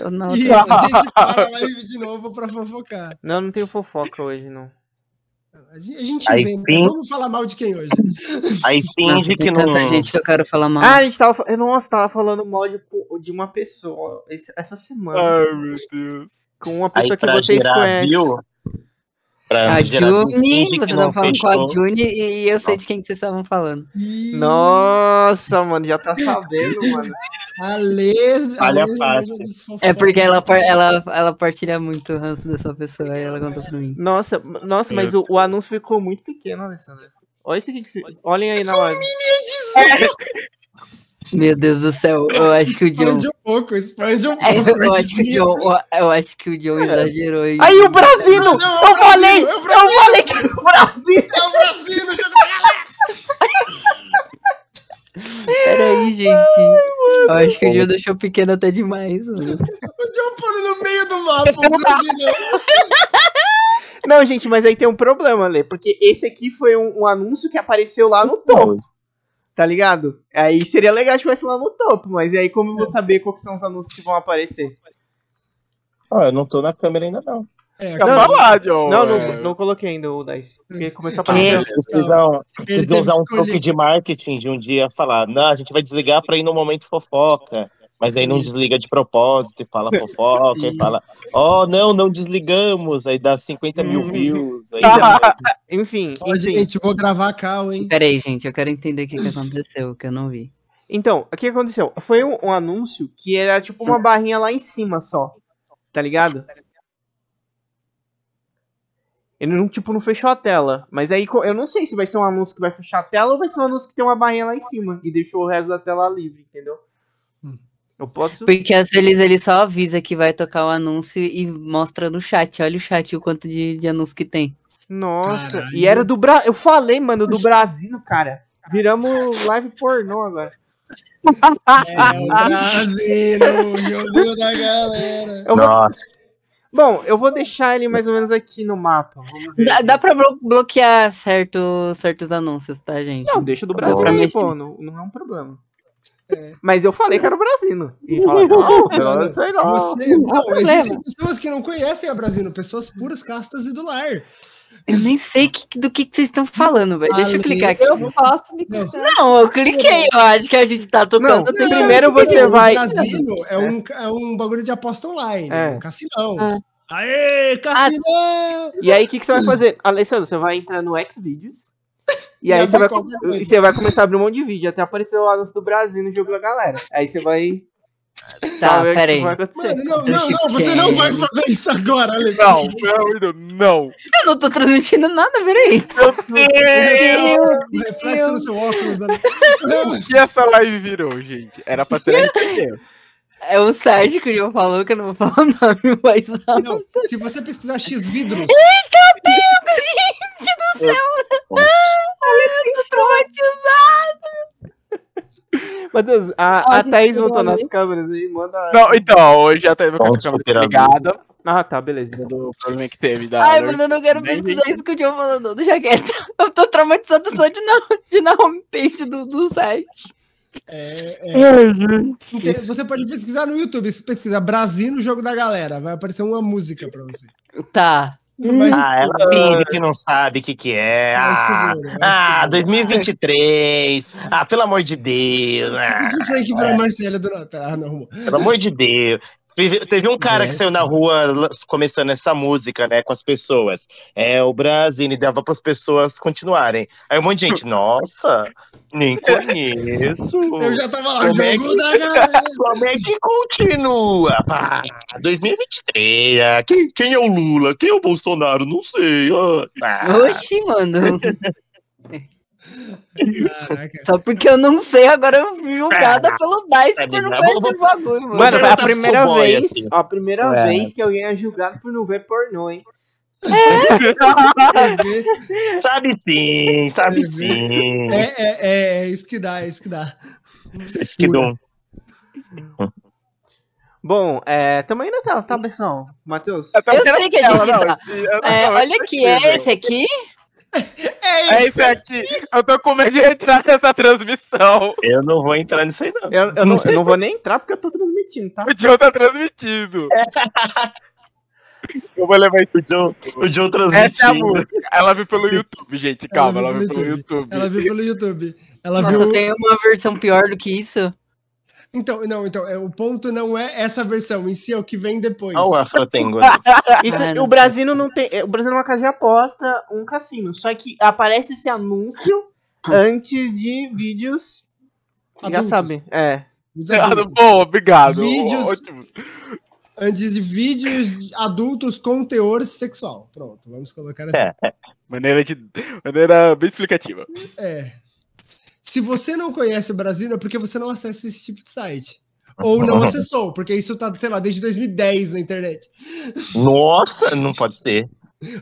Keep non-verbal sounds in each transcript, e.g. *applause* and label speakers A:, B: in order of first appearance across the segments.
A: Eu não, Isso, a gente *laughs* para a live de novo para fofocar. Não, não tenho fofoca hoje, não.
B: A
C: gente aí né? inventa. Vamos falar mal de quem hoje? *laughs* Aí
B: finge que não. tanta gente que eu quero falar mal. Ah, a
D: gente tava. Nossa, tava falando mal de, de uma pessoa essa semana.
B: Ai, meu Deus. Com uma pessoa aí, que vocês conhecem. a Juni, você tava falando fechou. com a Juni e eu sei de quem que vocês estavam falando. Nossa, mano, já tá sabendo, mano. A Lê. Falha É porque ela, ela, ela partilha muito o ranço dessa pessoa e ela contou pra mim. Nossa, nossa, mas
D: o, o anúncio ficou muito pequeno, Alessandra. Olha isso aqui que se... Olhem aí na live.
B: Meu Deus do céu, eu acho que o John. Expande
C: um pouco, expande um
D: é, pouco. eu,
B: acho que o John, eu acho que o John é. exagerou. Isso. Aí o
A: Brasino! eu, é falei, eu, falei! que era o Brasino! É o Brasino, *laughs*
C: Peraí, gente. Ai, eu acho que o Joe
B: deixou pequeno até demais, mano. O Joe
C: pôr no meio do mapa, *laughs*
B: Não, gente, mas aí tem um
D: problema, Lê, porque esse aqui foi um, um anúncio que apareceu lá no topo. Tá ligado? Aí seria legal se fosse lá no topo, mas aí como eu vou é. saber quais são os anúncios que vão aparecer?
E: Ah, eu não tô na câmera ainda não.
A: É, não,
D: não, é. não, não, coloquei ainda
E: o Dice. Porque começou a aparecer. Precisam, usar um truque de marketing de um dia falar: não, a gente vai desligar para ir no momento fofoca. Mas aí não desliga de propósito e fala fofoca e fala, ó, oh, não, não desligamos. Aí dá 50 mil uhum. views. Aí dá...
B: Tá. *laughs* enfim, Ó, enfim. gente, vou gravar a cal, hein? Peraí, gente, eu quero entender o que, que aconteceu, que eu não vi.
D: Então, o que aconteceu? Foi um, um anúncio que era tipo uma barrinha lá em cima só, tá ligado? Ele não, tipo, não fechou a tela. Mas aí eu não sei se vai ser um anúncio que vai fechar a tela ou vai ser um anúncio que tem uma barrinha lá em cima e deixou o resto da tela livre, entendeu? Hum. Eu posso. Porque às vezes ele
B: só avisa que vai tocar o um anúncio e mostra no chat. Olha o chat o quanto de, de anúncio que tem.
D: Nossa, Caralho. e era do Brasil. Eu falei, mano, do Brasil, cara. Viramos live pornô agora.
A: É, o Brasil, jogo da
D: galera.
B: Nossa.
D: Bom, eu vou deixar ele mais ou menos aqui no mapa.
B: Dá, dá pra blo bloquear certo, certos anúncios, tá, gente? Não, deixa do Brasil aí, mexer. pô, não,
D: não é
C: um problema.
B: É. Mas eu falei que era
D: Brasino. E fala, não, não *laughs* sei não. Você,
C: não, não existem pessoas que não conhecem a Brasino, pessoas puras castas e do lar. Eu
B: nem sei que, do que, que vocês estão falando, velho. Deixa eu clicar aqui. Eu
C: posso me não. não, eu cliquei, eu
B: acho que a gente tá tocando. Não, não, primeiro você vai. Casino
C: é um, é um bagulho de aposta online, é. um cassinão. Ah.
A: Aê, cassinão!
C: E aí, o que, que você vai fazer? *laughs*
D: Alessandro, você vai entrar no Xvideos.
A: *laughs* E aí você vai, você
D: vai começar a abrir um monte de vídeo. Até apareceu o anúncio do Brasil no jogo da galera. Aí você vai Tá, peraí. Mano, não,
B: não, não, você não vai fazer isso agora, Não, não, não. Eu não tô transmitindo nada, peraí. Meu Deus!
A: Reflexo no seu óculos.
B: O que essa live virou, gente? Era pra ter é o Sérgio que o João falou que eu não vou falar o nome mais alto. Não, se você pesquisar X vidros. Eita,
C: Deus,
A: gente do céu! Eu tô traumatizado!
D: *laughs* Matheus, a, a Thaís botou nas câmeras aí, manda. Não, então, hoje a Thaís vai ficar com a câmera ligada. Ah, tá, beleza. Então. Do problema que teve. Da Ai, mano, eu não quero pesquisar isso
B: que o John falou do, jaqueta. Eu tô traumatizado só de na, de na *laughs* homepage do, do site.
C: É, é. Você pode pesquisar no YouTube, se pesquisar Brasil no jogo da galera, vai aparecer uma música pra você.
B: Tá. Mas, ah, ela finge que não
E: sabe o que, que é. é ah, que bom, é ah 2023. Ah, pelo amor de Deus. Né? *laughs* o que foi que virou é.
C: Marcela do Natal, ah, não. Pelo amor
E: de Deus. Teve um cara que saiu na rua começando essa música, né, com as pessoas. É, o Brasil dava para as pessoas continuarem. Aí um monte de gente, nossa, nem conheço.
A: Eu já tava lá, como jogo é que, da galera.
E: Como é que continua? Pá,
B: 2023,
E: ah, quem, quem é o Lula? Quem é o Bolsonaro? Não sei. Ah. ah. Oxi,
B: mano. Caraca. Só porque eu não sei, agora eu fui julgada ah, pelo DICE por não é ver esse bagulho, mano. Mano, a primeira vez, assim. a primeira é. vez
D: que alguém é julgado por não ver pornô, hein? É.
E: sabe sim, sabe é, sim. É,
D: é, é, é, isso que dá, é isso que dá. É
E: isso que dá.
D: Bom, é, tamo tela, tá, tá, versão, Matheus? Eu sei que a gente tá. É, olha aqui, é esse aqui?
F: É esse é aqui. Eu tô com medo de entrar nessa transmissão.
E: Eu não vou entrar nisso aí, não. Eu, eu não,
B: eu não vou nem
D: entrar porque eu tô transmitindo, tá? O
E: John tá transmitindo.
C: *laughs*
E: Eu vou levar isso, o John, o John transmitindo. Essa é a música.
F: Ela viu pelo YouTube, gente, calma, ela viu pelo YouTube. Ela
C: viu pelo YouTube. Ela Nossa, viu... tem uma versão
B: pior do que isso?
C: Então, não, então, é, o ponto não é essa versão, em si é o que vem depois.
B: Ah, o Afrotengo.
E: *laughs* Isso, o
C: Brasil não tem. É, o Brasil é uma casa de aposta,
D: um cassino. Só que aparece esse anúncio antes de vídeos. Adultos. Já sabe. é. Ah, bom, obrigado. Vídeos, Ótimo
C: antes de vídeos adultos com teor sexual. Pronto, vamos colocar
F: assim. É, é, Maneira, de, maneira bem explicativa.
C: É. Se você não conhece o Brasil, é porque você não acessa esse tipo de site. Ou não *laughs* acessou, porque isso tá, sei lá, desde 2010 na internet.
E: Nossa, não pode ser.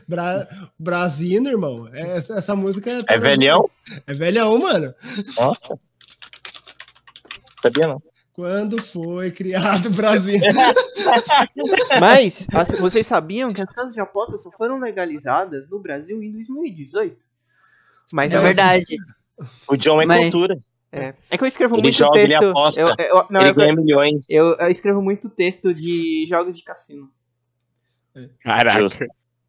C: Bra Brasino, irmão. É, essa, essa música. Tá é. é velhão? É velhão, mano.
E: Nossa. Sabia não.
C: Quando foi criado o Brasil? *laughs*
D: Mas as, vocês sabiam que as casas de apostas só foram legalizadas no Brasil em 2018? Mas é elas... verdade. O John é Mas... cultura. É. é que eu escrevo ele muito joga, texto. Ele aposta, eu, eu, não, ele eu, ganha milhões. Eu, eu, escrevo muito texto de jogos
E: de cassino. Caraca.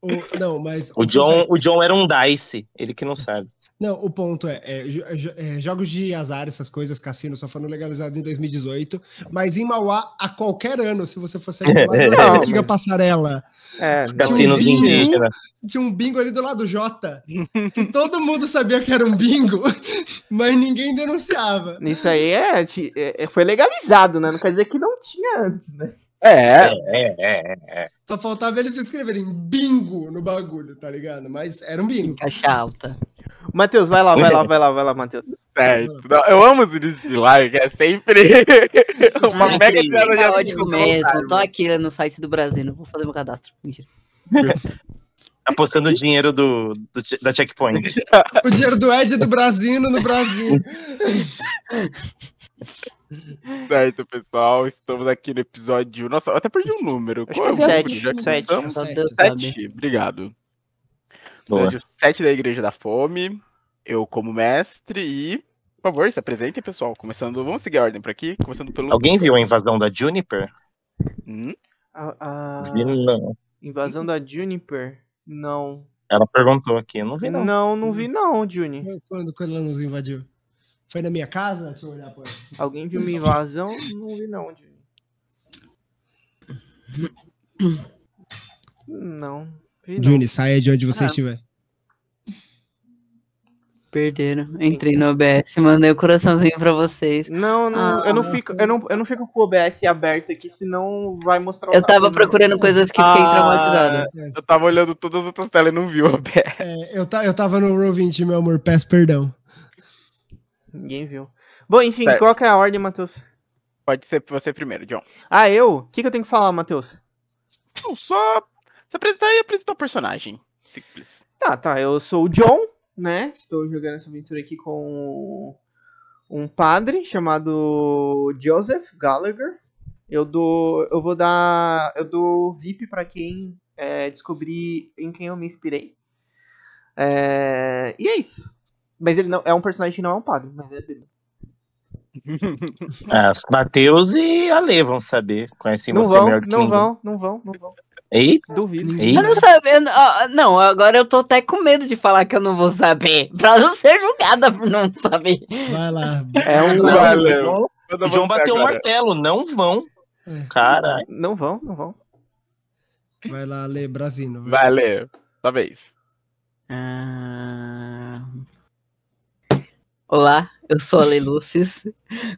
C: O, não, mas,
E: o, John, o John era um dice, ele que não sabe.
C: Não, o ponto é, é, é, é, jogos de azar, essas coisas, cassino, só foram legalizados em 2018, mas em Mauá, a qualquer ano, se você fosse ali do lado *laughs* da antiga mas... passarela, é, cassino um bingo, indígena. tinha um bingo ali do lado Jota, que todo mundo sabia que era um bingo, *laughs* mas ninguém denunciava.
D: Isso aí é, é, é, foi legalizado, né? Não quer dizer que não tinha antes, né? É,
A: é, é. é. é.
C: Só faltava eles escreverem bingo no bagulho, tá ligado? Mas era um bingo. Caixa alta.
D: Matheus, vai lá, vai lá, vai lá, vai lá, Matheus.
F: Certo. É, eu amo os vídeos
E: de live, é sempre
F: *laughs*
B: uma mega tirada de ódio mesmo. Eu tô aqui no site do Brasil, não vou fazer meu cadastro. Mentira.
E: *laughs* Apostando o dinheiro do, do, da Checkpoint.
B: o dinheiro do Ed do Brasino no Brasil. *laughs*
F: Certo, pessoal, estamos aqui no episódio. Nossa, eu até perdi um número. Acho Qual é o sete, sete, sete, sete. obrigado. Episódio 7 da Igreja da Fome. Eu, como mestre, e. Por favor, se apresentem, pessoal. Começando, vamos seguir a ordem por aqui. Começando pelo. Alguém viu a invasão
E: da Juniper?
F: Hum? A, a... Vi, não. Invasão da Juniper? Não.
E: Ela perguntou aqui, eu não vi não. Não, não
C: vi não, Juni. Quando, quando ela nos invadiu? Foi na minha casa? Deixa eu olhar pra...
D: Alguém viu uma invasão? Não vi não,
B: Não. Juni, saia de onde você ah. estiver. Perderam. Entrei no OBS, mandei o um coraçãozinho pra vocês. Não, não,
D: ah, eu não fico, eu não, eu não fico com o OBS aberto aqui, senão vai mostrar Eu tava procurando coisas que fiquei ah, traumatizada.
F: Eu tava olhando todas as outras telas e não vi o OBS. É,
C: eu, ta, eu tava no Roll20, meu amor, peço perdão.
D: Ninguém viu. Bom, enfim, certo. qual que é a ordem, Matheus? Pode ser você primeiro, John. Ah, eu? O que, que eu tenho que falar, Matheus?
F: só se apresentar e apresentar o personagem. Simples. Tá, tá.
D: Eu sou o John, né? Estou jogando essa aventura aqui com um padre chamado Joseph Gallagher. Eu dou. Eu vou dar. Eu dou VIP para quem é, descobrir em quem eu me inspirei. É, e é isso. Mas ele não é um personagem que não é um padre, mas é bêbado.
A: *laughs*
E: Ah, Matheus e Ale vão saber. Conhecem não você vão, melhor que Não vão,
B: não vão, não vão.
E: Ei, Duvido. Eita. Eu não
B: sabia. Não, agora eu tô até com medo de falar que eu não vou saber. *laughs* Pra não ser julgada por não saber. Vai lá. É um. Valeu.
F: O João bateu o um
B: martelo. Não vão. É. Caralho.
C: Não vão, não vão.
B: Vai lá, Ale Brasino. Vai,
F: vai Talvez.
B: Ah. Olá, eu sou a Lelucis,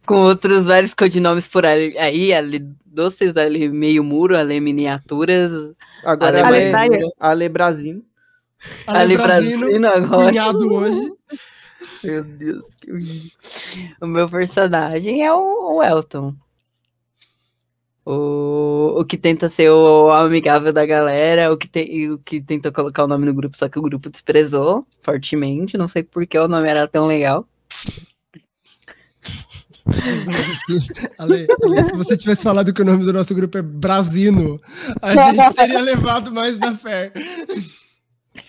B: com outros vários codinomes por aí, aí Ale Doces, Meio Muro, Ale Miniaturas. Agora é Ale, Ale Brasil. Ale, Ale agora. hoje. Meu Deus. O meu personagem é o, o Elton. O, o que tenta ser o, o amigável da galera, o que, te, o que tentou colocar o nome no grupo, só que o grupo desprezou fortemente. Não sei porque o nome era tão legal.
C: *laughs* Ale, se você tivesse falado que o nome do nosso grupo é Brasino, a gente teria levado mais na fé.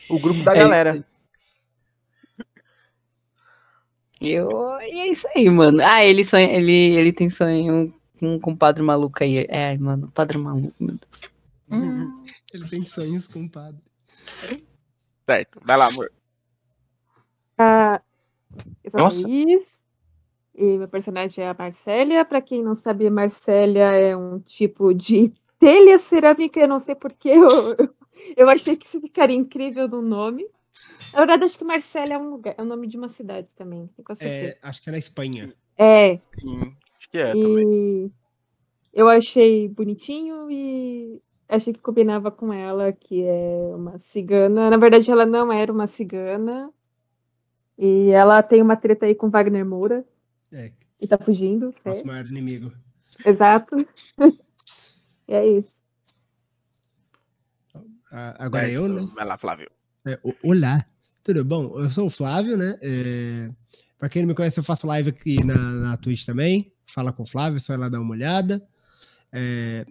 B: O grupo da é galera. Eu, e é isso aí, mano. Ah, ele sonha, ele, ele tem sonho com, com o padre maluco aí. É, mano, padre maluco, meu Deus.
C: Hum. Ele tem sonhos com o padre.
F: Certo, vai lá, amor.
G: Ah, eu sou Nossa. Luiz, e meu personagem é a Marcélia. Para quem não sabe, Marcélia é um tipo de *laughs* telha cerâmica. Eu não sei porque eu, *laughs* eu achei que isso ficaria incrível no nome. Na verdade, acho que Marcélia é um lugar, é o nome de uma cidade também. É, acho que é na Espanha. É. Sim, acho que é e... também. Eu achei bonitinho e achei que combinava com ela, que é uma cigana. Na verdade, ela não era uma cigana. E ela tem uma treta aí com Wagner Moura, é. E tá fugindo. É. Nosso é.
C: maior inimigo.
G: Exato. e *laughs* é isso.
F: Ah, agora é, eu, né? Vai lá, Flávio.
G: É, olá,
C: tudo bom? Eu sou o Flávio, né? É, pra quem não me conhece, eu faço live aqui na, na Twitch também. Fala com o Flávio, só ir lá dar uma olhada. É,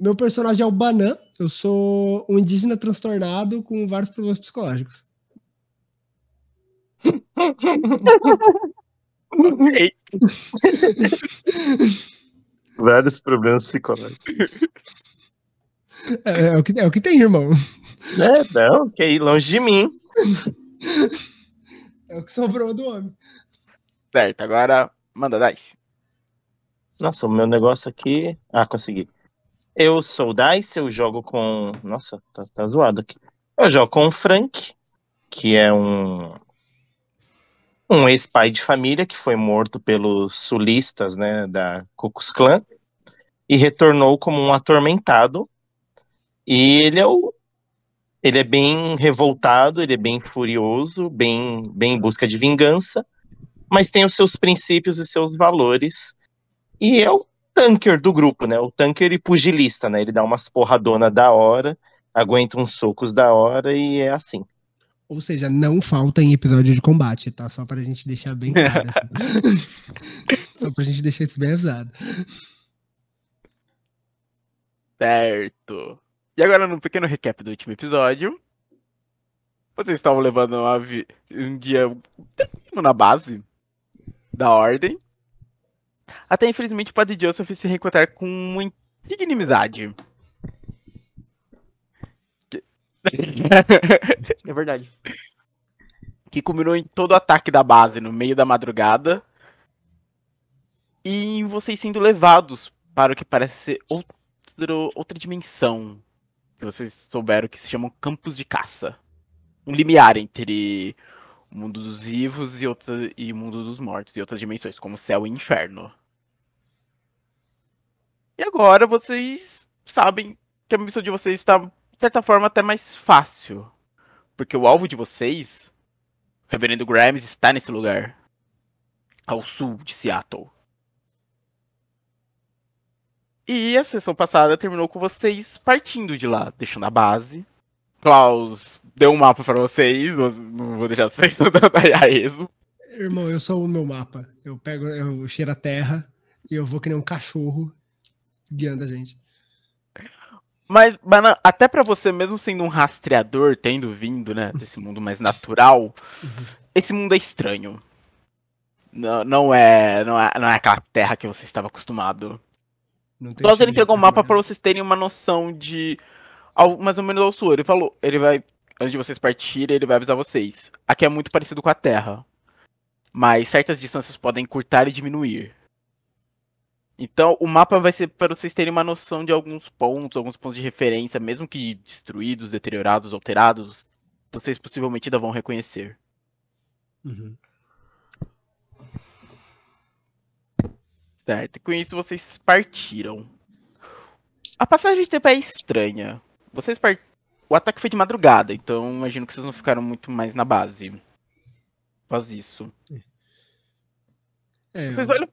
C: meu personagem é o Banan. Eu sou um indígena transtornado com vários problemas psicológicos.
A: *laughs* *laughs*
E: Vários problemas psicológicos.
C: É, é, o que, é o que tem, irmão.
E: É, não, que ir longe de mim. É o que sobrou do homem. Certo, agora manda Dice. Nossa, o meu negócio aqui. Ah, consegui. Eu sou o Dice, eu jogo com. Nossa, tá, tá zoado aqui. Eu jogo com o Frank, que é um um ex-pai de família que foi morto pelos sulistas né, da Ku Klux Klan e retornou como um atormentado. E ele é, o, ele é bem revoltado, ele é bem furioso, bem, bem em busca de vingança, mas tem os seus princípios e seus valores. E é o tanker do grupo, né? O tanker e pugilista, né? Ele dá umas porradona da hora, aguenta uns socos da hora e é assim.
C: Ou seja, não falta em episódio de combate, tá? Só pra gente deixar bem claro. assim. *laughs* Só pra gente deixar isso bem avisado.
F: Certo. E agora, num pequeno recap do último episódio. Vocês estavam levando vi... um dia na base da ordem. Até infelizmente o Padre Joseph se reencontrar com uma inimizade. *laughs* é verdade. Que culminou em todo o ataque da base no meio da madrugada. E em vocês sendo levados para o que parece ser outro, outra dimensão. Que vocês souberam que se chamam campos de caça. Um limiar entre o mundo dos vivos e, outra, e o mundo dos mortos e outras dimensões, como céu e inferno. E agora vocês sabem que a missão de vocês está certa forma, até mais fácil. Porque o alvo de vocês, o Reverendo Grimes, está nesse lugar. Ao sul de Seattle. E a sessão passada terminou com vocês partindo de lá, deixando a base. Klaus deu um mapa para vocês, não vou deixar vocês a *laughs* isso
C: Irmão, eu sou o meu mapa. Eu pego, eu cheiro a terra e eu vou que nem um cachorro guiando a gente.
F: Mas, até para você, mesmo sendo um rastreador, tendo vindo, né, desse mundo mais natural, esse mundo é estranho. Não, não, é, não é não é aquela terra que você estava acostumado. só ele entregou o um mapa né? para vocês terem uma noção de ao, mais ou menos ao sul. Ele falou, ele vai antes de vocês partirem, ele vai avisar vocês. Aqui é muito parecido com a Terra, mas certas distâncias podem curtar e diminuir. Então, o mapa vai ser para vocês terem uma noção de alguns pontos, alguns pontos de referência, mesmo que destruídos, deteriorados, alterados, vocês possivelmente ainda vão reconhecer. Uhum. Certo, com isso vocês partiram. A passagem de tempo é estranha. Vocês part... O ataque foi de madrugada, então imagino que vocês não ficaram muito mais na base. Após isso. É, é vocês olham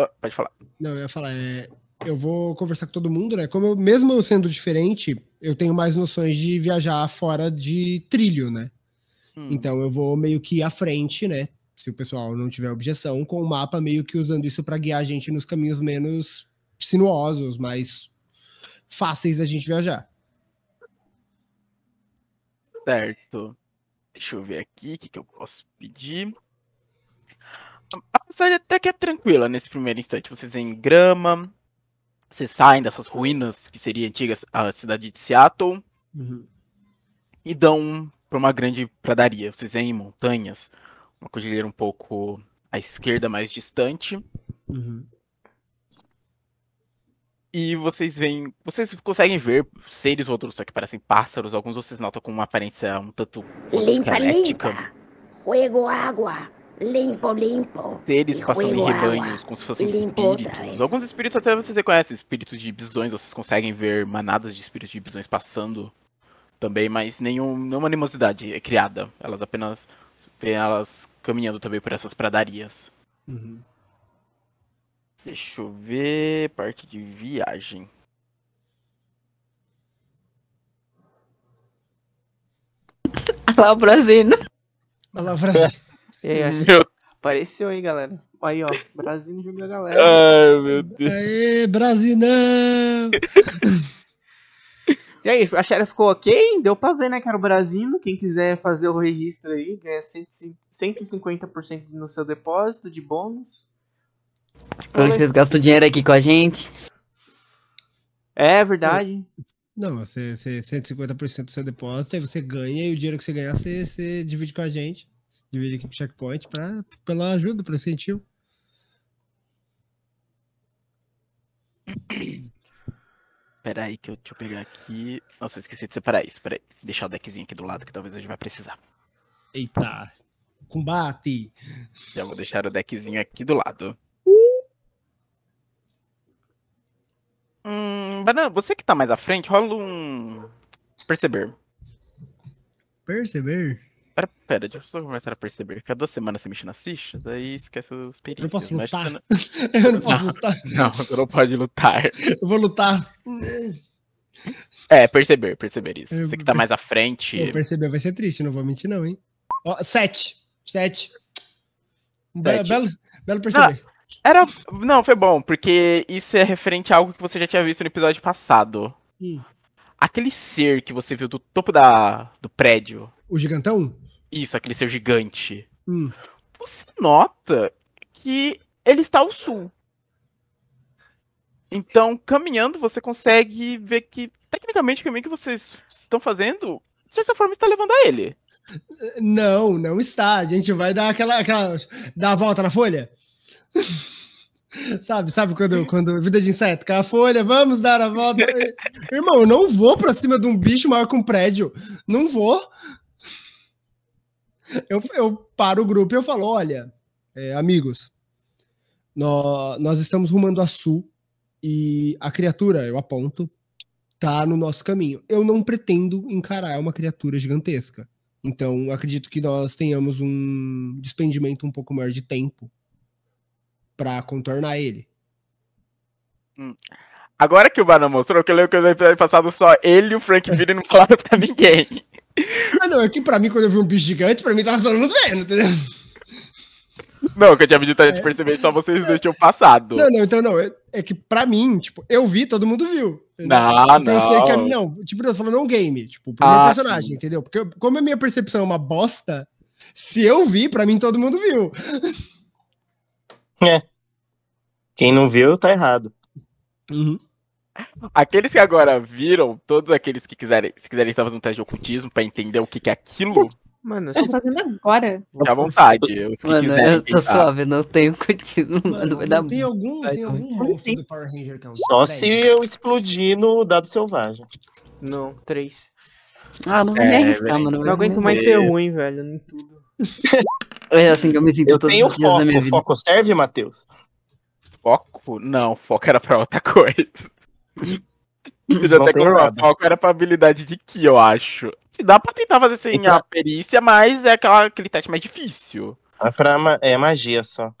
F: ah, pode falar.
C: Não, eu ia falar, é, eu vou conversar com todo mundo, né? Como eu, mesmo eu sendo diferente, eu tenho mais noções de viajar fora de trilho, né? Hum. Então eu vou meio que à frente, né? Se o pessoal não tiver objeção, com o mapa meio que usando isso para guiar a gente nos caminhos menos sinuosos, mais fáceis
F: da gente viajar. Certo. Deixa eu ver aqui o que, que eu posso pedir. A passagem até que é tranquila nesse primeiro instante. Vocês em grama, vocês saem dessas ruínas que seria antigas antiga a cidade de Seattle uhum. e dão para uma grande pradaria. Vocês em montanhas, uma cordilheira um pouco à esquerda, mais distante. Uhum. E vocês veem. Vocês conseguem ver seres outros, só que parecem pássaros. Alguns vocês notam com uma aparência um tanto. Limpa, esquelética. limpa!
B: Fuego, água! Limpo, limpo. Seres passando em rebanhos, como se fossem limpo espíritos.
F: Alguns espíritos até vocês reconhecem, espíritos de bisões, vocês conseguem ver manadas de espíritos de bisões passando também, mas nenhum, nenhuma animosidade é criada. Elas apenas vê elas caminhando também por essas pradarias. Uhum. Deixa eu ver. Parte de viagem.
B: Alá, Brasino. Alá, Brasil né? *laughs* É, Meu...
D: Apareceu aí, galera. Aí, ó, Brasil julga a galera.
C: Ai, meu Deus. Aê, Brasilão!
D: *laughs* E aí, a Shara ficou ok? Deu pra ver, né, que era o Brasino. Quem quiser fazer o registro aí, ganha 150% no seu depósito de bônus.
G: Tipo,
B: vocês gastam dinheiro aqui com a gente?
C: É, é verdade. Não, você, você 150% do seu depósito, aí você ganha e o dinheiro que você ganhar você, você divide com a gente divide aqui com o checkpoint pra, pela ajuda, pelo incentivo.
F: Pera aí, que eu, deixa eu pegar aqui. Nossa, eu esqueci de separar isso. Peraí, Deixar o deckzinho aqui do lado que talvez a gente vai precisar. Eita! Combate! Já vou deixar o deckzinho aqui do lado. Hum, Banana, você que tá mais à frente, rola um. Perceber. Perceber? Pera, pera, deixa eu começar a perceber. que Cada semanas você mexe nas fichas, aí esquece os perícios. Eu não posso lutar. *laughs* Não... eu não posso não, lutar. *laughs* Não, você não pode lutar. Eu vou lutar. É, perceber, perceber isso. Eu você que tá mais à frente. Eu perceber
C: vai ser triste, não vou mentir, não, hein? Ó, sete. Sete. Belo, belo, belo perceber. Não,
F: ah, era... não, foi bom, porque isso é referente a algo que você já tinha visto no episódio passado. Hum. Aquele ser que você viu do topo da... do prédio.
C: O gigantão?
F: Isso, aquele ser gigante. Hum. Você nota que ele está ao sul. Então, caminhando, você consegue ver que, tecnicamente, o caminho que vocês estão fazendo, de certa forma, está levando a ele.
C: Não, não está. A gente vai dar aquela. aquela dar a volta na folha. sabe, sabe quando, quando vida de inseto, com a folha, vamos dar a volta. *laughs* Irmão, eu não vou pra cima de um bicho maior que um prédio. Não vou eu, eu paro o grupo e eu falo: olha, é, amigos, nós estamos rumando a sul e a criatura, eu aponto, tá no nosso caminho. Eu não pretendo encarar uma criatura gigantesca. Então, acredito que nós tenhamos um despendimento um pouco maior de tempo para contornar ele.
F: Hum. Agora que o Bana mostrou, que eu lembro que no episódio passado só ele e o Frank Vini não falaram pra ninguém.
C: Ah, não, é que pra mim, quando eu vi um bicho gigante, pra mim tava todo mundo vendo, entendeu?
F: Não, que eu tinha pedido a gente é. perceber, só vocês é. dois tinham passado. Não, não,
C: então não. É, é, que pra mim, tipo, eu vi, todo mundo viu. Não, não. Tipo, eu sei que a, é não, tipo, eu falando é um game, tipo, pro ah, meu personagem, sim. entendeu? Porque como a minha percepção é uma bosta, se eu vi, pra mim todo mundo viu.
E: É. Quem não viu, tá errado. Uhum.
F: Aqueles que agora viram, todos aqueles que quiserem, se quiserem estar fazendo um teste de ocultismo pra entender o que, que é aquilo.
G: Mano, eu tô fazendo agora.
E: Fique à
B: vontade.
F: mano, eu tô tentar. suave,
B: não tenho ocultismo, mano, Vai
E: dar tem
A: algum, vai, tem algum assim? do Power Ranger que é
E: um Só se eu explodir no dado selvagem.
D: Não, três. Ah, não vou é, me arriscar, mano. Não, aguento mais ser ruim, velho, Nem
A: tudo.
F: *laughs* é assim que eu me sinto eu todos os dias foco, da minha vida. Foco serve, Matheus? Foco? Não, foco era pra outra *laughs* coisa. Eu já até colocou, o
E: foco era pra habilidade de Ki, eu acho. E dá pra
F: tentar fazer sem então... a perícia, mas é
E: aquela, aquele teste mais difícil. É, pra, é magia só.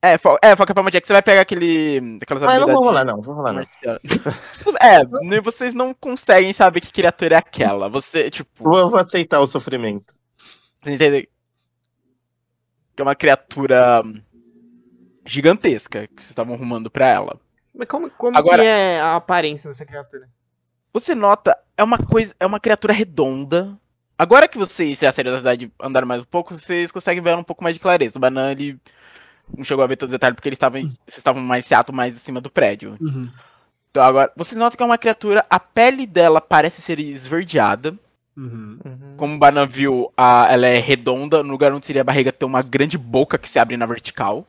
F: É, fo é, foca pra magia, que você vai pegar aquele. Aquelas ah, não vou rolar, não, vou rolar, não. *laughs* é, vocês não conseguem saber que criatura é aquela. Você, tipo. Vou aceitar o sofrimento. Entendeu? Que é uma criatura gigantesca que vocês estavam arrumando pra ela.
D: Mas como, como Agora, que é a aparência dessa criatura?
F: Você nota, é uma coisa, é uma criatura redonda. Agora que vocês, se a série da cidade andar mais um pouco, vocês conseguem ver um pouco mais de clareza. O Banan, ele não chegou a ver todos os detalhes porque eles estavam, uhum. vocês estavam mais seato mais acima do prédio. Uhum. Então agora, vocês notam que é uma criatura, a pele dela parece ser esverdeada.
A: Uhum. uhum.
F: Como o Banan viu, a, ela é redonda, no lugar onde seria a barriga tem uma grande boca que se abre na vertical.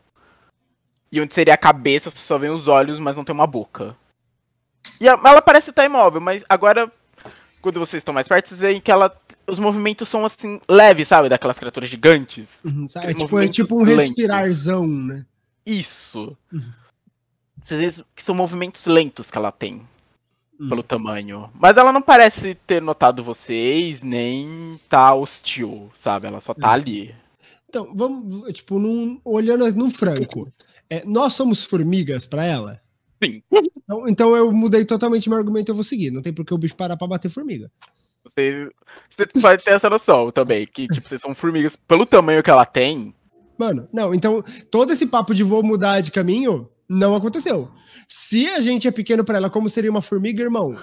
F: E onde seria a cabeça, só vem os olhos, mas não tem uma boca. E ela parece estar imóvel, mas agora, quando vocês estão mais perto, vocês veem que ela. Os movimentos são assim, leves, sabe? Daquelas criaturas gigantes. Uhum, é, tipo, é,
C: tipo, um lentos. respirarzão, né? Isso.
F: Uhum. Vocês veem que são movimentos lentos que ela tem. Uhum. Pelo tamanho. Mas ela não parece ter notado vocês, nem tá hostil, sabe? Ela só tá uhum. ali.
C: Então, vamos, tipo, num, olhando no franco. É, nós somos formigas para ela? Sim. Então, então, eu mudei totalmente meu argumento, eu vou seguir. Não tem por que o bicho parar pra bater formiga.
F: Você vocês *laughs* ter essa noção também, que tipo, vocês são formigas pelo tamanho que ela tem.
C: Mano, não, então todo esse papo de vou mudar de caminho não aconteceu. Se a gente é pequeno para ela, como seria uma formiga, irmão?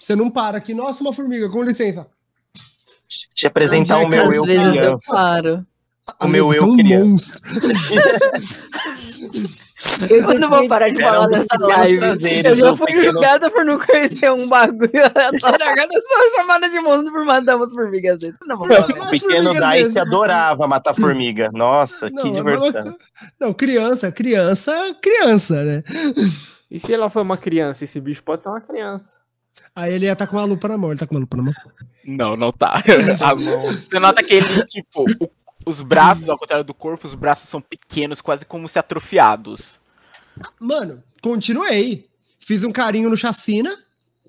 C: Você não para aqui, nossa, uma formiga, com licença.
E: Te apresentar é o meu eu criança.
C: Eu
B: paro. O meu eu monstro. *laughs* Eu não vou parar de falar dessa live. eu já fui julgada por não conhecer um bagulho Agora eu sou *laughs* chamada de monstro por matar umas formigas. Não vou O pequeno Dice né?
E: adorava matar hum. formiga. Nossa, não, que é diversão. Não,
C: não, criança, criança, criança, né?
D: E se ela foi uma criança? Esse bicho pode ser uma criança.
C: Aí ele ia estar tá com uma lupa na mão, ele tá com uma lupa na mão.
F: Não, não tá. *laughs* tá Você nota que ele, tipo, o os braços, ao contrário do corpo, os braços são pequenos, quase como se atrofiados.
C: Mano, continuei. Fiz um carinho no chacina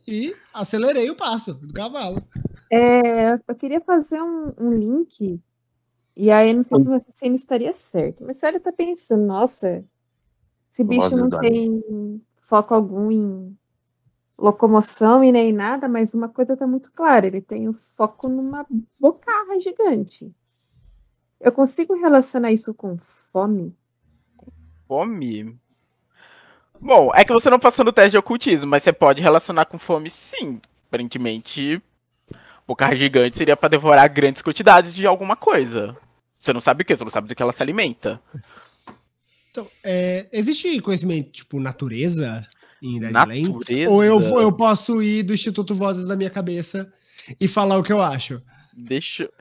C: e acelerei o passo do cavalo.
G: É, eu queria fazer um, um link. E aí, não sei se o raciocínio estaria certo. Mas sério, tá pensando, nossa, esse bicho nossa, não dói. tem foco algum em locomoção e nem nada, mas uma coisa tá muito clara, ele tem o um foco numa bocarra gigante. Eu consigo relacionar isso com fome?
F: Fome? Bom, é que você não passou no teste de ocultismo, mas você pode relacionar com fome sim. Aparentemente, o carro gigante seria para devorar grandes quantidades de alguma coisa. Você não sabe o que, você não sabe do que ela se alimenta.
C: Então, é, existe conhecimento, tipo, natureza
F: em Ou eu, eu
C: posso ir do Instituto Vozes da minha cabeça e falar o que eu acho?
F: Deixa eu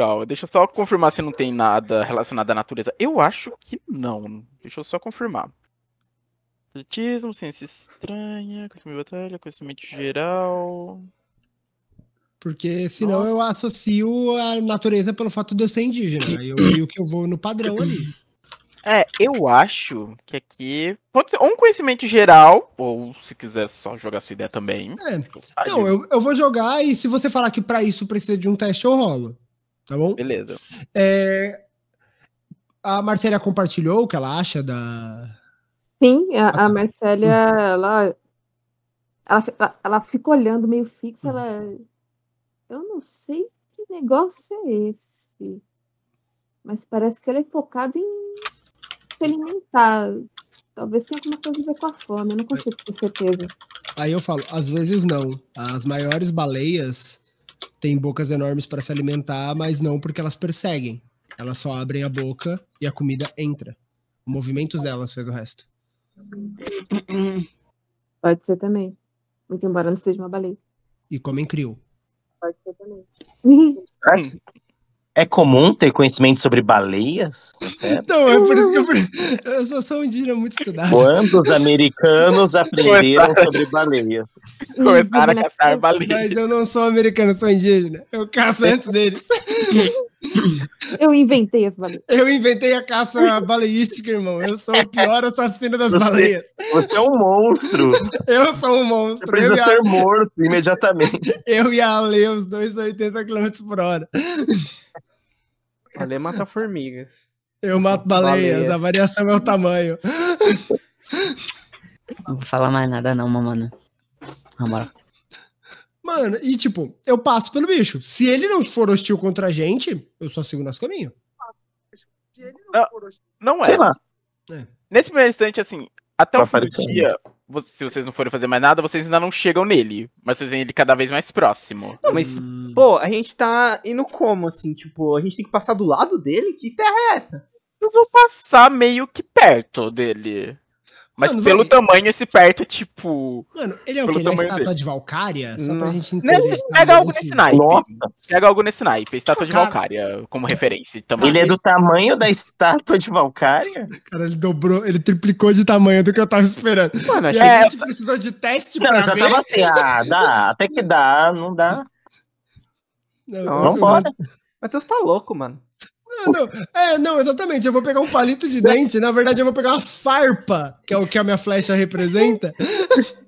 F: legal. Deixa eu só confirmar se não tem nada relacionado à natureza. Eu acho que não. Deixa eu só confirmar. Atletismo, ciência estranha, conhecimento de batalha, conhecimento geral.
C: Porque senão Nossa. eu associo a natureza pelo fato de eu ser indígena. Eu vi o que eu vou no padrão ali.
F: É, eu acho que aqui pode ser um conhecimento geral, ou se quiser só jogar sua ideia também.
C: É. Não, eu, eu vou jogar e se você falar que para isso precisa de um teste, eu rolo
F: tá bom? Beleza.
G: É,
C: a Marcélia compartilhou o que ela acha da.
G: Sim, a, a ah, tá. Marcélia, ela, ela, ela fica olhando meio fixa, ela. Eu não sei que negócio é esse. Mas parece que ela é focada em se alimentar. Talvez tenha alguma coisa a ver com a fome, eu não consigo ter certeza.
C: Aí eu falo, às vezes não. As maiores baleias têm bocas enormes para se alimentar, mas não porque elas perseguem. Elas só abrem a boca e a comida entra. Movimentos delas fez o resto.
G: *clears throat* Pode ser também. Muito embora não seja uma baleia.
C: E comem crio.
G: Pode ser também. *laughs*
E: É comum ter conhecimento sobre baleias?
G: Então *laughs* Não, é por isso que
C: eu, eu só sou um indígena muito estudado. Quantos *laughs*
E: americanos aprenderam sobre baleias? Começaram a caçar baleias. Mas
C: eu não sou americano, eu sou indígena. Eu caço antes deles. *laughs* Eu inventei as baleias. Eu inventei a caça baleística, irmão. Eu sou o pior assassino das você, baleias.
E: Você é um monstro.
C: Eu sou um monstro. Você precisa eu ser a... morto
E: imediatamente.
C: Eu e a Ale, os dois a 80 km por hora. Baleia mata formigas. Eu mato baleias, baleias. a variação é o tamanho. *laughs*
B: Não vou falar mais nada não, mano. Vambora.
C: Mano, e tipo, eu passo pelo bicho. Se ele não for hostil contra a gente, eu só sigo o nosso caminho.
A: Não, não é. Sei lá. É.
C: Nesse primeiro instante, assim,
F: até o fim do dia, se vocês não forem fazer mais nada, vocês ainda não chegam nele. Mas vocês veem ele cada vez mais próximo. Não, mas,
D: hum. pô, a gente tá indo como, assim?
F: Tipo, a gente tem que passar do lado dele? Que terra é essa? Eu vou passar meio que perto dele. Mas pelo tamanho, esse perto é tipo. Mano, ele é o quê? Ele é a estátua dele. de
C: Valkyria? Só pra gente entender. Nesse, pega algo nesse assim. naipe. Nossa.
F: Pega algo nesse naipe. Estátua de
E: Valkyria como referência. Também. Ele é do tamanho da estátua de Valkyria?
C: Cara, ele dobrou, ele triplicou de tamanho do que eu tava esperando. Mano, e a gente
E: precisou de teste não, pra já ver. Tava assim, ah, dá, até que dá, não dá. Não, não, não pode.
C: Matheus tá louco, mano. Ah, não, É, não, exatamente. Eu vou pegar um palito de dente. Na verdade, eu vou pegar uma farpa, que é o que a minha flecha representa. *laughs*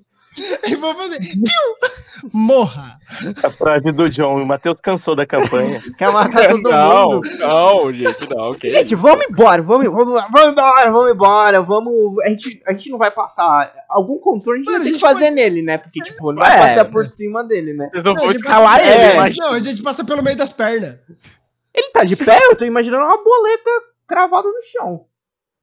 C: e vou fazer.
E: Piu! Morra! A frase do John. O Matheus cansou da campanha. *laughs* Quer matar
D: todo não, mundo. Não,
B: gente, não. Okay. Gente, vamos
D: embora. Vamos, vamos, vamos embora, vamos embora. Vamos, a, gente, a gente não vai passar. Algum contorno a gente Mano, tem gente que fazer nele, né? Porque, é. tipo, não vai é. passar por cima dele, né? Vocês não, não vão escalar ele. É. Mas... Não, a gente
C: passa pelo meio das pernas.
F: Ele tá de pé, eu tô imaginando uma boleta cravada no chão.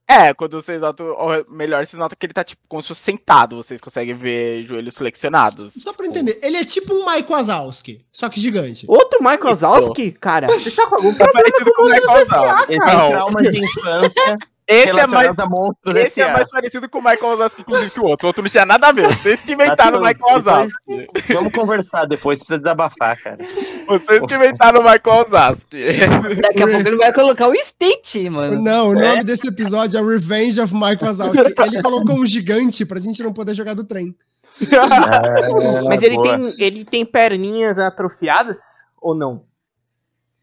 F: É, quando vocês notam, ou é melhor, vocês notam que ele tá tipo como se fosse sentado, vocês conseguem ver joelhos flexionados. Só
C: pra entender, ele é tipo um Mike Wazowski, só que gigante. Outro Mike Wazowski? Cara, você
A: tá com algum é problema com o mundo do CSA, cara. Ele tem trauma de infância. Esse é mais,
E: monstros esse é mais
F: parecido com o Michael Wazowski,
E: inclusive, que o outro. O outro não tinha nada a ver. Vocês que inventaram o Michael Wazowski. Vamos conversar depois, precisa desabafar, cara. Vocês que inventaram o Michael Wazowski.
B: Daqui a pouco ele vai colocar o Stitch, mano. Não, o nome é?
C: desse episódio é Revenge of Michael Wazowski. Ele colocou um gigante pra gente não poder jogar do trem. *laughs*
A: Ah, Mas ele tem,
F: ele tem perninhas atrofiadas ou não?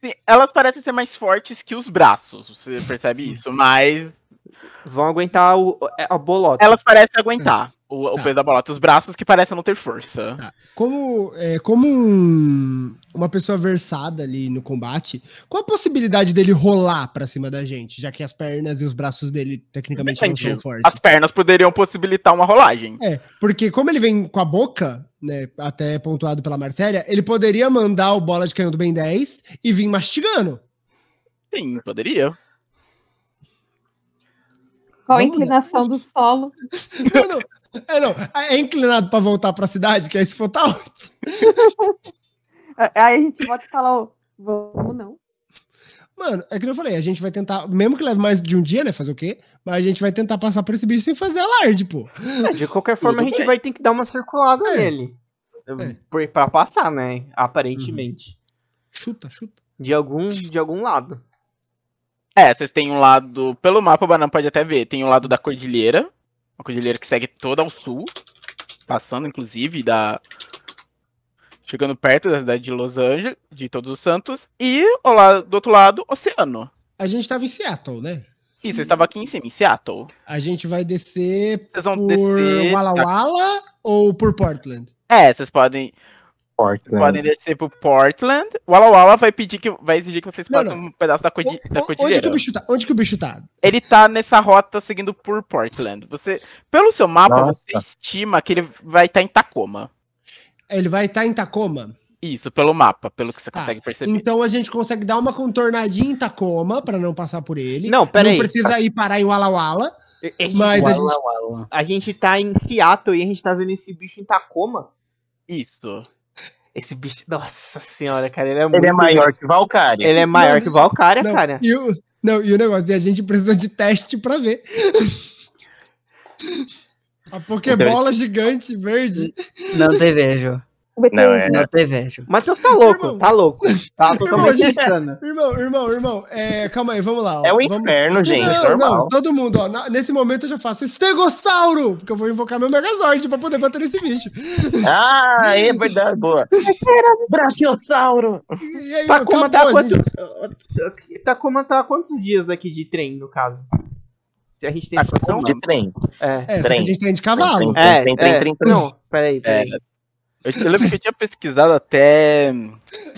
F: Sim, elas parecem ser mais fortes que os braços, você percebe isso, mas. Vão aguentar o, é, a bolota. Elas parecem aguentar. O, tá. o peso da Tem os braços que parecem não ter força. Tá.
C: Como, é, como um, uma pessoa versada ali no combate, qual a
F: possibilidade
C: dele rolar para cima da gente, já que as pernas e os braços dele tecnicamente Entendi. não são fortes? As
F: pernas poderiam possibilitar uma rolagem.
C: É, porque como ele vem com a boca, né, até pontuado pela Marcélia, ele poderia mandar o bola de canhão do Ben 10 e vir mastigando.
F: Sim, poderia.
C: Qual a inclinação do solo? Mano, é, não, é inclinado para voltar para a cidade, que é esse
G: for tá ótimo. *laughs* É, aí a gente volta e fala, vamos não.
C: Mano, é que eu falei, a gente vai tentar, mesmo que leve mais de um dia, né? Fazer o quê? Mas a gente vai tentar passar por esse bicho sem fazer alarde, pô. É, de qualquer forma, a gente vai
D: ter que dar uma circulada é. nele. É. Pra passar, né? Aparentemente. Uhum.
C: Chuta, chuta.
D: De algum, de algum lado.
F: É, vocês têm um lado. Pelo mapa, o banan pode até ver. Tem um lado da cordilheira, uma cordilheira que segue toda ao sul, passando inclusive da chegando perto da cidade de Los Angeles, de Todos os Santos, e lado do outro lado, oceano. A gente estava em Seattle, né? Isso, eu estava aqui em cima, em Seattle.
C: A gente vai descer por descer... Walla tá. Walla ou por Portland?
F: É, vocês podem. Portland. podem descer pro Portland. O Walla Walla vai pedir que vai exigir que vocês passem não, não. um pedaço da, codi, o, da cordilheira. Onde que o bicho
C: tá? Onde que o bicho tá?
F: Ele tá nessa rota seguindo por Portland. Você, pelo seu mapa, Nossa. você estima que ele vai estar tá em Tacoma. Ele vai estar tá em Tacoma. Isso, pelo mapa, pelo que você ah, consegue perceber. Então a gente consegue dar
C: uma contornadinha em Tacoma para não passar por ele. Não, pera Não precisa tá... ir parar em Walla Walla.
D: mas Walla, a, gente... Walla. a gente tá em Seattle e a gente tá vendo esse bicho em Tacoma. Isso. Esse bicho. Nossa senhora, cara, ele é ele é muito. Ele é maior que Valkyria. Ele é maior não, que Valkyria, não, cara. E
C: o, não, e o negócio, e a gente precisa de teste pra ver. *laughs* a então, Pokébola então, gigante verde. Não
B: vejo não, é. é.
D: Matheus tá louco, irmão, tá louco. *laughs* Tá totalmente irmão, insano.
C: É- irmão, irmão, irmão, é, calma aí, vamos lá. Ó, é o vamos... inferno, gente, não, normal. Não, todo mundo, ó, na, nesse momento eu já faço estegossauro, porque eu vou invocar meu Megazord pra poder bater nesse bicho. Ah,
D: é *laughs* verdade, boa.
C: Era o Brachiosauro.
A: E aí, tá como tá, quanto,
D: tá tá quantos dias daqui de trem, no caso? Se a gente tem situação. De trem. É,
F: é trem. a gente tem de cavalo. É, tem, tem, tem, é, trem, trem, é. trem, trem, Não, peraí, peraí. É, eu, lembro que eu tinha pesquisado até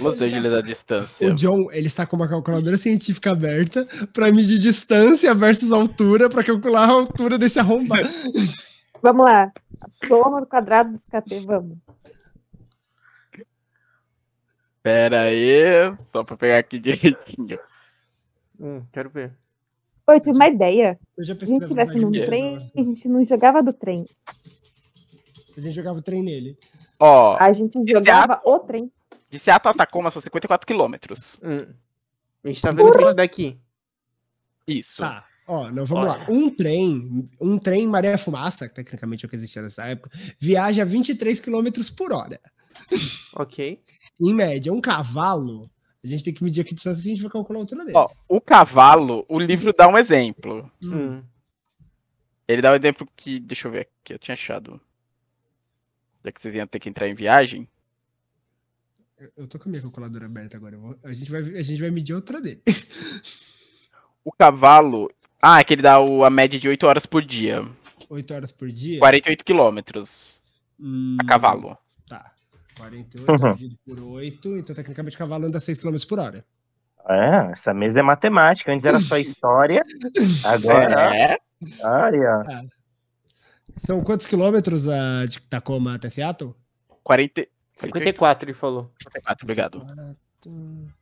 F: Los Angeles a distância. O
C: John, ele está com uma calculadora científica aberta para medir distância versus altura, para calcular a altura desse arrombado.
G: *laughs* Vamos lá. A soma do quadrado dos KT, vamos.
F: Pera aí, só para pegar aqui direitinho.
E: Hum, quero ver.
G: Oi, eu uma ideia. Se a gente estivesse num trem, a gente não jogava do trem.
F: A gente jogava o trem nele. Ó, a gente jogava o trem. De Seattle a Tacoma são 54 quilômetros. Hum. A gente tá vendo isso daqui. Isso. Tá.
C: Ó, não, vamos Olha. lá. Um trem, um trem Maria Fumaça, que tecnicamente é o que existia nessa época, viaja 23 quilômetros por hora. Ok. em média, um cavalo, a gente tem que medir aqui a distância a gente vai calcular a altura dele. Ó,
F: o cavalo, o livro dá um exemplo. Hum. hum. Ele dá um exemplo que, deixa eu ver aqui, eu tinha achado. Já que vocês iam ter que entrar em viagem.
C: Eu tô com a minha calculadora aberta agora. Vou... a, gente vai, a gente vai medir
F: outra dele. *laughs* o cavalo. Ah, é que ele dá o... a média de 8 horas por dia.
C: 8 horas por dia?
F: 48 quilômetros. Hum... a cavalo.
C: Tá. 48 uhum. dividido por 8, então tecnicamente o cavalo anda 6 km por hora.
E: É, essa mesa é matemática. Antes era só *laughs* história. Agora. É.
F: Olha. É
C: são quantos quilômetros a, de Tacoma até Seattle?
F: 40... 54, ele falou. 54, obrigado. 54...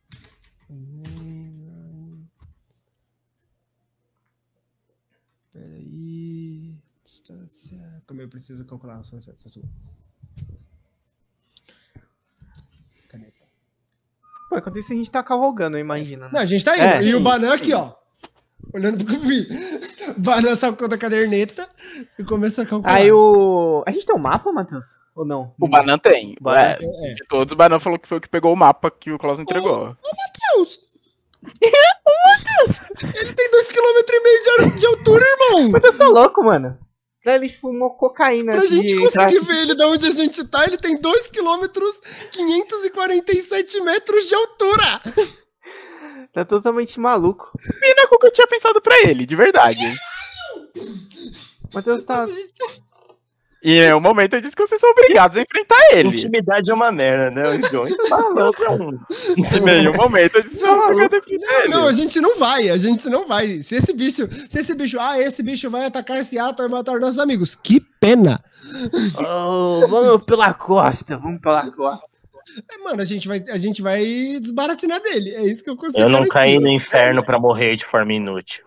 C: Peraí. Distância. Como eu preciso calcular? Só, só, só, só.
D: Caneta. Pô, enquanto isso a gente tá cavalgando, imagina.
C: Né? Não, a gente tá indo. É, e sim. o Banan aqui, ó olhando pro Gumi. *laughs* Vai na sacola da caderneta e começa a calcular. Aí o. A gente tem um mapa, Matheus? Ou não?
D: O Banan
F: tem. O Banan é, tem é. De todos, o Banan falou que foi o que pegou o mapa que o Klaus entregou. Ô,
C: Matheus! *laughs* ô, Matheus! Ele tem 2,5km de, de altura, irmão! Matheus tá
D: louco, mano.
C: Ele fumou cocaína. Pra gente conseguir ver ele de onde a gente tá, ele tem 2 km 547 metros de altura.
D: Tá totalmente maluco.
C: Pina com que eu tinha pensado pra
D: ele, de verdade. Matheus tá.
E: E é o momento disso que vocês são obrigados a enfrentar ele. Intimidade é uma merda, né? O John tá *laughs* louco. Em é nenhum é momento
C: não, não, a gente não vai, a gente não vai. Se esse bicho, se esse bicho, ah, esse bicho vai atacar Seattle e matar nossos amigos. Que pena. Oh, vamos pela costa,
E: vamos pela costa.
C: É, mano, a gente, vai, a gente vai desbaratinar dele. É isso que eu consigo. Eu
E: não caí no inferno para morrer de forma inútil.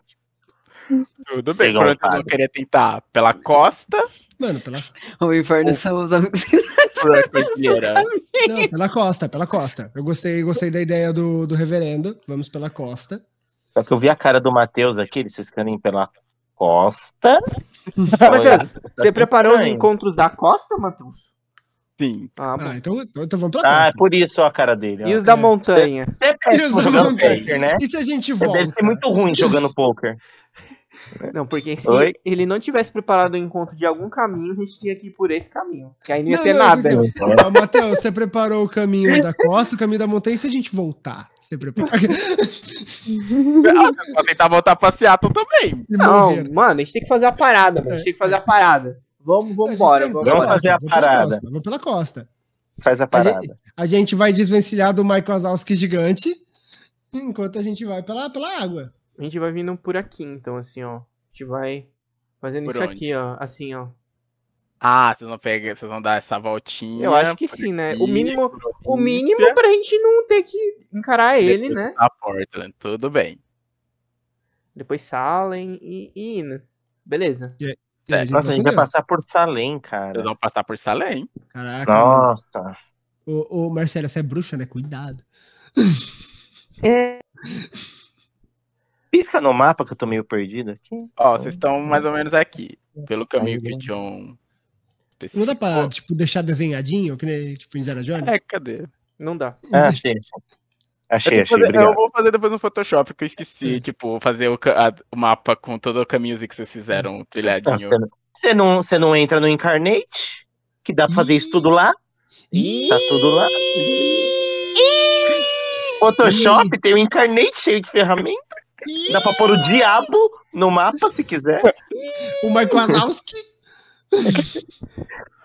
E: Tudo Sei bem, quando eles vão querer
B: tentar pela costa. Mano, pela. O inferno o... são os amigos. *laughs* pela
C: Não, pela costa, pela costa. Eu gostei, gostei da ideia do, do reverendo. Vamos pela costa.
E: Só que eu vi a cara do Matheus aqui, vocês querem ir pela costa. Matheus, você tá preparou os encontros
D: da costa, Matheus?
E: Sim. Ah, ah então, então, então vamos pra Ah, é por isso a cara dele. Ó. E os da montanha. Você é péssimo poker, né? E se a
D: gente volta? deve ser muito ruim jogando
E: *laughs* poker. Não, porque se Oi? ele
D: não tivesse preparado o encontro de algum caminho, a gente tinha que ir por esse caminho. Que aí não ia não, ter não, nada. ah,
C: Matheus, você preparou o caminho da costa, o caminho da montanha, e se a gente voltar? Você preparou? ah,
D: pra tentar voltar pra Seattle também. Não, mano, a gente tem que fazer a parada, mano. A gente tem que fazer a parada. Vamos, vamos embora. Vamos fazer a parada.
C: vamos pela costa. Faz a parada. A gente, a gente vai desvencilhar do Michael Wazowski gigante, enquanto a gente vai pela, pela água. A
D: gente vai vindo por aqui, então, assim, ó. A gente vai fazendo por isso onde? aqui, ó. Assim, ó.
F: Ah, vocês não pegam, vocês vão dar essa voltinha. Eu acho
D: que sim, né? O mínimo, o mínimo pra gente não ter que encarar ele, né? A Portland,
F: né? tudo bem.
D: Depois Salem e, e Ina. Beleza.
C: E,
E: nossa, a gente vai passar por Salem, cara. Eu vão passar por Salem. Caraca.
F: Nossa.
C: Ô, ô você é bruxa, né? Cuidado. É.
E: Pisca no mapa que eu tô meio perdido aqui. Ó, vocês estão mais ou menos
F: aqui, pelo caminho que o John.
C: Não dá pra, tipo, deixar desenhadinho, que nem, tipo, Indiana Jones?
F: É, cadê? Não dá. Ah, Achei, eu, achei, fazer, eu vou fazer depois no Photoshop, que eu esqueci, *laughs* tipo, fazer o, a, o mapa com todo o caminhozinho que vocês fizeram,
E: trilhadinho. Tá, você não, não, não entra no Incarnate, que dá pra fazer isso tudo lá. Tá tudo lá. Photoshop tem o um Incarnate cheio de ferramenta. Dá pra pôr o diabo no mapa, se quiser. O Mike Wazowski.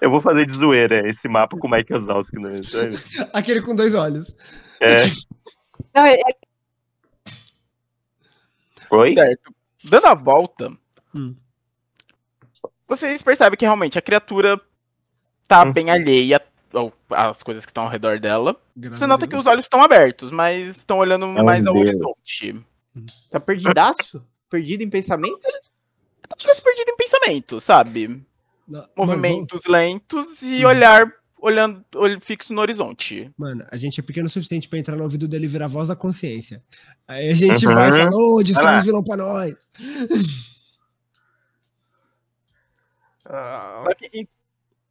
E: Eu vou fazer de zoeira esse mapa com o Mike Wazowski. Né?
C: Aquele com dois olhos.
E: É. *laughs*
C: É, é
F: Oi? Certo. Dando a volta, hum. vocês percebem que realmente a criatura tá hum. bem alheia às coisas que estão ao redor dela. Grande Você nota que os olhos estão abertos, mas estão olhando Grande mais ao horizonte. Tá perdidaço? Perdido em pensamentos? Eu tá tivesse perdido em pensamentos, sabe? Não, Movimentos não. lentos e hum. olhar olhando olho fixo no horizonte.
C: Mano, a gente é pequeno o suficiente para entrar no ouvido dele e virar a voz da consciência.
F: Aí a gente uhum. vai e fala, ô, oh, destrói o vilão pra nós. Uh...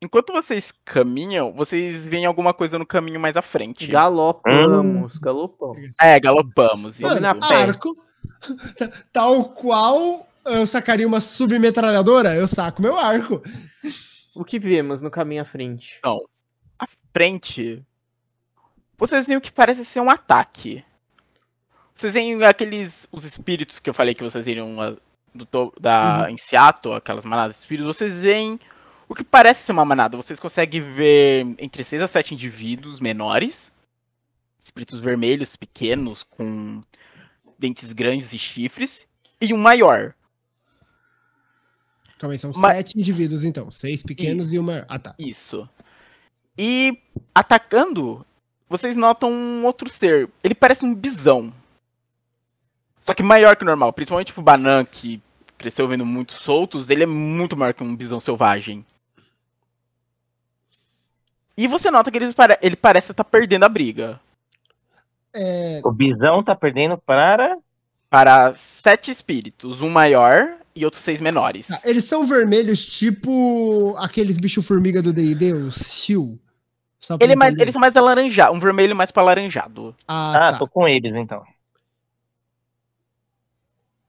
F: Enquanto vocês caminham, vocês veem alguma coisa no caminho mais à frente. Galopamos, hum.
A: galopamos.
F: É, galopamos. Mano, na arco,
C: *laughs* tal qual eu sacaria uma submetralhadora, eu saco meu arco.
F: O que vemos no caminho à frente? Não, frente, vocês veem o que parece ser um ataque. Vocês veem aqueles. os espíritos que eu falei que vocês iriam ah, do, do, da, uhum. em Seattle, aquelas manadas de espíritos, vocês veem o que parece ser uma manada. Vocês conseguem ver entre seis a sete indivíduos menores, espíritos vermelhos, pequenos, com dentes grandes e chifres, e um maior. Calma aí, são Ma... sete indivíduos então, seis pequenos e, e um maior. Ah, tá. Isso. E atacando, vocês notam um outro ser. Ele parece um bisão. Só que maior que o normal, principalmente pro Banan, que cresceu vendo muito soltos, ele é muito maior que um bisão selvagem. E você nota que ele, pare... ele parece estar tá perdendo a briga. É... O bisão tá perdendo para. Para sete espíritos, um maior e outros seis menores. Ah, eles
C: são vermelhos, tipo aqueles bicho formiga do DD, os Sil. Ele é mais, eles
F: são é mais alaranjados, um vermelho mais para alaranjado. Ah, ah tá. tô com eles então.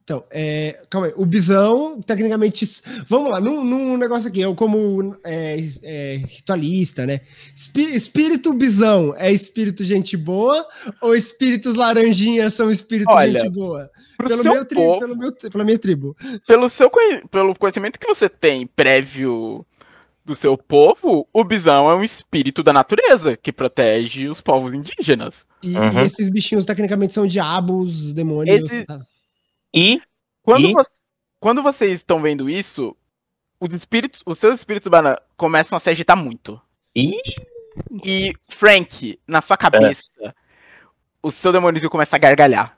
C: Então, é, calma aí. O Bisão, tecnicamente. Vamos lá, num, num negócio aqui, eu como é, é, ritualista, né? espírito Bisão é espírito gente boa ou espíritos laranjinhas são espírito Olha, gente boa? Pelo meu, povo, pelo meu, pela minha tribo.
F: Pelo, seu, pelo conhecimento que você tem prévio do seu povo, o bisão é um espírito da natureza que protege os povos indígenas. E, uhum. esses
C: bichinhos tecnicamente são diabos,
F: demônios. Esse... Tá? E quando, e... Vo quando vocês estão vendo isso, os espíritos, os seus espíritos banana, começam a se agitar muito. E, e Frank, na sua cabeça, é. o seu demônio começa a gargalhar.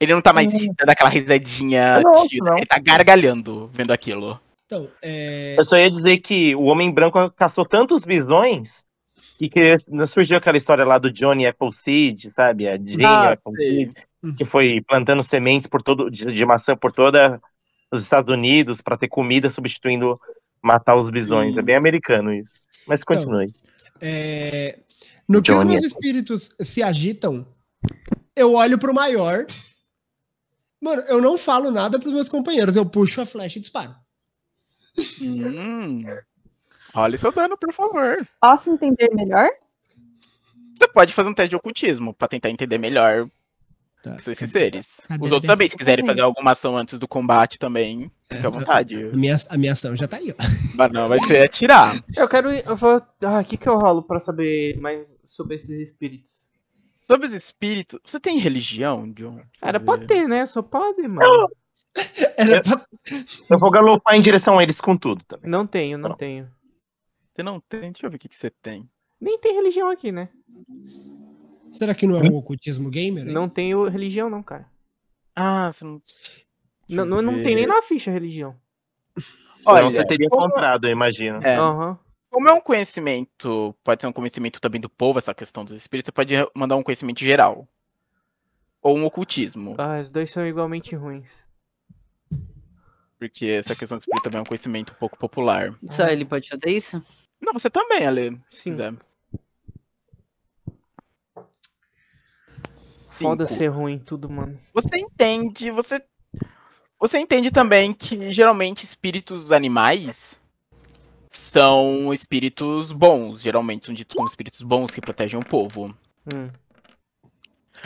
E: Ele não tá mais hum. daquela risadinha, não, ele tá gargalhando vendo aquilo. Então, é... Eu só ia dizer que o Homem Branco caçou tantos visões que, que surgiu aquela história lá do Johnny Appleseed, sabe? A é, Jane ah, Appleseed, uhum. que foi plantando sementes por todo, de, de maçã por toda os Estados Unidos para ter comida substituindo matar os bisões. Sim. É uhum. bem americano isso. Mas então, continue. Então, é... No que os meus
C: espíritos se agitam, eu olho pro maior. Mano, eu não falo nada pros meus companheiros, eu puxo a flecha e disparo.
F: Hum. Olha seu
G: dano, por favor. Posso entender melhor?
F: Você pode fazer um teste de ocultismo para tentar entender melhor tá. cadê, seres. Cadê Os outros também, se quiserem fazer alguma ação antes do combate também, é, fique à tá. vontade. A minha, a minha ação já tá aí, ó. *laughs* Mas não, vai ser atirar.
D: Eu quero. Eu vou. Ah, o que, que eu rolo para saber
F: mais sobre esses espíritos? Sobre os espíritos. Você tem religião, John? Cara, pode ter, né? Só pode, mano. *laughs* Era eu, pra...
E: eu vou galopar em direção a eles com tudo também. Não tenho, não, não. Tá tenho. Você não tem? Deixa eu ver o que, que você tem.
D: Nem tem religião aqui, né?
C: Será que não é hum? um ocultismo
D: gamer? Não tenho religião, não, cara. Ah, você não. Não, não, não tem nem na ficha religião.
F: Olha, você teria encontrado, comprado, eu imagino. É. Uhum. Como é um conhecimento, pode ser um conhecimento também do povo, essa questão dos espíritos, você pode mandar um conhecimento geral. Ou um ocultismo.
D: Ah, os dois são igualmente ruins.
F: Porque essa questão espírito também é um conhecimento um pouco popular. Só ele pode fazer isso? Não, você também, Ale. Sim. Foda ser
D: ruim tudo, mano.
F: Você entende, você. Você entende também que geralmente espíritos animais são espíritos bons. Geralmente são ditos como espíritos bons que protegem o povo.
E: Hum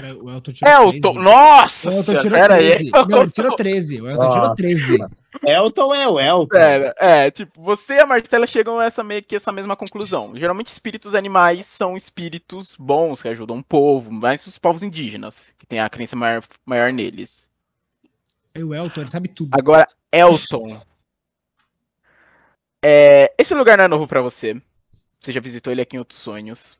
E: o Elton tirou é, Elton, 13. Nossa! O Elton tirou 13. Aí, Não, Elton... ele tirou 13. O Elton nossa. tirou 13. Elton é o Elton.
F: Pera, é, tipo, você e a Marcela chegam a essa, meio que essa mesma conclusão. Geralmente, espíritos animais são espíritos bons, que ajudam o povo, mas os povos indígenas, que tem a crença maior, maior neles.
C: É o Elton, ele sabe tudo. Agora, Elton.
F: É, esse lugar não é novo para você. Você já visitou ele aqui em outros sonhos.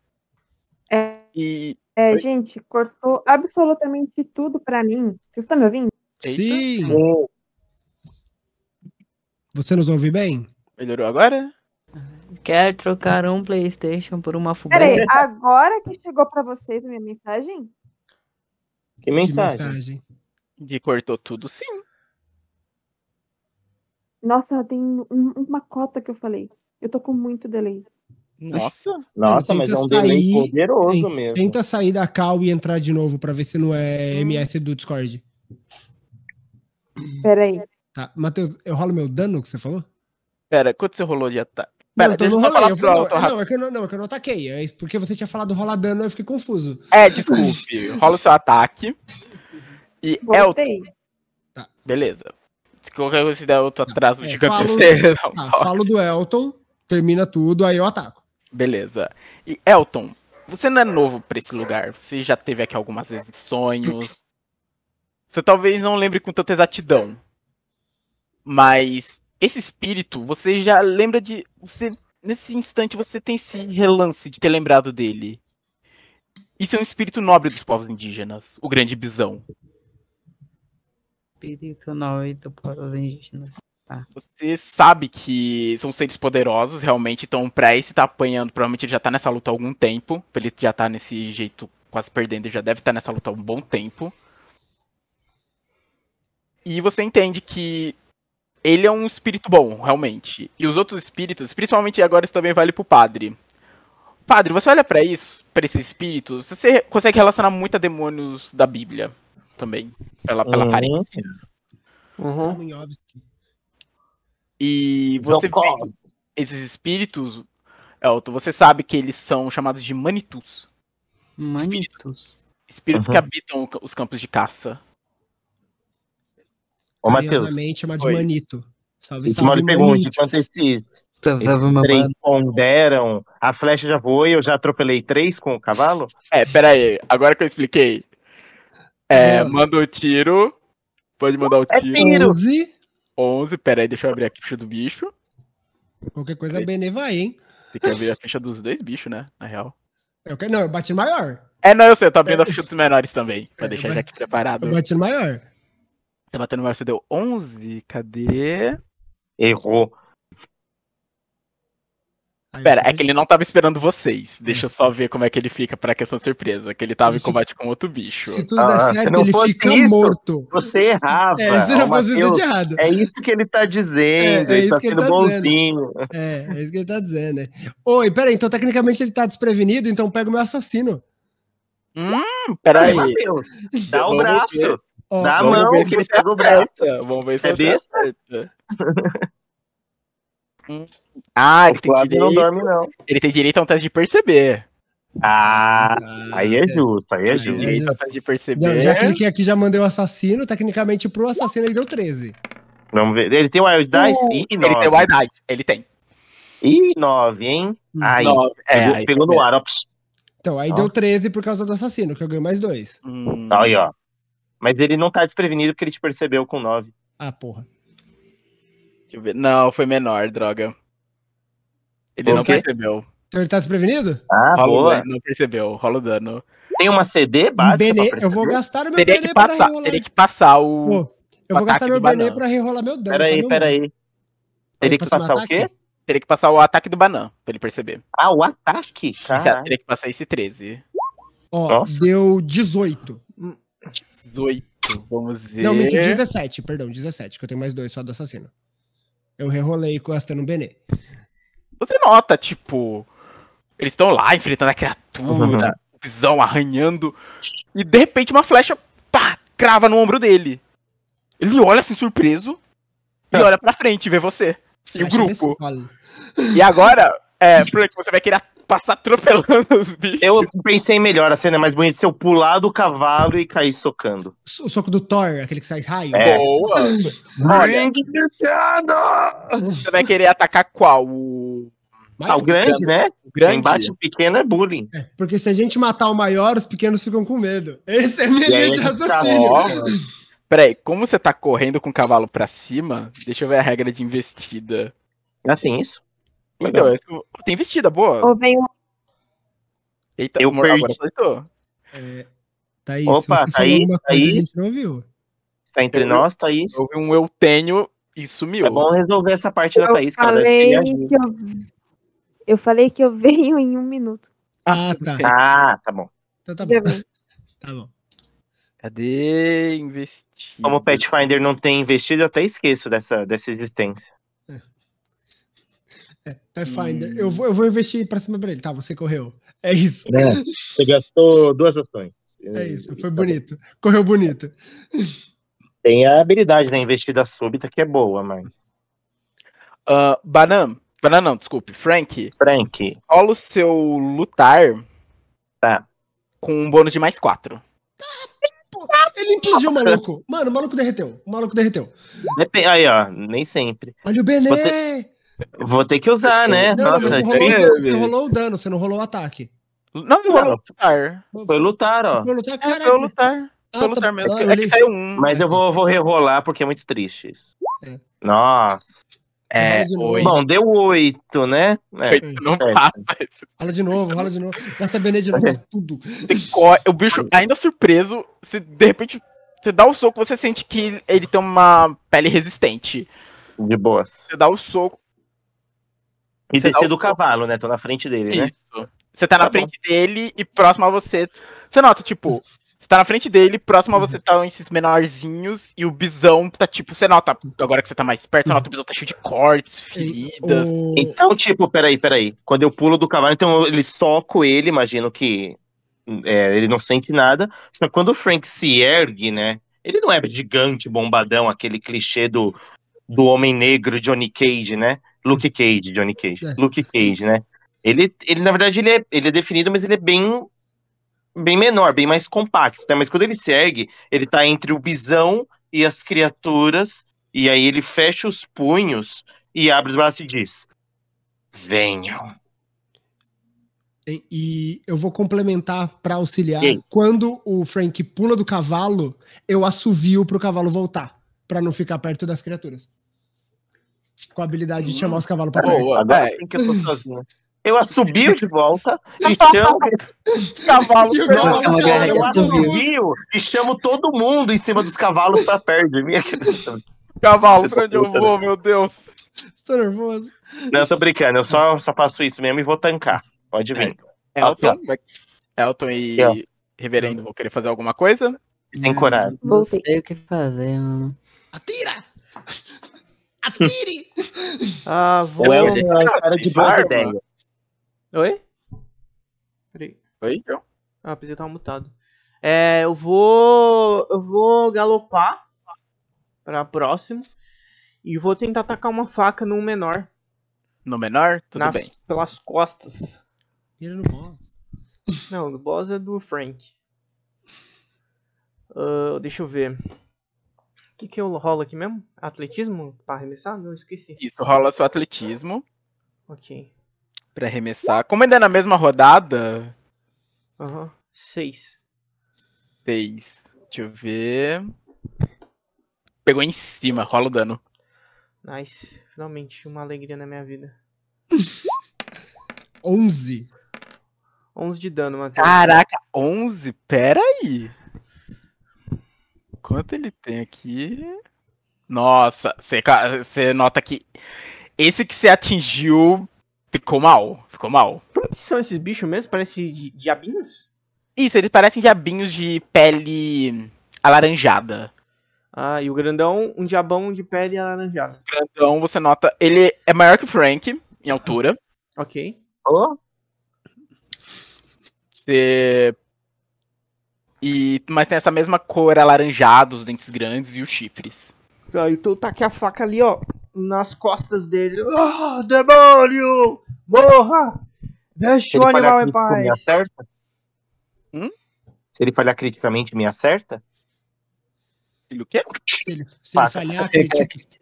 G: É. E é, gente, cortou absolutamente tudo para mim. Vocês estão me ouvindo? Sim! Eita.
C: Você nos ouve
B: bem? Melhorou agora? Quer trocar um PlayStation por uma fubá? Peraí,
G: agora que chegou para vocês a minha mensagem?
B: Que mensagem? Que mensagem?
F: De cortou tudo, sim.
G: Nossa, tem um, uma cota que eu falei. Eu tô com muito delay. Nossa,
E: nossa, mas é um sair, poderoso tenta, mesmo. Tenta
C: sair da cal e entrar de novo para ver se não é MS hum. do Discord. Pera aí. Tá, Matheus, eu rolo meu dano que você falou?
F: Pera, quanto você rolou de ataque? Pera, não, não rolei. Eu falei, não, alto, não,
C: é que eu não, não, é que eu não ataquei. É porque você tinha falado rolar dano, eu fiquei confuso.
F: É, desculpe. *laughs* rola o seu ataque. E Voltei. é o. Tá. Beleza. Se qualquer coisa der outro tá, atraso, é, tá. é, falo, tá,
C: falo do Elton, termina tudo, aí eu ataco.
F: Beleza. E Elton, você não é novo para esse lugar. Você já teve aqui algumas vezes sonhos. Você talvez não lembre com tanta exatidão. Mas esse espírito, você já lembra de. Você, nesse instante, você tem esse relance de ter lembrado dele. Isso é um espírito nobre dos povos indígenas, o grande bisão.
B: Espírito nobre dos povos indígenas. Tá.
F: Você sabe que são seres poderosos, realmente. Então, pra esse tá apanhando, provavelmente ele já tá nessa luta há algum tempo. Ele já tá nesse jeito quase perdendo, ele já deve estar tá nessa luta há um bom tempo. E você entende que ele é um espírito bom, realmente. E os outros espíritos, principalmente agora isso também vale pro padre. Padre, você olha para isso, para esses espíritos, você consegue relacionar muito a demônios da Bíblia também, pela, pela uhum. aparência. Uhum. E você vê esses espíritos, Elton, você sabe que eles são chamados de manitus. Manitus. Espíritos, espíritos uhum. que habitam os campos de caça.
C: Ô, Matheus. chamado
F: de manito. Salve,
C: salve, pergunta,
E: enquanto esses, três ponderam, a flecha já voou e eu já atropelei três com o cavalo? É, peraí, agora que eu expliquei. É, manda o
F: tiro, pode mandar o tiro. É tiro! 11. Pera aí, deixa eu abrir aqui a ficha do bicho. Qualquer coisa, a
C: Benê vai, hein?
F: Tem que abrir a ficha dos dois bichos, né? Na real.
C: Eu quero, não, eu bati no maior.
F: É, não, eu sei, eu tô abrindo a é. ficha dos menores também. Pra é, deixar já aqui preparado. Eu bati no maior. Tá batendo maior, você deu 11? Cadê? Errou. Pera, é que ele não tava esperando vocês. Deixa eu só ver como é que ele fica pra questão de surpresa. Que ele tava em combate com outro bicho. Se tudo ah, der certo, ele fica isso, morto. Você errava. É, não Mateus, isso, errado. É isso que ele tá dizendo. É, é ele tá sendo
C: tá bonzinho. Dizendo. É, é isso que ele tá dizendo. Né? Oi, peraí, então tecnicamente ele tá desprevenido, então pega o meu assassino. Hum, peraí. Mateus, dá o braço.
A: Dá a mão, que ele pega tá o braço. Vamos ver se é tá besta.
F: Ah, o ele Flávio direito, não dorme, não. Ele tem direito a um teste de perceber.
E: Ah, aí é justo, aí é, é justo. Aí, de perceber. Não, já cliquei
C: aqui, já mandei o assassino. Tecnicamente, pro assassino, ele deu 13.
E: Vamos ver. Ele tem o Wild Dice? Uh, ele tem o Wild Dice, ele tem. Ih, 9, hein? Hum. Aí, nove. É, aí pegou tá no ar, ó.
C: Então, aí ah. deu 13 por causa do assassino, que eu ganhei mais 2. Hum.
E: Aí, ó. Mas ele não tá desprevenido porque ele te percebeu com 9. Ah, porra. Não, foi
F: menor, droga. Ele Por não percebeu.
C: Então ele tá desprevenido? Ah, Rolo boa. Dano,
F: não percebeu, rola o dano. Tem uma CD básica? Um eu vou gastar o meu teria pra passar, rerolar. Teria que passar o. Pô, eu o vou gastar meu BD pra
C: rerolar meu dano. Peraí, tá peraí.
F: Teria que passar o quê? Teria que passar o ataque do banana, pra ele perceber. Ah, o ataque? Cara. Teria que passar esse 13. Ó, Nossa.
C: deu 18.
F: 18, vamos ver. Não, menti, 17,
C: perdão, 17, que eu tenho mais dois só do assassino. Eu rerolei
F: Costa no Benê. Você nota, tipo, eles estão lá enfrentando a criatura, uhum. o visão arranhando, e de repente uma flecha, pá, crava no ombro dele. Ele olha assim, surpreso, e tá. olha pra frente, vê você. E o grupo. E agora, é, *laughs* você vai querer passar
E: atropelando os bichos. Eu pensei melhor, a cena é mais bonita se eu pular do cavalo e cair socando.
F: O soco
C: do
E: Thor, aquele que sai raio. É. Boa! Olha, você vai querer atacar qual? O... ah, o grande, né? O grande. Quem bate o pequeno é bullying. É,
C: porque se a gente matar o maior, os pequenos ficam com medo. Esse é
F: meio de tá raciocínio. *laughs* Peraí, como você tá correndo com o cavalo pra cima, deixa eu ver a regra de investida. Ah, tem assim, isso? Legal. Então, tem vestida boa. Ou vem... Eita, eu perdi. agora soltou. É, Thaís, Opa, você Thaís, coisa, Thaís, a gente não viu. Está entre eu, nós, Thaís. Houve um eu tenho e sumiu. É bom resolver essa parte eu da Thaís, falei cara. Que
G: eu, eu falei que eu venho em um minuto. Ah, ah tá. Ah, tá bom. Então tá bom. *laughs*
F: tá bom.
E: Cadê investir? Como o Pathfinder não tem investido, eu até esqueço dessa, dessa existência.
C: É, Pathfinder. Hum. Eu, vou, eu vou investir pra cima pra ele. Tá, você correu. É isso. É,
E: você gastou duas ações. É isso, foi tá bonito.
C: Correu bonito. *laughs*
E: Tem a habilidade né? da investida súbita que é boa, mas.
F: Uh, ah, banana, não, desculpe. Frank. Frank. Rola o seu lutar. Tá. Com um bônus de mais quatro. Tá,
C: ele implodiu o maluco. Mano, o maluco derreteu. O maluco derreteu.
E: Aí, ó, nem sempre.
C: Olha o Benê! Você...
E: Vou ter que usar, né? Não, Nossa, não, você, rolou, você, rolou,
C: o dano, você não rolou o ataque.
E: Não, não rolou lutar. Foi lutar, ó. Foi
A: lutar, caraca. É, foi lutar. Ah, lutar tá...
C: mesmo. Ah, é que ah, saiu
E: um. Mas eu vou, vou rerolar porque é muito triste isso. É. Nossa. É, é bom, deu oito, né? É, oito é. não passa.
C: Rola de novo, rola de novo. Gasta
F: Benê de novo, gasta tudo. O bicho, ainda surpreso, se de repente você dá o soco, você sente que ele tem uma pele resistente. De boas. Você dá o soco,
E: e descer do cavalo, né? Tô na frente dele, né? Isso. né? Você tá na tá frente
F: dele e próximo a você. Você nota, tipo, você tá na frente dele, próximo a uhum. você tá um esses menorzinhos e o bisão tá tipo, você nota, agora que você tá mais perto, você nota o uhum. bisão tá cheio de cortes,
E: feridas. Então, tipo, peraí, peraí. Quando eu pulo do cavalo, então ele soco ele, imagino que é, ele não sente nada. Só que quando o Frank se ergue, né? Ele não é gigante, bombadão, aquele clichê do, do homem negro Johnny Cage, né? Luke Cage, Johnny Cage. É. Luke Cage, né? Ele, ele na verdade, ele é, ele é definido, mas ele é bem bem menor, bem mais compacto, tá? Mas quando ele se ergue, ele tá entre o bisão e as criaturas, e aí ele fecha os punhos e abre os braços e diz: Venham.
C: E, e eu vou complementar para auxiliar. Quando o Frank pula do cavalo, eu assovio pro cavalo voltar, para não ficar perto das criaturas com a habilidade de uhum. chamar os cavalos pra perto. Boa, agora é. sim que eu tô
E: sozinho. Eu assobio de volta *laughs* e chamo cavalos pra perto. eu assobio e chamo todo mundo em cima dos cavalos pra perto de mim. Cavalo, pra onde eu né? vou, meu Deus?
C: Tô
F: nervoso.
E: Não, tô brincando, eu só, só faço isso mesmo e vou tancar. Pode vir. É. Elton,
F: Elton e Reverendo vão querer fazer alguma coisa? Tem coragem. Não
B: sei o que fazer, mano. Atira! Atire! ah, *laughs* vou. é um tá cara de Barden.
D: Oi? Peraí. Oi, João. Ah, pensei que tava mutado. É, eu vou. Eu vou galopar pra próximo. E vou tentar atacar uma faca no menor.
F: No menor? Tudo Nas, bem.
D: Pelas costas. Tira no boss. Não, o boss é do Frank. Uh, deixa eu ver que, que rola aqui mesmo? Atletismo para arremessar? Não esqueci. Isso, rola seu
F: atletismo. Ok. Pra arremessar. Como ainda é na mesma rodada. Aham. Uhum. Seis. Seis. Deixa eu ver. Pegou em cima, rola o dano.
D: Nice. Finalmente, uma alegria na minha vida.
F: 11. 11 de dano, Matheus. Caraca, 11? Pera aí quanto ele tem aqui. Nossa, você nota que esse que você atingiu ficou mal. Ficou mal. que são esses bichos mesmo? Parece de diabinhos? Isso, eles parecem diabinhos de pele alaranjada.
D: Ah, e o grandão, um diabão de pele alaranjada.
F: O grandão, você nota, ele é maior que o Frank em altura. Ok. Oh. Você e, mas tem essa mesma cor alaranjada, os dentes grandes e os chifres.
D: Tá, então tá aqui a faca ali, ó, nas costas dele.
A: Ah, oh, demônio! Morra! Deixa
E: o animal em paz. Me
F: acerta?
A: Hum?
E: Se ele falhar criticamente, me acerta?
C: Se ele o quê? Se ele, se ele falhar criticamente.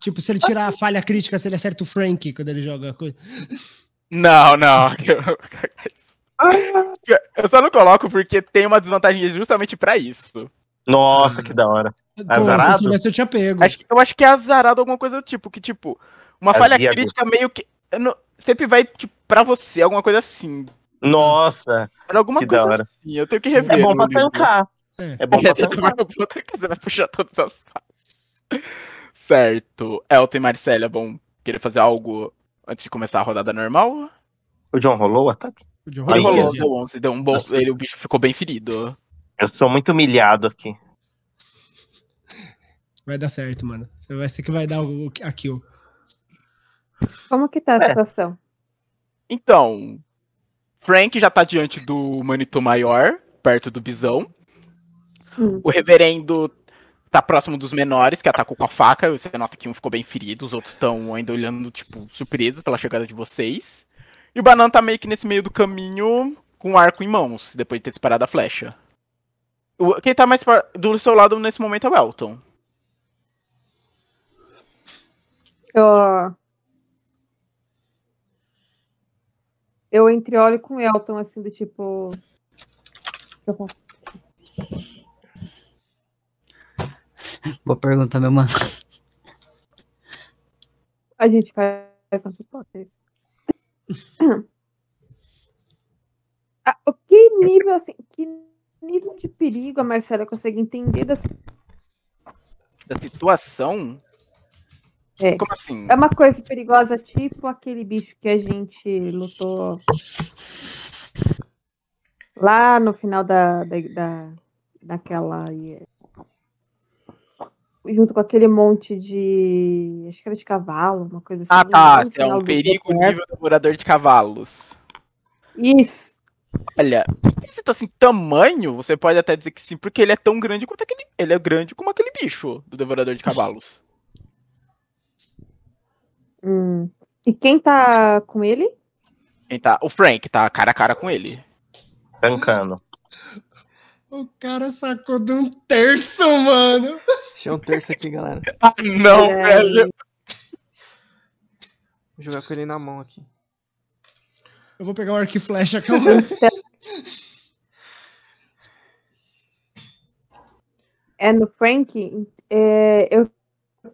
C: Tipo, se ele tirar a falha crítica, se ele acerta o Frank quando ele joga a coisa.
F: Não, não. *laughs* *laughs* Eu só não coloco porque tem uma desvantagem justamente para isso. Nossa, ah. que
E: da hora. Azarado? se
F: eu tinha pego. Acho, eu acho que é azarado alguma coisa do tipo, que tipo, uma Azia, falha crítica meio que... Não, sempre vai tipo, pra você, alguma coisa assim. Nossa! Era alguma coisa assim, eu tenho que rever. É bom pra tancar. É. é bom pra *laughs* tancar. Você vai puxar todas as Certo. Elton e Marcelo, é bom querer fazer algo antes de começar a rodada normal? O John rolou o ataque? Podia Rolou, deu 11, né? deu um bom. Nossa, ele, o bicho ficou bem ferido. Eu sou muito humilhado aqui.
C: Vai dar certo, mano. Você vai ser que vai dar o, a kill.
G: Como que tá a é. situação?
F: Então, Frank já tá diante do Manito Maior, perto do Bisão. Hum. O Reverendo tá próximo dos menores, que atacou com a faca. Você nota que um ficou bem ferido, os outros estão ainda olhando, tipo, surpresos pela chegada de vocês. E o Banana tá meio que nesse meio do caminho com o arco em mãos, depois de ter disparado a flecha. quem tá mais do seu lado
G: nesse momento é o Elton. Eu, eu entreolho com o Elton, assim, do tipo. Eu consigo.
B: Vou perguntar, meu mano.
G: A gente vai fazer vocês. Ah, que nível, assim, que nível de perigo a Marcela consegue entender da,
F: da situação? É. Como assim? É uma
G: coisa perigosa, tipo aquele bicho que a gente lutou lá no final da, da, da daquela junto com aquele monte de. Acho que era de cavalo, uma coisa ah, assim. Ah, tá. É um é perigo nível
F: devorador de cavalos.
G: Isso.
F: Olha, se tá assim, tamanho, você pode até dizer que sim, porque ele é tão grande quanto aquele. Ele é grande como aquele bicho do devorador de cavalos.
G: Hum. E quem tá com ele?
F: Quem tá? O Frank tá cara a cara com ele.
E: Tancando.
G: O cara sacou de um terço,
C: mano.
E: Deixa um terço aqui, galera. *laughs*
A: Ah, não, é... velho.
D: Vou jogar com ele na mão aqui.
C: Eu vou pegar o um arco e flecha, calma.
G: *laughs* é no Frank? É, eu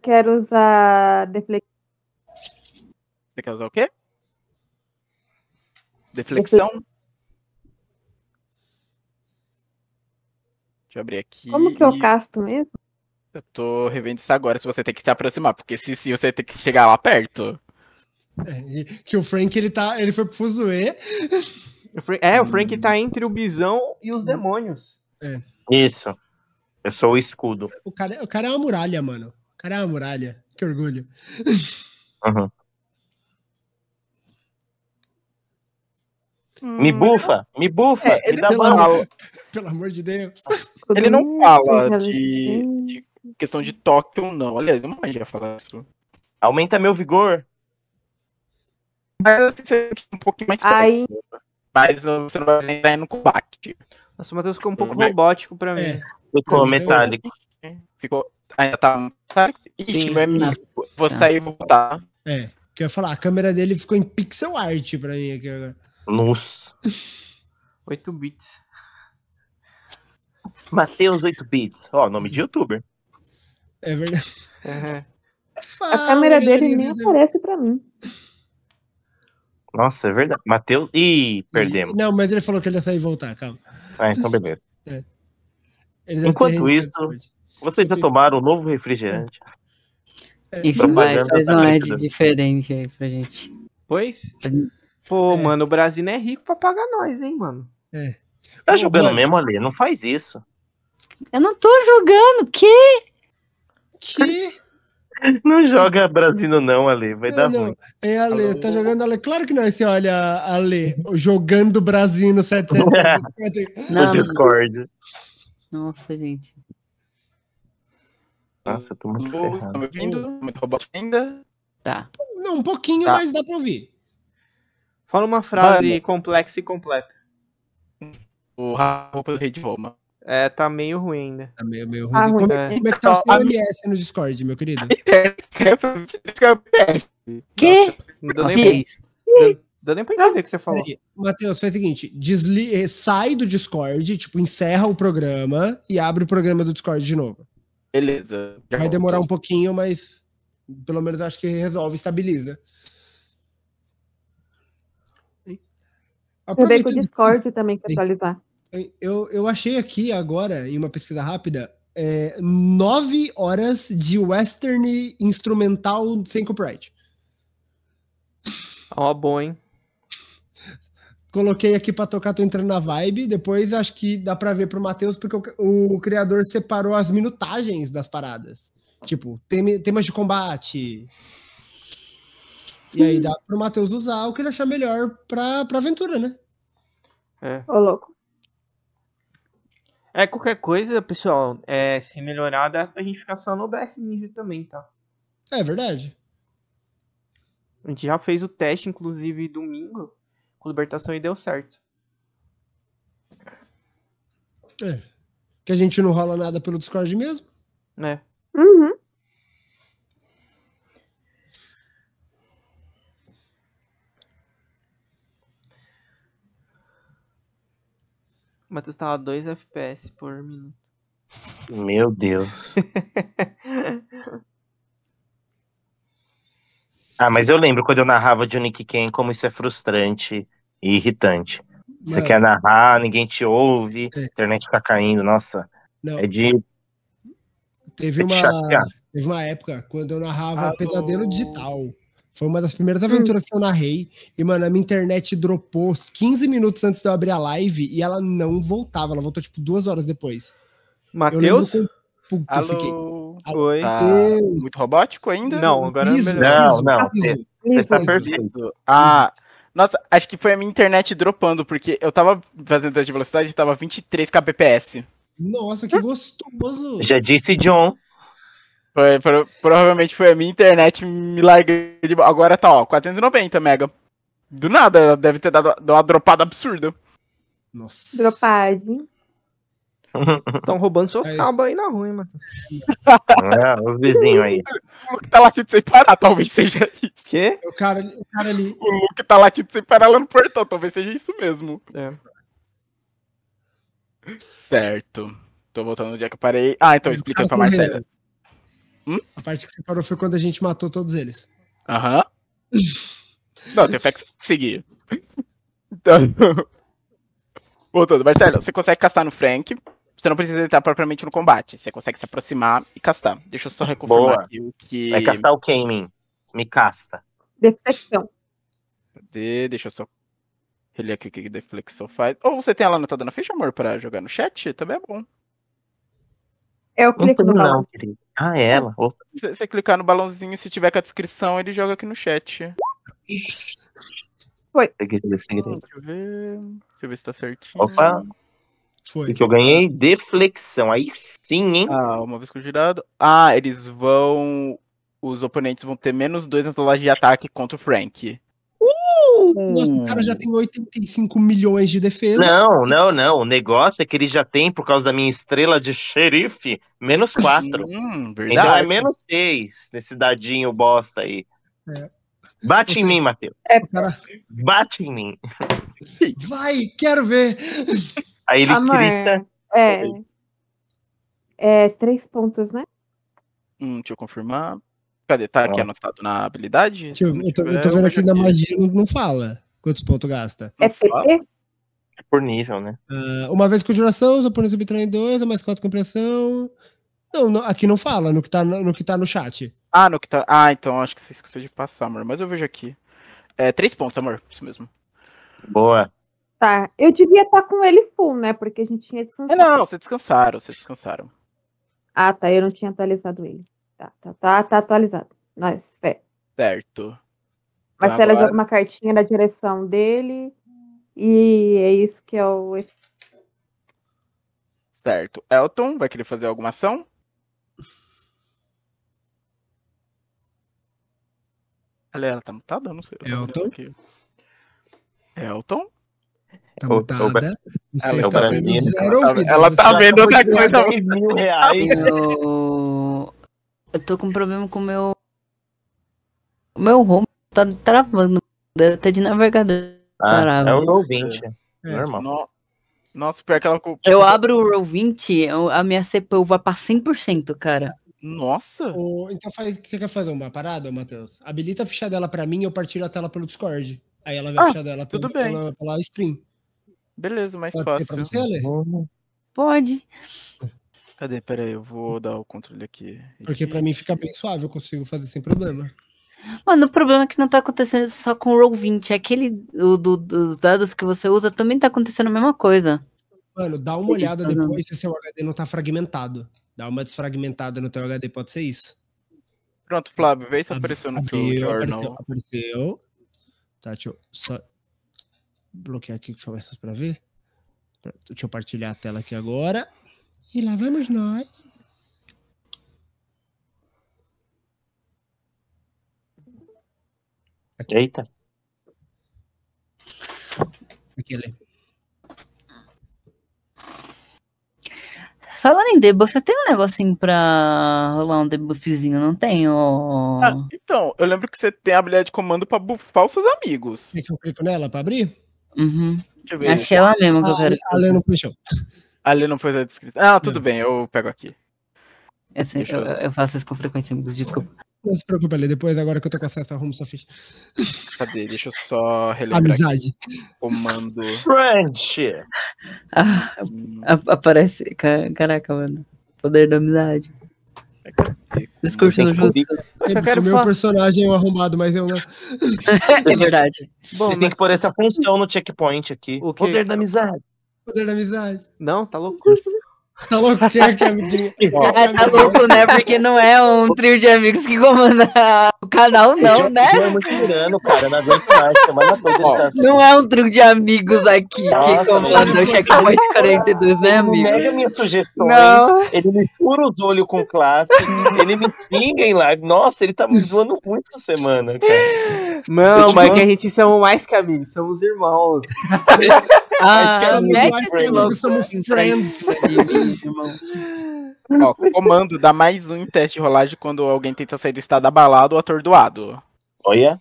G: quero usar deflexão.
F: Você quer usar o quê? Deflexão? Deixa eu abrir aqui. Como que eu casto mesmo? Eu tô revendo isso agora, se você tem que se aproximar, porque se sim, você tem que chegar lá perto.
C: É, que o Frank, ele tá. Ele foi pro Fuzue. É, o Frank tá entre o bisão e os demônios.
E: É. Isso. Eu sou o escudo.
C: O cara, o cara é uma muralha, mano. O cara é uma muralha. Que orgulho.
E: Uhum. Hum, me bufa, me bufa, é, me dá bala. É
C: pelo amor de Deus. Ele não fala
E: de,
F: de questão de toque ou não. Aliás, eu não ia falar isso. Aumenta meu vigor. Mas assim, um pouquinho mais Aí... Mas uh, você não
D: vai entrar no combate. Nossa, o Matheus ficou um hum, pouco é. robótico pra mim. É. Ficou então- metálico.
F: Ficou. Ainda tá. Sim, meu amigo. Vou sair e voltar.
A: É,
C: que eu ia falar, a câmera dele ficou em pixel art pra mim aqui agora.
E: Nossa. 8 bits. Mateus 8 bits. Ó, nome de uhum. youtuber.
C: É verdade. Uhum.
A: Fala,
G: a câmera dele nem
A: aparece para
C: mim.
E: Nossa, é verdade. Matheus. Ih, perdemos.
C: Não, mas ele falou que ele ia sair e voltar, calma.
E: Ah, então beleza. É. Enquanto isso, vocês já tomaram um novo refrigerante. É. E mais, né? um tá ed né?
C: diferente
D: aí pra gente. Pois? É. Pô, é. mano, o Brasil não é rico pra pagar nós, hein, mano.
E: É. Tá jogando mesmo ali, não faz isso.
B: Eu não tô jogando, que?
E: Que? Não joga Brasino não, Ale, vai é, dar
C: não. ruim. É, Ale, tá jogando Ale. Claro que não, assim, olha, Ale, jogando Brasino 777.
B: no Discord. Nossa, gente.
A: Nossa, eu tô
D: muito ferrado. Tá me ouvindo?
B: Muito é ainda? Tá.
C: Não, um pouquinho, tá. mas dá pra ouvir.
D: Fala uma frase Mano. complexa e completa. O Rafa rei de Roma. É, tá meio ruim ainda. Né? Tá meio, meio tá ruim. Ah, como, é. como, é. que tá o seu MS
C: no Discord, meu querido? *laughs* Que? Não deu nem, pra, nem pra entender o que você falou. Matheus, faz o seguinte: desli eh, sai do Discord, tipo, encerra o programa e abre o programa do Discord de novo.
F: Beleza. Vai demorar um
C: pouquinho, mas pelo menos acho que resolve, estabiliza.
G: Aproveita o Discord também para
C: atualizar. Eu, eu achei aqui agora, em uma pesquisa rápida, é, nove horas de western instrumental sem copyright.
D: Ó, oh, bom, hein?
C: Coloquei aqui pra tocar, tô entrando na vibe. Depois acho que dá pra ver pro Matheus, porque o, o criador separou as minutagens das paradas. Tipo, tem, temas de combate. E aí dá pro Matheus usar o que ele achar melhor pra, pra aventura, né?
D: É. Ô, louco. É, qualquer coisa, pessoal, é, se melhorar, dá pra gente ficar só no OBS nível também, tá?
G: É verdade.
D: A gente já fez o teste, inclusive, domingo, com libertação e deu certo.
C: É. Que a gente não rola nada pelo Discord mesmo? Né? Uhum.
D: Matheus tava 2 FPS por minuto.
E: Meu Deus.
A: *laughs*
E: ah, mas eu lembro quando eu narrava de Nick Ken como isso é frustrante e irritante. Você quer narrar, ninguém te ouve, a é. internet tá caindo, nossa. Não. É de.
C: Teve é uma, teve uma época quando eu narrava Pesadelo Digital. Foi uma das primeiras hum. aventuras hum. que eu narrei. E, mano, a minha internet dropou 15 minutos antes de eu abrir a live e ela não voltava. Ela voltou, tipo, duas horas depois. Matheus? Puta,
F: Alô? fiquei. Ah, Oi. Ah, muito robótico ainda? Não, agora é isso, é não, não. Você, você está perfeito. Ah, nossa, acho que foi a minha internet dropando, porque eu tava fazendo teste de velocidade e tava 23 kbps.
C: Nossa, que gostoso! Já
F: disse John. Foi, pro, provavelmente foi a minha internet me larguei de Agora tá, ó, 490 mega. Do nada, ela deve ter dado, dado uma dropada absurda. Nossa.
D: Dropagem.
F: Estão roubando seus é.
D: cabos aí na rua, hein, mano.
A: É, é,
F: o vizinho aí. O Luke tá latindo sem parar, talvez seja isso. Quê? O cara, o cara ali. O Luke tá latindo sem parar lá no portão, talvez seja isso mesmo. É. Certo. Tô voltando no dia é que eu parei. Ah, então explica pra tá Marcela.
C: Hum? A parte que você parou foi quando a gente matou todos eles.
F: Aham. *laughs* Não, tem fé que seguir. Então. *laughs* Voltando, Marcelo, você consegue castar no Frank. Você não precisa entrar propriamente no combate. Você consegue se aproximar e castar.
E: Deixa eu só reconfirmar Boa. aqui o que. Vai castar o quem em Me casta.
G: Deflexão.
F: Cadê? Deixa eu só reler aqui o que deflexão faz. Ou você tem ela anotada na ficha, amor, pra jogar no chat? Também é bom. Eu é clico não, no não,
A: querido. Ah, é ela.
F: Se você clicar no balãozinho, se tiver com a descrição, ele joga aqui no chat. Foi.
E: Deixa eu
F: ver. Deixa eu ver se tá certinho. Opa.
E: Foi. O que eu ganhei? Deflexão. Aí
F: sim, hein? Ah, uma vez que girado. Ah, eles vão. Os oponentes vão ter menos dois na de ataque contra o Frank.
C: Nossa, o cara já tem 85 milhões de defesa. Não,
E: não, não. O negócio é que ele já tem, por causa da minha estrela de xerife, menos 4. Hum, então é menos 6 nesse dadinho bosta aí. É. Bate Você... em mim, Matheus. É, é, cara... Bate em mim.
G: Vai, quero ver.
E: Aí
F: ele Amor, grita.
G: É, é, três pontos, né?
F: Hum, deixa eu confirmar. Cadê? Tá aqui anotado na habilidade? eu,
C: tô, eu tô vendo aqui na magia não fala quantos pontos gasta. É,
F: é
E: Por nível, né? Uh,
C: uma vez conjuração, os oponentes subtraem dois, a é mais quatro compreensão. Não, não, aqui não fala, no que, tá, no, no que tá no chat.
F: Ah, no que tá. Ah, então acho que você esqueceu de passar, amor. Mas eu vejo aqui. É, três pontos, amor. Isso mesmo. Boa.
G: Tá. Eu devia estar tá com ele full, né? Porque a gente tinha é, descansado. É, não,
F: vocês descansaram, vocês descansaram.
G: Ah, tá. Eu não tinha atualizado ele. Tá, tá, tá, tá atualizado. Nós,
F: Certo.
G: Marcela Agora... joga uma cartinha na direção dele. E é isso que é o.
F: Certo. Elton, vai querer fazer alguma ação? Ela, ela tá mutada, tá não sei. Elton? Elton? Tá mutada. Você ela, é está sendo zero né? tá ela tá vendo outra coisa. Mil reais. *laughs*
B: Eu tô com um problema com o meu. O meu home tá travando. Tá de navegador. Ah, é o Roll20. É, normal. É, no... Nossa, pior que ela. Eu tipo, abro o Roll20, a minha CPU vai pra 100%, cara.
C: Nossa! então faz, você quer fazer uma parada, Matheus? Habilita a ficha dela pra mim e eu partilho a tela pelo Discord. Aí ela vai ah, a ficha dela pelo, pela,
B: pela,
F: pela, stream. Beleza, mais Pode fácil. Pra você, Ale? Pode. Cadê? Pera aí, eu vou dar o controle aqui.
C: Porque para mim fica bem suave, eu consigo fazer sem problema.
B: Mano, o problema é que não tá acontecendo só com o Roll 20. É aquele o, do, dos dados que você usa também tá acontecendo a mesma coisa.
C: Mano, dá uma olhada tá depois não. se o seu HD não tá fragmentado. Dá uma desfragmentada no teu HD, pode ser isso. Pronto, Flávio,
F: vê se apareceu no
C: teu journal. Apareceu, apareceu. Tá, deixa eu só bloquear aqui, que eu ver pra ver. Deixa eu partilhar a tela aqui agora. E lá vamos nós.
B: Eita. Aquele. Falando em debuff, eu tenho um negocinho pra rolar um debuffzinho, não tenho? Ah,
F: então, eu lembro que você tem a habilidade de comando pra buffar os seus amigos.
B: E que eu clico nela pra abrir? Uhum.
F: Deixa eu ver. Achei é ela mesmo que eu ah, quero. Ah, ela tá não Ali não foi a descrição. Ah, tudo bem, eu pego aqui. eu, eu, eu, faço isso com frequência, amigos, desculpa.
C: Não se preocupe ali, depois, agora que eu tô com acesso arrumo sua ficha.
F: Cadê? Deixa eu só relembrar. Amizade. Comando. French!
B: Ah, a, aparece. Caraca, mano. Poder da amizade. É Discurso no jogo. Eu quero meu falar.
C: personagem é um arrumado, mas eu não. *laughs*
E: é verdade. Bom, Vocês mas... têm que pôr essa função no checkpoint aqui. O Poder da amizade.
B: Poder da amizade.
D: Não, tá louco.
B: Né?
E: Tá louco quem é que é amiguinho?
D: É, tá louco, né? Porque
B: não é um trio de amigos que comanda o canal, não, é né?
E: Tirando, cara, não mais, tá
B: Não é um trio de amigos aqui Nossa, que comanda o checkpoint 42, né, amigo? Ele me sugestões, não. ele me fura os olhos com
E: classe, ele me xinga em live. Nossa, ele tá me zoando muito essa semana, cara.
D: Não, mas que a gente somos mais que amigos, somos irmãos. ah, é é somos
A: mais que amigos, somos friends.
F: Ó, comando, dá mais um em teste de rolagem quando alguém tenta sair do estado abalado ou atordoado. Olha.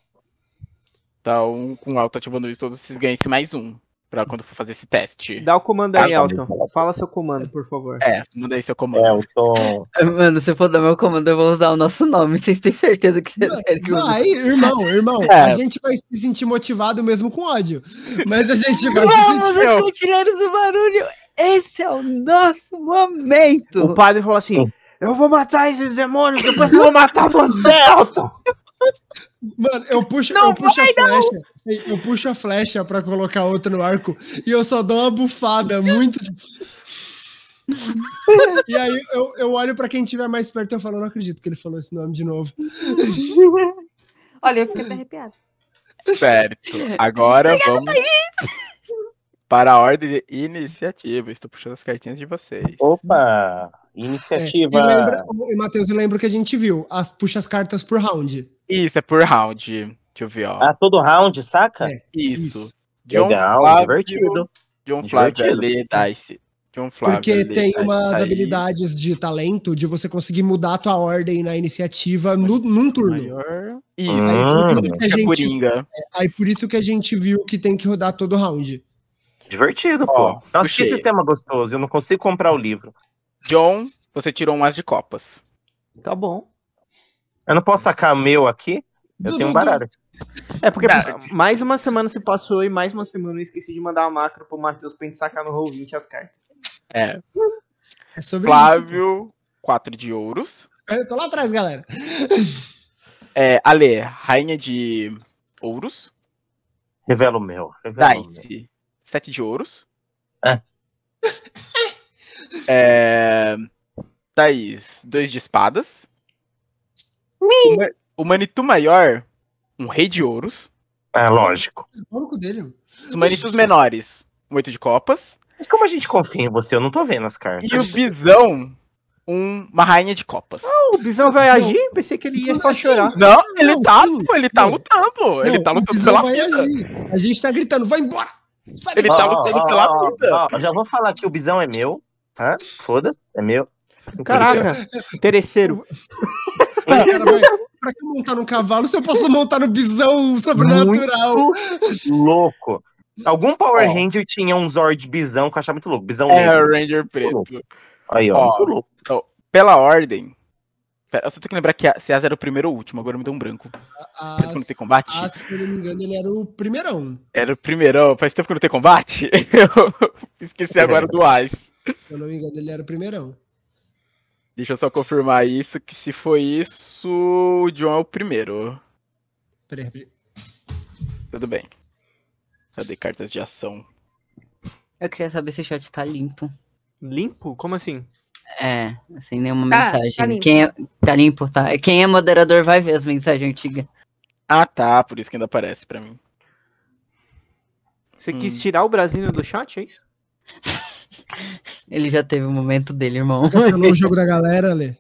F: Então, com alto ativando isso, todos vocês ganham esse mais um. Pra quando for fazer esse teste. Dá o comando
B: aí, Elton.
D: Fala seu comando, por favor. É,
F: manda aí seu comando. É, Elton.
B: *laughs* Mano, se for dar meu comando, eu vou usar o nosso nome. Vocês têm certeza que vocês querem que Vai, irmão, irmão. *laughs* É. A
C: gente vai se sentir motivado mesmo com ódio. Mas a gente vai Vamos, se sentir. Vamos, eu tirando
B: esse barulho. Esse é o nosso momento. O
C: padre falou assim:
B: Eu vou matar esses demônios, depois eu vou matar você, Elton. Mano, eu puxo,
C: não eu puxo vai, a flecha. Não. Eu puxo a flecha pra colocar outra no arco e eu só dou uma bufada muito. *laughs* e aí eu, eu olho pra quem tiver mais perto e eu falo, não acredito que ele falou esse nome de novo. Olha, eu fiquei até
G: arrepiado.
F: Certo. Agora Obrigada, vamos.
A: Thaís!
F: Para a ordem de iniciativa, estou puxando as cartinhas de vocês. Opa! Iniciativa. É, e lembra,
C: Matheus, eu lembro que a gente viu. As, puxa as cartas por round.
F: Isso, é por round. Deixa eu ver, ó. Ah, todo round, saca? É, isso. isso. John Legal, Flávio, divertido. John Flávio ali, é Dice. John Flávio. Porque ali, é tem umas aí. habilidades
C: de talento de você conseguir mudar a tua ordem na iniciativa no, num turno. Maior. Isso. Aí, por isso hum. a é gente, é, aí por isso que a gente viu que tem que rodar todo round.
E: Divertido, oh, pô. Nossa, puxei. que sistema é gostoso. Eu não consigo comprar o livro. John, você tirou um as de copas. Tá bom. Eu não posso sacar meu aqui? Eu du, tenho um baralho.
D: É porque Cara. mais uma semana se passou e mais uma semana eu esqueci de mandar uma macro pro Matheus pra gente sacar no roll 20 as cartas.
F: É. é Flávio, isso. 4 de ouros.
C: Eu é, tô lá atrás, galera.
F: É, Ale, rainha de ouros. Revela o meu. Revela Dice, sete de ouros. É. é... Thaís, dois de espadas. O Manitou maior, um rei de ouros. É, lógico.
C: É Os Manitus
F: menores, um oito de copas.
E: Mas como a gente confia em você? Eu não tô vendo as cartas. E o Bisão, um, uma rainha de copas. Ah,
D: não, o Bisão vai agir? Pensei que ele ia não, só chorar. Não,
E: ele não, tá, não, ele tá
D: lutando.
E: Ele tá lutando pela vai
C: vida. Agir. A gente tá gritando, vai embora!
D: Sabe
F: ele oh, pela oh,
E: vida. Oh, já vou falar que o bisão é meu. Hã? Tá? Foda-se, é meu. Caraca, terceiro.
C: pra que montar num cavalo se eu posso montar no bisão sobrenatural?
E: louco. Algum Power oh. Ranger tinha um Zord bisão que eu achava muito louco. Bisão é, Ranger, Ranger preto.
F: Aí, ó, ó,
E: então, pela ordem,
F: Pera, eu só tenho que lembrar que a Ceasa era é o primeiro ou último, agora me deu um branco. A, faz tempo que não tem combate? Ah, se
C: eu não me engano, ele era o primeirão.
F: Era o primeirão, faz tempo que não tem combate? *laughs* Eu esqueci agora do Ice. Se eu não me engano, ele era o primeirão. Deixa eu só confirmar isso, que se foi isso, o John é o primeiro. Peraí, peraí. Tudo bem. Cadê cartas de ação?
B: Eu queria saber se o chat tá limpo. Limpo? Como assim? É, sem nenhuma tá, mensagem. Tá limpo. Quem é, tá limpo, tá. Quem é moderador vai ver as mensagens antigas. Ah, tá. Por isso que ainda aparece pra mim. Você hum. quis tirar o Brasil do chat, é isso? *laughs* Ele já teve o momento dele, irmão. Cancelou tá o *laughs* jogo
C: da galera, Lê.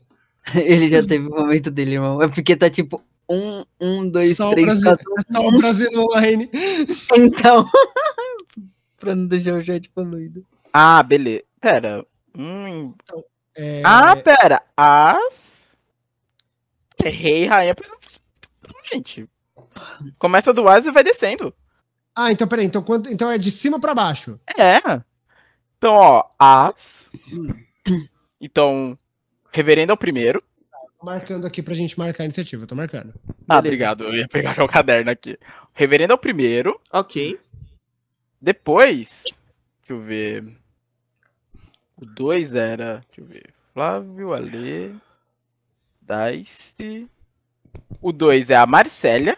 B: Ele já teve o momento dele, irmão. É porque tá tipo um, um, dois, só três, Brasil, quatro. É só o Brasil online. *laughs* Então. pra não deixar o chat poluído.
F: Ah, beleza. Pera. Hum, então, ah, é... Ah, pera. As. Rei, rainha. Gente. Começa do as e vai descendo.
C: Ah, então peraí. Então, quando, então é de cima pra baixo.
F: É. Então, ó. As. Hum. Então, reverendo é o primeiro.
C: Tá, tô marcando aqui pra gente marcar a iniciativa. Tô marcando. Ah,
F: Beleza. obrigado. Eu ia pegar o caderno aqui. Reverendo é o primeiro. Ok. Depois. Deixa eu ver. O 2 era, deixa eu ver, Flávio, Alê, Dice. O 2 é a Marcélia.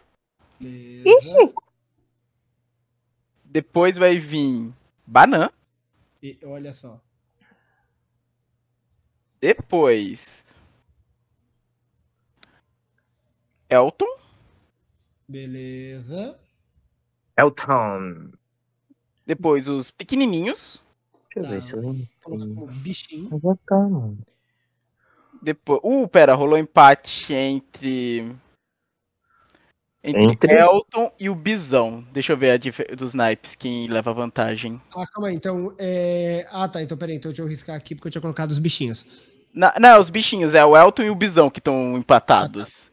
A: Ixi!
F: Depois vai vir Banan.
C: E, olha só.
F: Depois. Elton. Beleza. Elton. Depois os pequenininhos. Deixa eu ver tá, se eu lembro.
G: vou botar, mano.
F: Depois. Uh, pera, rolou empate entre. Entre, entre Elton e o Bisão. Deixa eu ver a dif... dos naipes, quem leva vantagem.
C: Ah, calma aí, então. É... Ah, tá. Então, peraí, então deixa eu riscar aqui porque eu tinha colocado os bichinhos.
F: Na... Não, os bichinhos, é o Elton e o Bisão que estão empatados.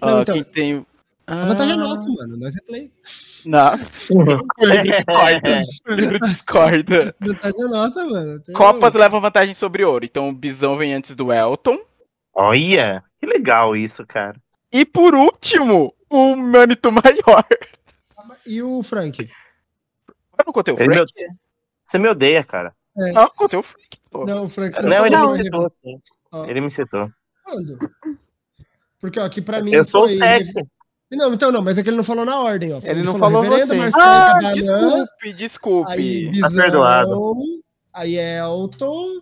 F: Ah, tá. Não, uh, então... Quem tem ah. A vantagem é nossa, mano. Nós é play. Não. o *laughs* livro discorda. livro *laughs* discorda. vantagem é nossa, mano. Tem Copas leva vantagem sobre ouro. Então o Bisão vem antes do Elton.
E: Olha, que legal isso, cara.
F: E por último, o Manito Maior. E o Frank?
E: Eu não contei o Frank? Me... Você me odeia, cara.
C: É. Não, contei o Frank, pô. Não, o Frank... Não, não ele me citou,
E: Ele me citou.
C: Quando? Porque, ó, aqui pra mim... Eu sou o 7. Não, então não, mas é que ele não falou na ordem, ó.
F: Ele, ele não falou, falou você. Marcelo ah, Cabanã, desculpe, desculpe. Aí Bizão, tá perdoado.
C: Aí Elton,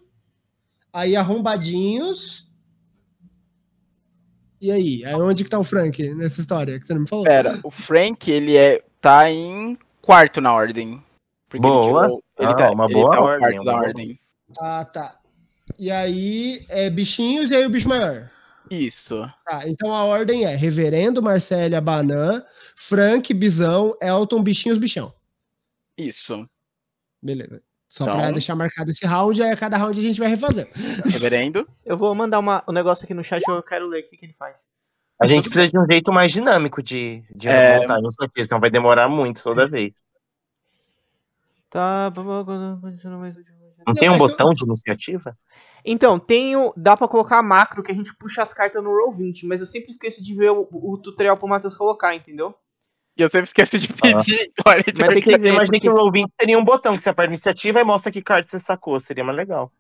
C: aí Arrombadinhos. E aí, aí onde que tá o Frank nessa história que você não me falou? Pera, o
F: Frank, ele é tá em quarto na ordem. boa. Ele, ah, tá, uma boa tá ordem, quarto uma boa. ordem.
C: Ah, tá. E aí, é bichinhos e aí o bicho
F: maior. Isso.
C: Tá, então a ordem é Reverendo, Marcélia, Banã, Frank, Bizão, Elton, Bichinhos, Bichão.
F: Isso. Beleza. Só
C: então... pra deixar marcado esse round, aí a cada round a gente vai refazer.
D: Reverendo. Eu vou mandar uma, um negócio aqui no chat, eu quero ler o que, que ele faz.
E: A gente precisa de um jeito mais dinâmico de, de é... sei isso aqui, senão vai demorar muito toda é. vez.
D: Tá, mais não, tem um botão de
E: iniciativa?
D: Então, tem dá para colocar macro que a gente puxa as cartas no Roll20, mas eu sempre esqueço de ver o, o tutorial pro Matheus colocar, entendeu?
E: E eu sempre esqueço de ah. pedir. Ah. *laughs* Olha, mas tem que ver, eu imaginei porque... que o Roll20 teria um botão que você aperta iniciativa e mostra que carta você sacou, seria mais legal.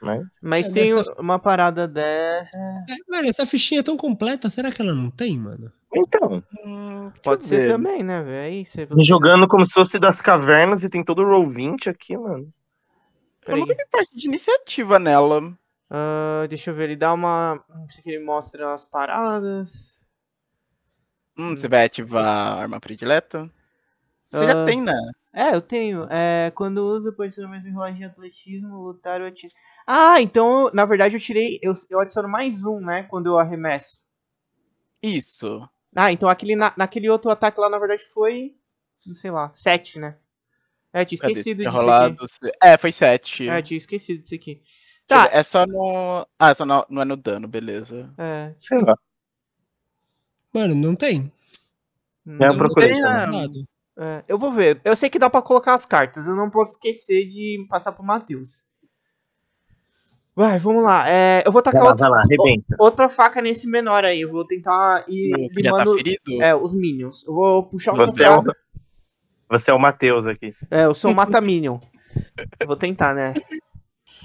E: Mas, né? mas é, tem uma parada dessa.
C: É, mano, essa fichinha é tão completa, será que ela não tem, mano? Então.
E: Hum, pode ser ver. também, né, velho? Você... Jogando como se fosse das cavernas e tem todo o Roll20 aqui, mano.
D: Peraí. Eu nunca vi parte de iniciativa nela. Uh, deixa eu ver, ele dá uma. Não sei que ele mostra as
F: paradas. Hum, você hum. vai ativar a arma predileta? Você uh, já ah. tem, né?
D: É, eu tenho. É, quando uso posicionamento de rolagem de atletismo, lutar, ou atiro. Ah, então, na verdade, eu tirei. Eu, eu adiciono mais um, né? Quando eu arremesso. Isso. Ah, então aquele, na, naquele outro ataque lá, na verdade, foi. Não sei lá, sete, né? É, tinha esquecido disso rolado... aqui.
F: É, foi 7. É, tinha esquecido disso aqui. Tá. É só no. Ah, só no... não é no dano, beleza. É.
C: Sei lá. Mano, não tem. Hum. Não, eu procurei. Tem, nada.
D: É, eu vou ver. Eu sei que dá pra colocar as cartas. Eu não posso esquecer de passar pro Matheus. Vai, vamos lá. É, eu vou tacar lá, outra, lá, outra, faca nesse menor aí. Eu vou tentar ir tá limando tá
E: é, os minions. Eu vou puxar o Você É um... Você é o Matheus aqui.
D: É, eu sou o minion. *laughs* Vou tentar, né?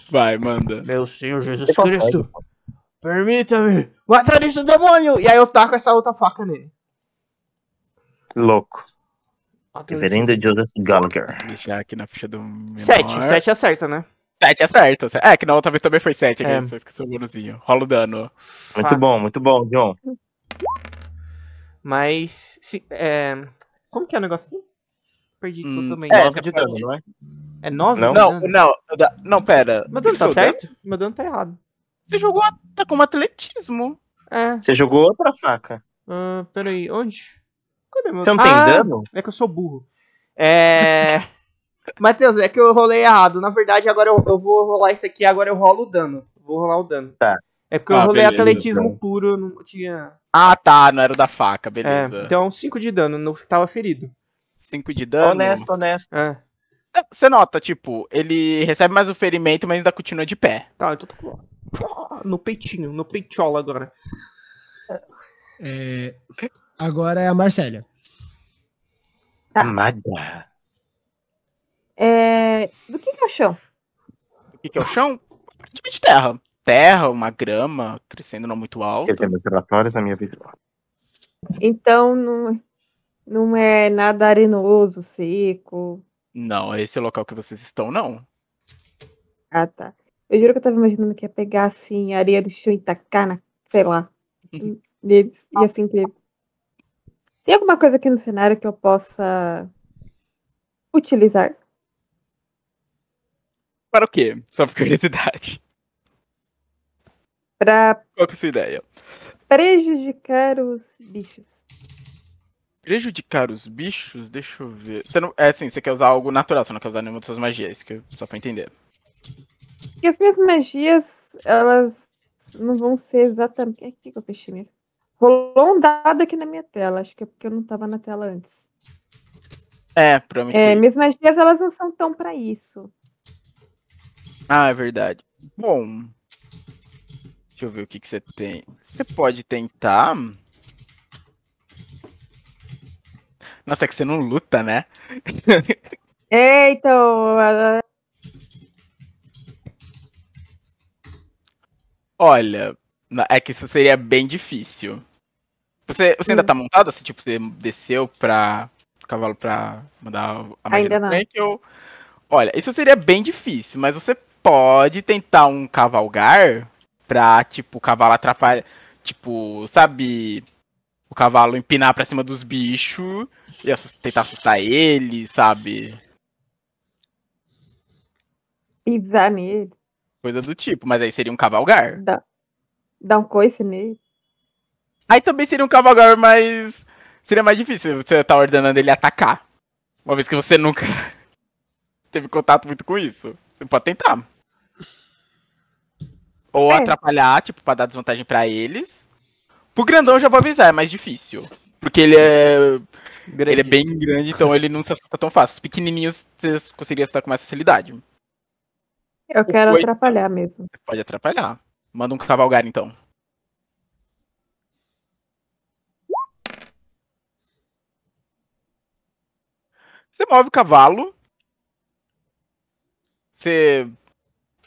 E: Vai, manda. Meu Senhor Jesus Você Cristo,
D: permita-me matar esse demônio! E aí eu taco essa outra faca nele.
F: Louco. Reverendo Joseph Gallagher. Deixar aqui na ficha do. Menor. Sete. Sete acerta, né? Sete acerta. É, que na outra vez também foi sete. É. Só esqueci o bonuzinho. Rola o dano.
E: Faca. Muito bom, muito bom, John.
D: Mas. Se, é... Como que é o negócio aqui? perdi hum, totalmente. É, 9 é? é de dano, não é? É 9? Não, não, não,
F: não, pera. Meu dano tá certo?
D: Meu dano tá errado. Você jogou tá como atletismo. É. Você
E: jogou outra faca.
D: Uh, peraí, onde? Cadê meu... Você não ah, tem ah, dano? É que eu sou burro. É. *laughs* Matheus, é que eu rolei errado. Na verdade, agora eu, eu, vou rolar isso aqui, agora eu rolo o dano. Vou rolar o dano.
A: Tá. É porque ah, eu rolei beleza,
D: atletismo então. puro, não tinha.
F: Ah, tá, não era da faca, beleza. É, então, 5 de dano, não tava ferido. 5 de dano. Honesto, honesto. É. é. Você nota, tipo, ele recebe mais um ferimento, mas ainda continua de pé. Tá, então tá com... No peitinho, no peitiola agora. É,
C: agora é a Marcélia.
F: Tá. Amada. É, do que, que é o chão? Do que, que é o chão? de terra. Terra, uma grama crescendo não muito alto. Eu tenho meus
E: relatórios na minha vida.
G: Então, não... Não é nada arenoso, seco.
F: Não, é esse é local que vocês estão, não.
G: Ah, tá. Eu juro que eu tava imaginando que ia pegar assim, areia do chão e tacar na, sei lá. Uhum. *laughs* e assim que. Tem alguma coisa aqui no cenário que eu possa utilizar?
F: Para o quê? Só por curiosidade. Para. Qual que é a sua ideia?
G: Prejudicar os bichos.
F: Prejudicar os bichos? Deixa eu ver. Você não... É assim, você quer usar algo natural, você não quer usar nenhuma das suas magias, que eu... só pra entender.
G: E as minhas magias, elas não vão ser exatamente. É que eu fechei Rolou um dado aqui na minha tela, acho que é porque eu não tava na tela antes.
F: É, provavelmente. É, minhas
G: magias, elas não são tão para isso.
F: Ah, é verdade. Bom. Deixa eu ver o que, que você tem. Você pode tentar. Nossa, é que você não luta, né? É, Eita! Então, Olha, é que isso seria bem difícil. Você, você ainda hum. tá montado? Assim, tipo, você desceu pra cavalo pra mandar a Ainda não. Frente, Olha, isso seria bem difícil, mas você pode tentar um cavalgar pra, tipo, o cavalo atrapalhar. Tipo, sabe? o cavalo empinar pra cima dos bichos e tentar assustar ele, sabe?
G: Pisar nele.
F: Coisa do tipo, mas aí seria um cavalgar.
G: Dá, dá um coice nele.
F: Aí também seria um cavalgar,
G: mas
F: seria mais difícil você tá ordenando ele atacar. Uma vez que você nunca *laughs* teve contato muito com isso. Você pode tentar. Ou é. atrapalhar, tipo, pra dar desvantagem para eles. Pro grandão já vou avisar, é mais difícil. Porque ele é. Grande. Ele é bem grande, então ele não se assusta tão fácil. Os pequenininhos você conseguiria assustar com mais facilidade.
G: Eu quero foi... atrapalhar mesmo. Você
F: pode atrapalhar. Manda um cavalgar então. Você move o cavalo. Você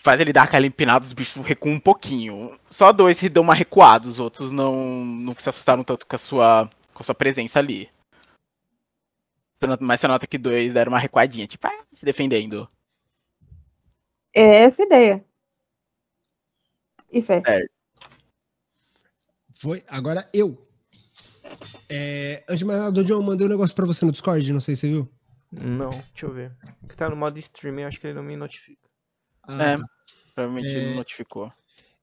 F: Faz ele dar aquela empinada, os bichos recuam um pouquinho. Só dois se dão uma recuada, os outros não, não se assustaram tanto com a sua, com a sua presença ali. Mas você nota que dois deram uma recuadinha, tipo, ah, se defendendo.
G: É essa ideia. E fé. Certo.
C: Foi. Agora eu. É, antes de mais nada, John, mandei um negócio pra você no Discord, não sei se você viu.
D: Não, deixa eu ver. Tá no modo streaming, acho que ele não me notifica.
F: É, ah, é, tá. provavelmente é... não notificou.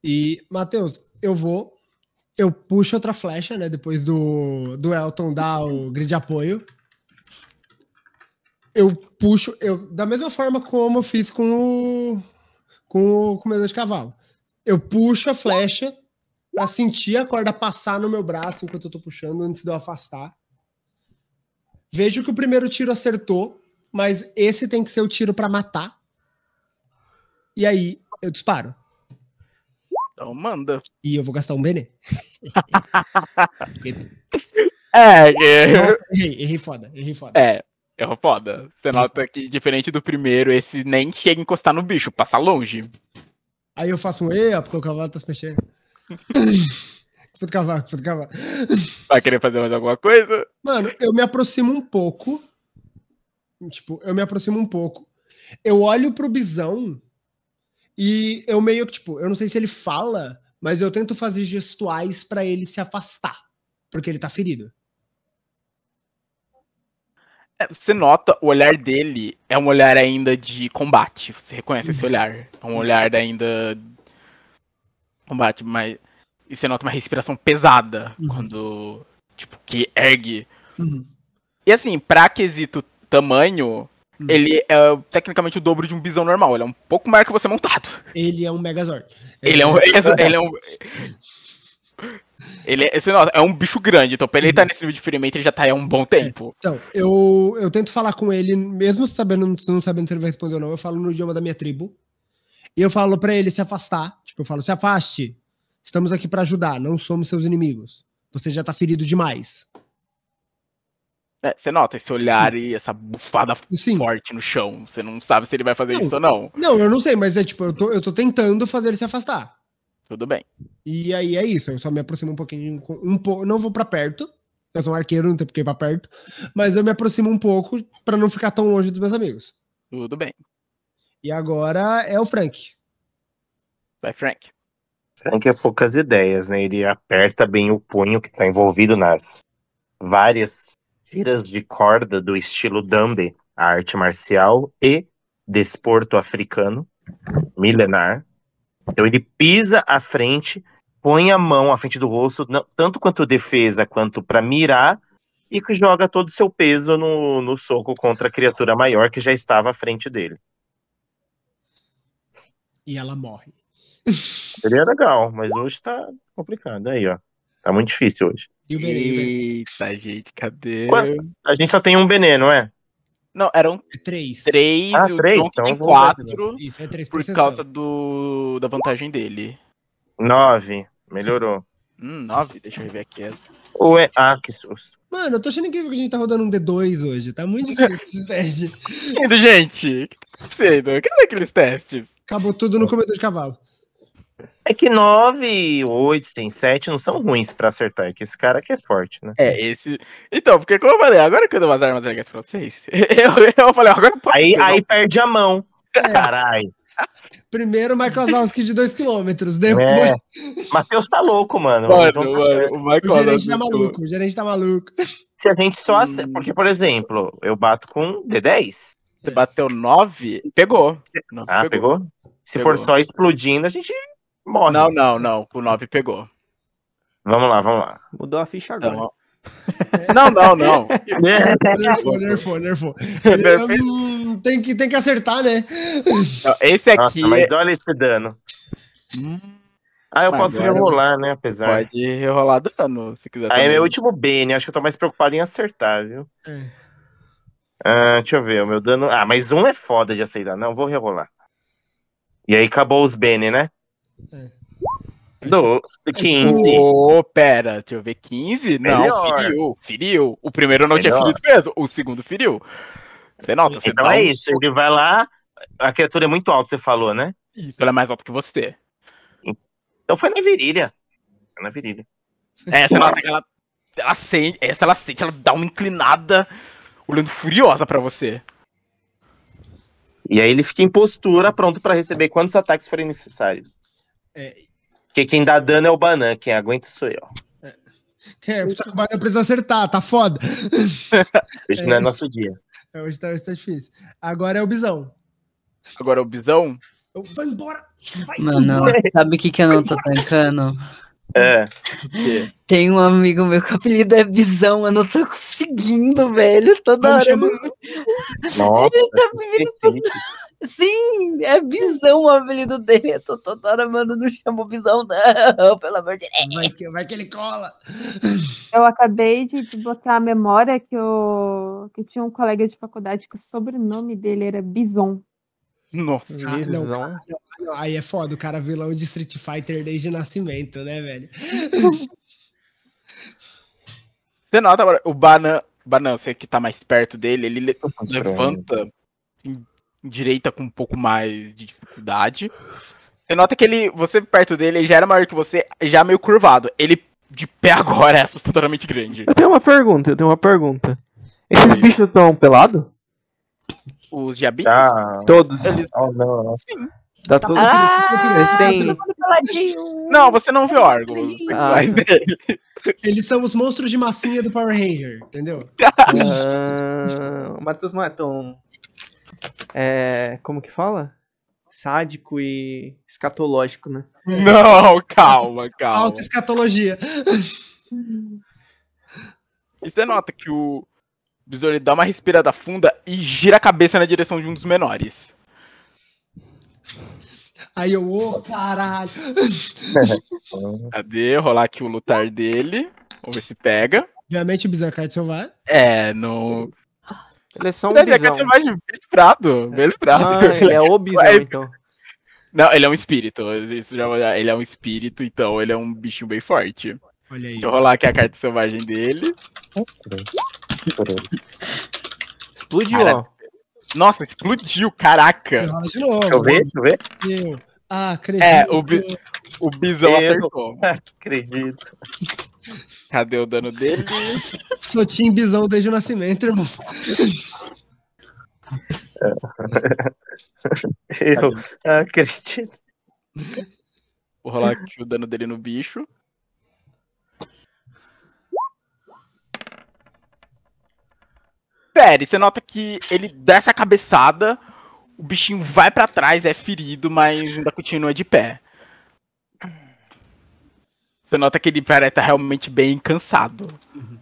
F: E,
C: Matheus, eu vou. Eu puxo outra flecha, né? Depois do, do Elton dar o grid de apoio. Eu puxo, eu, da mesma forma como eu fiz com o, com o comedor de cavalo. Eu puxo a flecha para sentir a corda passar no meu braço enquanto eu tô puxando, antes de eu afastar. Vejo que o primeiro tiro acertou, mas esse tem que ser o tiro para matar. E aí eu disparo.
F: Então manda.
C: E eu vou gastar um Bene.
A: *laughs*
C: é, *laughs* é... errei, errei
F: foda, errei foda. É, errou é foda. Você nota que, diferente do primeiro, esse nem chega a encostar no bicho, passa longe.
C: Aí eu faço um E, porque o cavalo tá se mexendo. *laughs* Puto cavalo, puto cavalo.
F: Vai querer fazer mais alguma coisa?
C: Mano, eu me aproximo um pouco. Tipo, eu me aproximo um pouco. Eu olho pro bisão e eu meio que, tipo, eu não sei se ele fala, mas eu tento fazer gestuais para ele se afastar, porque ele tá ferido.
F: É, você nota o olhar dele é um olhar ainda de combate. Você reconhece esse uhum. olhar. É um olhar ainda. Combate, mas. E você nota uma respiração pesada uhum. quando. Tipo, que ergue. Uhum. E assim, pra quesito tamanho, Hum. Ele é tecnicamente o dobro de um bisão normal. Ele é um pouco maior que você montado. Ele é um Megazord. Ele, é um. *laughs* É ele é um. Ele é, não, é um bicho grande, então pra ele estar tá uhum. nesse nível de ferimento, ele já tá há um bom tempo. É,
C: então, eu, eu tento falar com ele, mesmo sabendo, não sabendo se ele vai responder ou não, eu falo no idioma da minha tribo. E eu falo para ele se afastar. Tipo, eu falo, se afaste. Estamos aqui para ajudar, não somos seus inimigos. Você já tá ferido demais.
F: É, você nota esse olhar Sim. e essa bufada Sim. forte no chão. Você não sabe se ele vai fazer não, isso ou não.
C: Não, eu não sei, mas é tipo, eu tô, eu tô tentando fazer ele se afastar.
F: Tudo bem. E aí é isso,
C: eu só me aproximo um pouquinho, um pouco, não vou para perto. Eu sou um arqueiro, não tem porque ir pra perto. Mas eu me aproximo um pouco para não ficar tão longe dos meus amigos. Tudo bem. E agora
F: é o Frank.
E: Vai, Frank. Frank é poucas ideias, né? Ele aperta bem o punho que tá envolvido nas várias tiras de corda do estilo Dambe, a arte marcial, e desporto africano, milenar. Então ele pisa à frente, põe a mão à frente do rosto, tanto quanto defesa quanto para mirar, e que joga todo o seu peso no, no soco contra a criatura maior que já estava à frente dele. E ela morre. Seria legal, mas hoje tá complicado. Aí, ó. Tá muito difícil hoje. E o Benê. Né? Eita, né? gente, cadê? Quanto? A gente só tem um Benê, não é? Não, eram é três. Três, ah, o três? Então, tem quatro. Isso,
F: é três por causa do, da vantagem dele. Nove. Melhorou. Hum, nove, deixa eu ver aqui essa. Ué, ah, que susto.
C: Mano, eu tô achando incrível que a gente tá rodando um D2 hoje. Tá muito difícil *laughs* esses testes.
E: Sendo, gente. Sendo, cadê aqueles testes?
C: Acabou tudo no comedor de cavalo.
E: É que 9, 8, tem 7 não são ruins pra acertar, é que esse cara aqui é forte, né? É, esse. Então, porque como eu falei, agora que eu dou umas armas legais pra vocês, *laughs* eu, eu falei, agora eu posso. Aí, aí perde a mão. É. Caralho. Primeiro
C: o Michaelowski de 2km, é. depois. É.
E: Matheus tá louco, mano. mano, então, mano o, Michael o gerente tá é maluco,
C: o gerente tá maluco.
E: Se a gente só. Hum. Porque, por exemplo, eu bato com D10. Você bateu 9? Pegou. ah, pegou. pegou? Se pegou. for só
F: explodindo, a gente Morre. Não, não, não. O 9 pegou.
E: Vamos lá, vamos lá. Mudou a ficha agora. Então, não, não, não. não.
C: nervou, nervou. Hum, tem, que, tem que acertar, né?
E: Esse aqui. Nossa, mas é- olha esse dano. Hum. Ah, eu Sabe, hum, posso rerolar, né? Apesar.
F: Pode rolar dano, se quiser. Aí é meu
E: último Bane, acho que eu tô mais preocupado em acertar, viu? É. Ah, deixa eu ver, o meu dano. Ah, mas um é foda de aceitar. Não, vou rerolar. E aí acabou os Bane, né? É. Do 15.
F: Ô, oh, pera, deixa eu ver. 15? Não, Melhor. feriu. Feriu.
E: O primeiro não Melhor. tinha ferido mesmo, o segundo feriu. Você nota, você Então é um... isso, ele vai lá. A criatura é muito alta, você falou, né? Isso, ela é mais alta que você. Então foi na virilha. Foi na
F: virilha. É, você nota que ela, ela sente, essa ela sente, ela dá uma inclinada,
E: olhando furiosa pra você. E aí ele fica em postura, pronto para receber quantos ataques forem necessários. É... Porque quem dá dano é o Banan, quem aguenta sou eu. É,
C: é? o Banan precisa acertar, tá foda.
F: Hoje *laughs* não é nosso dia.
C: É, hoje, tá, hoje tá difícil. Agora é o Bisão.
F: Agora é o Bisão? Eu, vai embora!
B: Vai Mano, embora. *laughs* sabe o que, que eu não tô tancando? É. Tem um amigo meu que o apelido é Bisão, eu não tô conseguindo, velho. Toda Vamos hora. Chamar... Nossa, Ele tá me vindo Sim, é Bisão o apelido dele. Eu tô toda hora, mano, não chamo Bisão, não, pelo amor de Deus. Vai
G: que, vai que ele cola. Eu acabei de desbloquear a memória que, eu, que tinha um colega de faculdade que o sobrenome dele era Bison.
F: Nossa, ah, não, cara,
C: não, aí é foda, o cara vilão de Street Fighter desde nascimento, né, velho?
F: Você nota agora, o Banan, Banan, você que tá mais perto dele, ele levanta, direita com um pouco mais de dificuldade. Você nota que ele, você perto dele, já era maior que você, já meio curvado. Ele de pé agora *laughs* é assustadoramente grande. Eu tenho
D: uma pergunta, eu tenho uma pergunta. Esses Sim. bichos estão pelados?
F: Os diabinhos? Ah, todos. Eles... Oh, não,
D: Sim.
A: Tá todo ah, tipo Eles têm.
F: Não, você não viu órgão. Ah,
C: Eles são os monstros de massinha do Power Ranger, entendeu?
D: Ah, o Matheus não é tão é, como que fala? Sádico e escatológico, né? Não, calma, calma.
C: escatologia.
F: E você nota que o Besouro dá uma respirada funda e gira a cabeça na direção de um dos menores.
C: Aí eu, ô oh, caralho!
F: *laughs* Cadê? Rolar aqui o lutar dele. Vamos ver se pega.
C: Obviamente, o Bizarcard vai.
F: É, não. Ele é só um Verdade, é bisão. É mais bem lembrado, Ah, ele é o bisão, é então. Não, ele é um espírito. Isso já, ele é um espírito, então ele é um bichinho bem forte. Olha aí. Deixa eu rolar aqui a carta selvagem dele. Explodiu, ó. Nossa, explodiu, caraca. de novo. Deixa eu ver, deixa eu ver.
C: Eu. Ah, é, acredito. É, o,
F: o bisão eu acertou. *laughs* Acredito. *laughs* Cadê o dano dele?
C: Sou Tim Bisão desde o nascimento, irmão. É. *laughs* Eu
F: acredito. Vou rolar aqui o dano dele no bicho. Pere, você nota que ele dá essa cabeçada, o bichinho vai para trás, é ferido, mas ainda continua de pé. Você nota que ele parece tá realmente bem cansado. Uhum.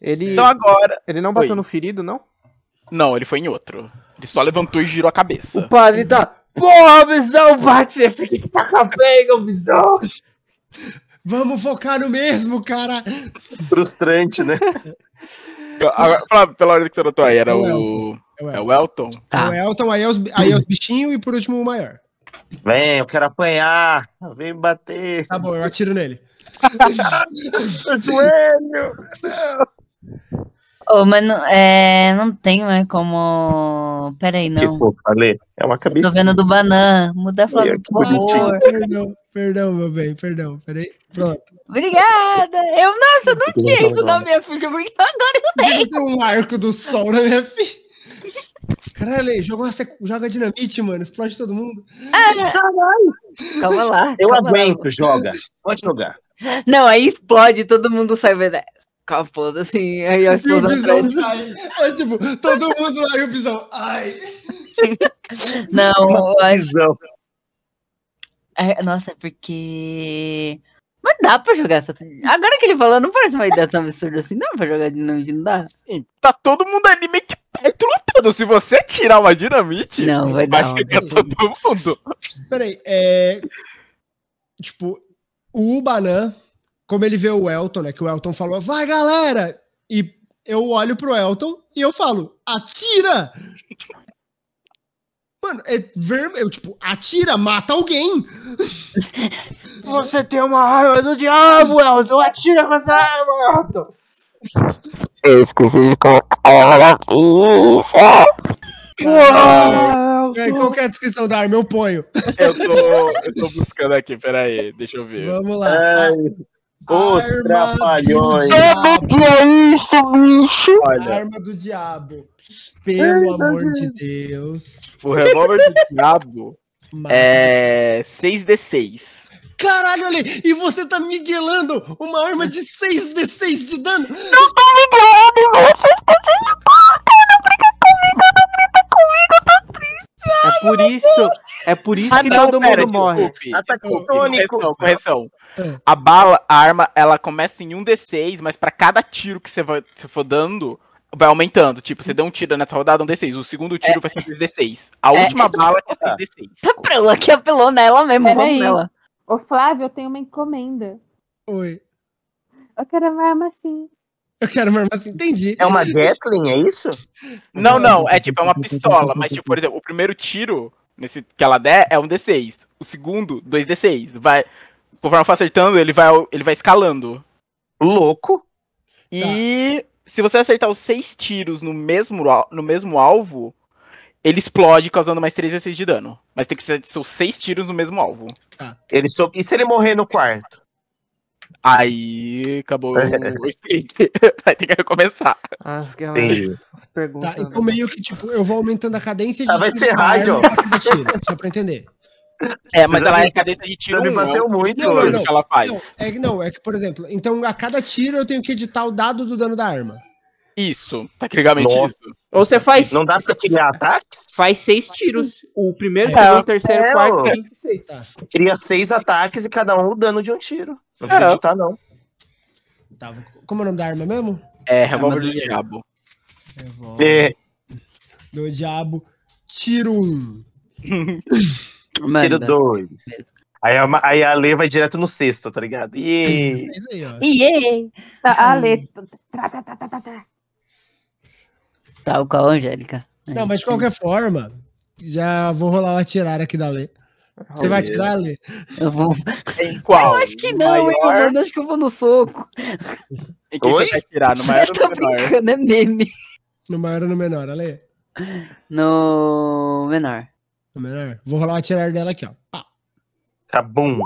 F: Ele, então agora... ele não bateu no ferido, não? Não, ele foi em outro. Ele só levantou e girou a cabeça. O padre tá.
D: Porra, visão, bate
F: esse aqui que tá com visão! *laughs*
C: Vamos focar no mesmo, cara!
F: Frustrante, né? *laughs* Agora, pela hora que você notou aí, era é o. o Elton. É o é Elton, é tá.
C: o Elton aí, é os, aí é os bichinhos e por último o maior.
E: Vem, eu quero apanhar. Vem bater. Tá bom, eu atiro nele.
C: *laughs* o
E: joelho!
B: Oh, mas não, é, não tem né, como. Peraí, não.
E: Tipo, falei, é uma cabeça. Tô vendo do
B: banana. Muda a forma, por favor. Perdão,
C: perdão, meu bem, perdão. Peraí, pronto.
B: Obrigada. Eu, nossa, não tinha isso na minha ficha, porque agora eu tenho. um arco do sol na minha ficha. Caralho,
C: joga, uma sec... joga dinamite, mano. Explode todo mundo. É, caralho. Calma lá. Eu calma
B: aguento, lá. joga. Pode jogar. Não, aí explode, todo mundo sai dessa. Capota, assim, aí a explosão. É tipo,
C: todo mundo aí o pisão. Ai.
B: Não, ai. É, nossa, é porque. Mas dá pra jogar essa Agora que ele falou, não parece uma ideia tão absurda assim. Dá pra jogar dinamite, não dá? Sim, tá todo mundo ali meio que pétulo todo. Se você tirar uma dinamite, não, vai, vai dar chegar uma... todo mundo. Peraí, é.
C: Tipo, o Banan, como ele vê o Elton, né? Que o Elton falou, vai galera! E eu olho pro Elton e eu falo, atira! Mano, é vermelho, tipo, atira, mata alguém! *laughs* Você tem uma arma
D: do diabo, Elton! Atira com essa arma, Elton!
A: Eu esqueci colocar Uau!
C: É, qual que é a descrição da arma? Eu ponho.
F: Eu tô, eu tô buscando aqui, peraí, deixa eu ver. Vamos lá. Ai, os arma trapalhões. o que é
A: isso, bicho? Olha. Arma
F: do diabo.
C: Pelo
A: Ai, amor de Deus.
F: O revólver do diabo é 6d6.
C: Caralho, Ale, e você tá miguelando uma arma de 6d6 de dano? Eu
A: tô miguelando, vocês conseguem pouco! Não brinca comigo,
F: não brinca comigo, eu tô triste! É Ai, é por isso, é por isso ah, que não, todo mundo morre. Ataque crônico. Correção, correção. Ah. A bala, a arma, ela começa em 1d6, mas pra cada tiro que você, vai, você for dando, vai aumentando. Tipo, você deu um tiro nessa rodada, um D6. O segundo tiro é. vai ser 3 d 6 A é, última bala é 6D6. Ah.
G: Tá pra ela que apelou nela mesmo, Pera vamos aí. nela. Ô Flávio, eu tenho uma encomenda. Oi. Eu quero uma arma assim.
F: Eu quero uma arma assim, entendi. É uma Gatling, é isso? Não, não, é tipo, é uma pistola, mas tipo, por exemplo, o primeiro tiro nesse, que ela der é um D6. O segundo, dois D6. Vai, conforme for acertando, ele vai, ele vai escalando. Louco. E tá. se você acertar os seis tiros no mesmo, no mesmo alvo, ele explode causando mais 3 6 de dano. Mas tem que ser seus 6 tiros no mesmo alvo. Ah. Ele so... E se ele morrer no quarto? Aí acabou *laughs* o Aí *laughs* tem que recomeçar.
C: As, as perguntas. Tá, então né? meio que tipo, eu vou aumentando a cadência de ah, vai ser rádio. só pra entender.
D: É, mas ela é cadência de tiro. Me bateu
C: é muito não, não, não. que ela faz. Não é, não, é que, por exemplo, então a cada tiro eu tenho que editar o dado do dano da arma.
F: Isso, tecnicamente Nossa. isso. Ou você faz. Não dá pra criar ataques?
D: Faz seis tiros. O primeiro, é, segundo, o terceiro, é, quarto, quinto e sexto. Tá. Cria seis ataques e
C: cada um o dano de um tiro. Não precisa é. não. Tava tá, como é o nome da arma mesmo?
E: É, revólver do, do diabo. diabo. É.
C: Do diabo.
G: Tiro um.
E: tiro dois. Aí a, aí a Lê vai direto no sexto, tá ligado? Iê,
G: iê, A, tá, a Lê. Tá, tá, tá, tá, tá.
B: Tal qual a Angélica. Não, é mas de qualquer forma,
C: já vou rolar o atirar aqui da Lê. Você vai tirar, Lê?
B: Eu vou. Em qual? Eu acho que não, maior... hein, mano. Acho que eu vou no soco. Em quem Oi? você tirar? No *laughs* maior ou no menor? brincando, é meme. No maior ou no menor, Lê? No menor. No menor? Vou rolar o atirar dela aqui, ó. Cabum.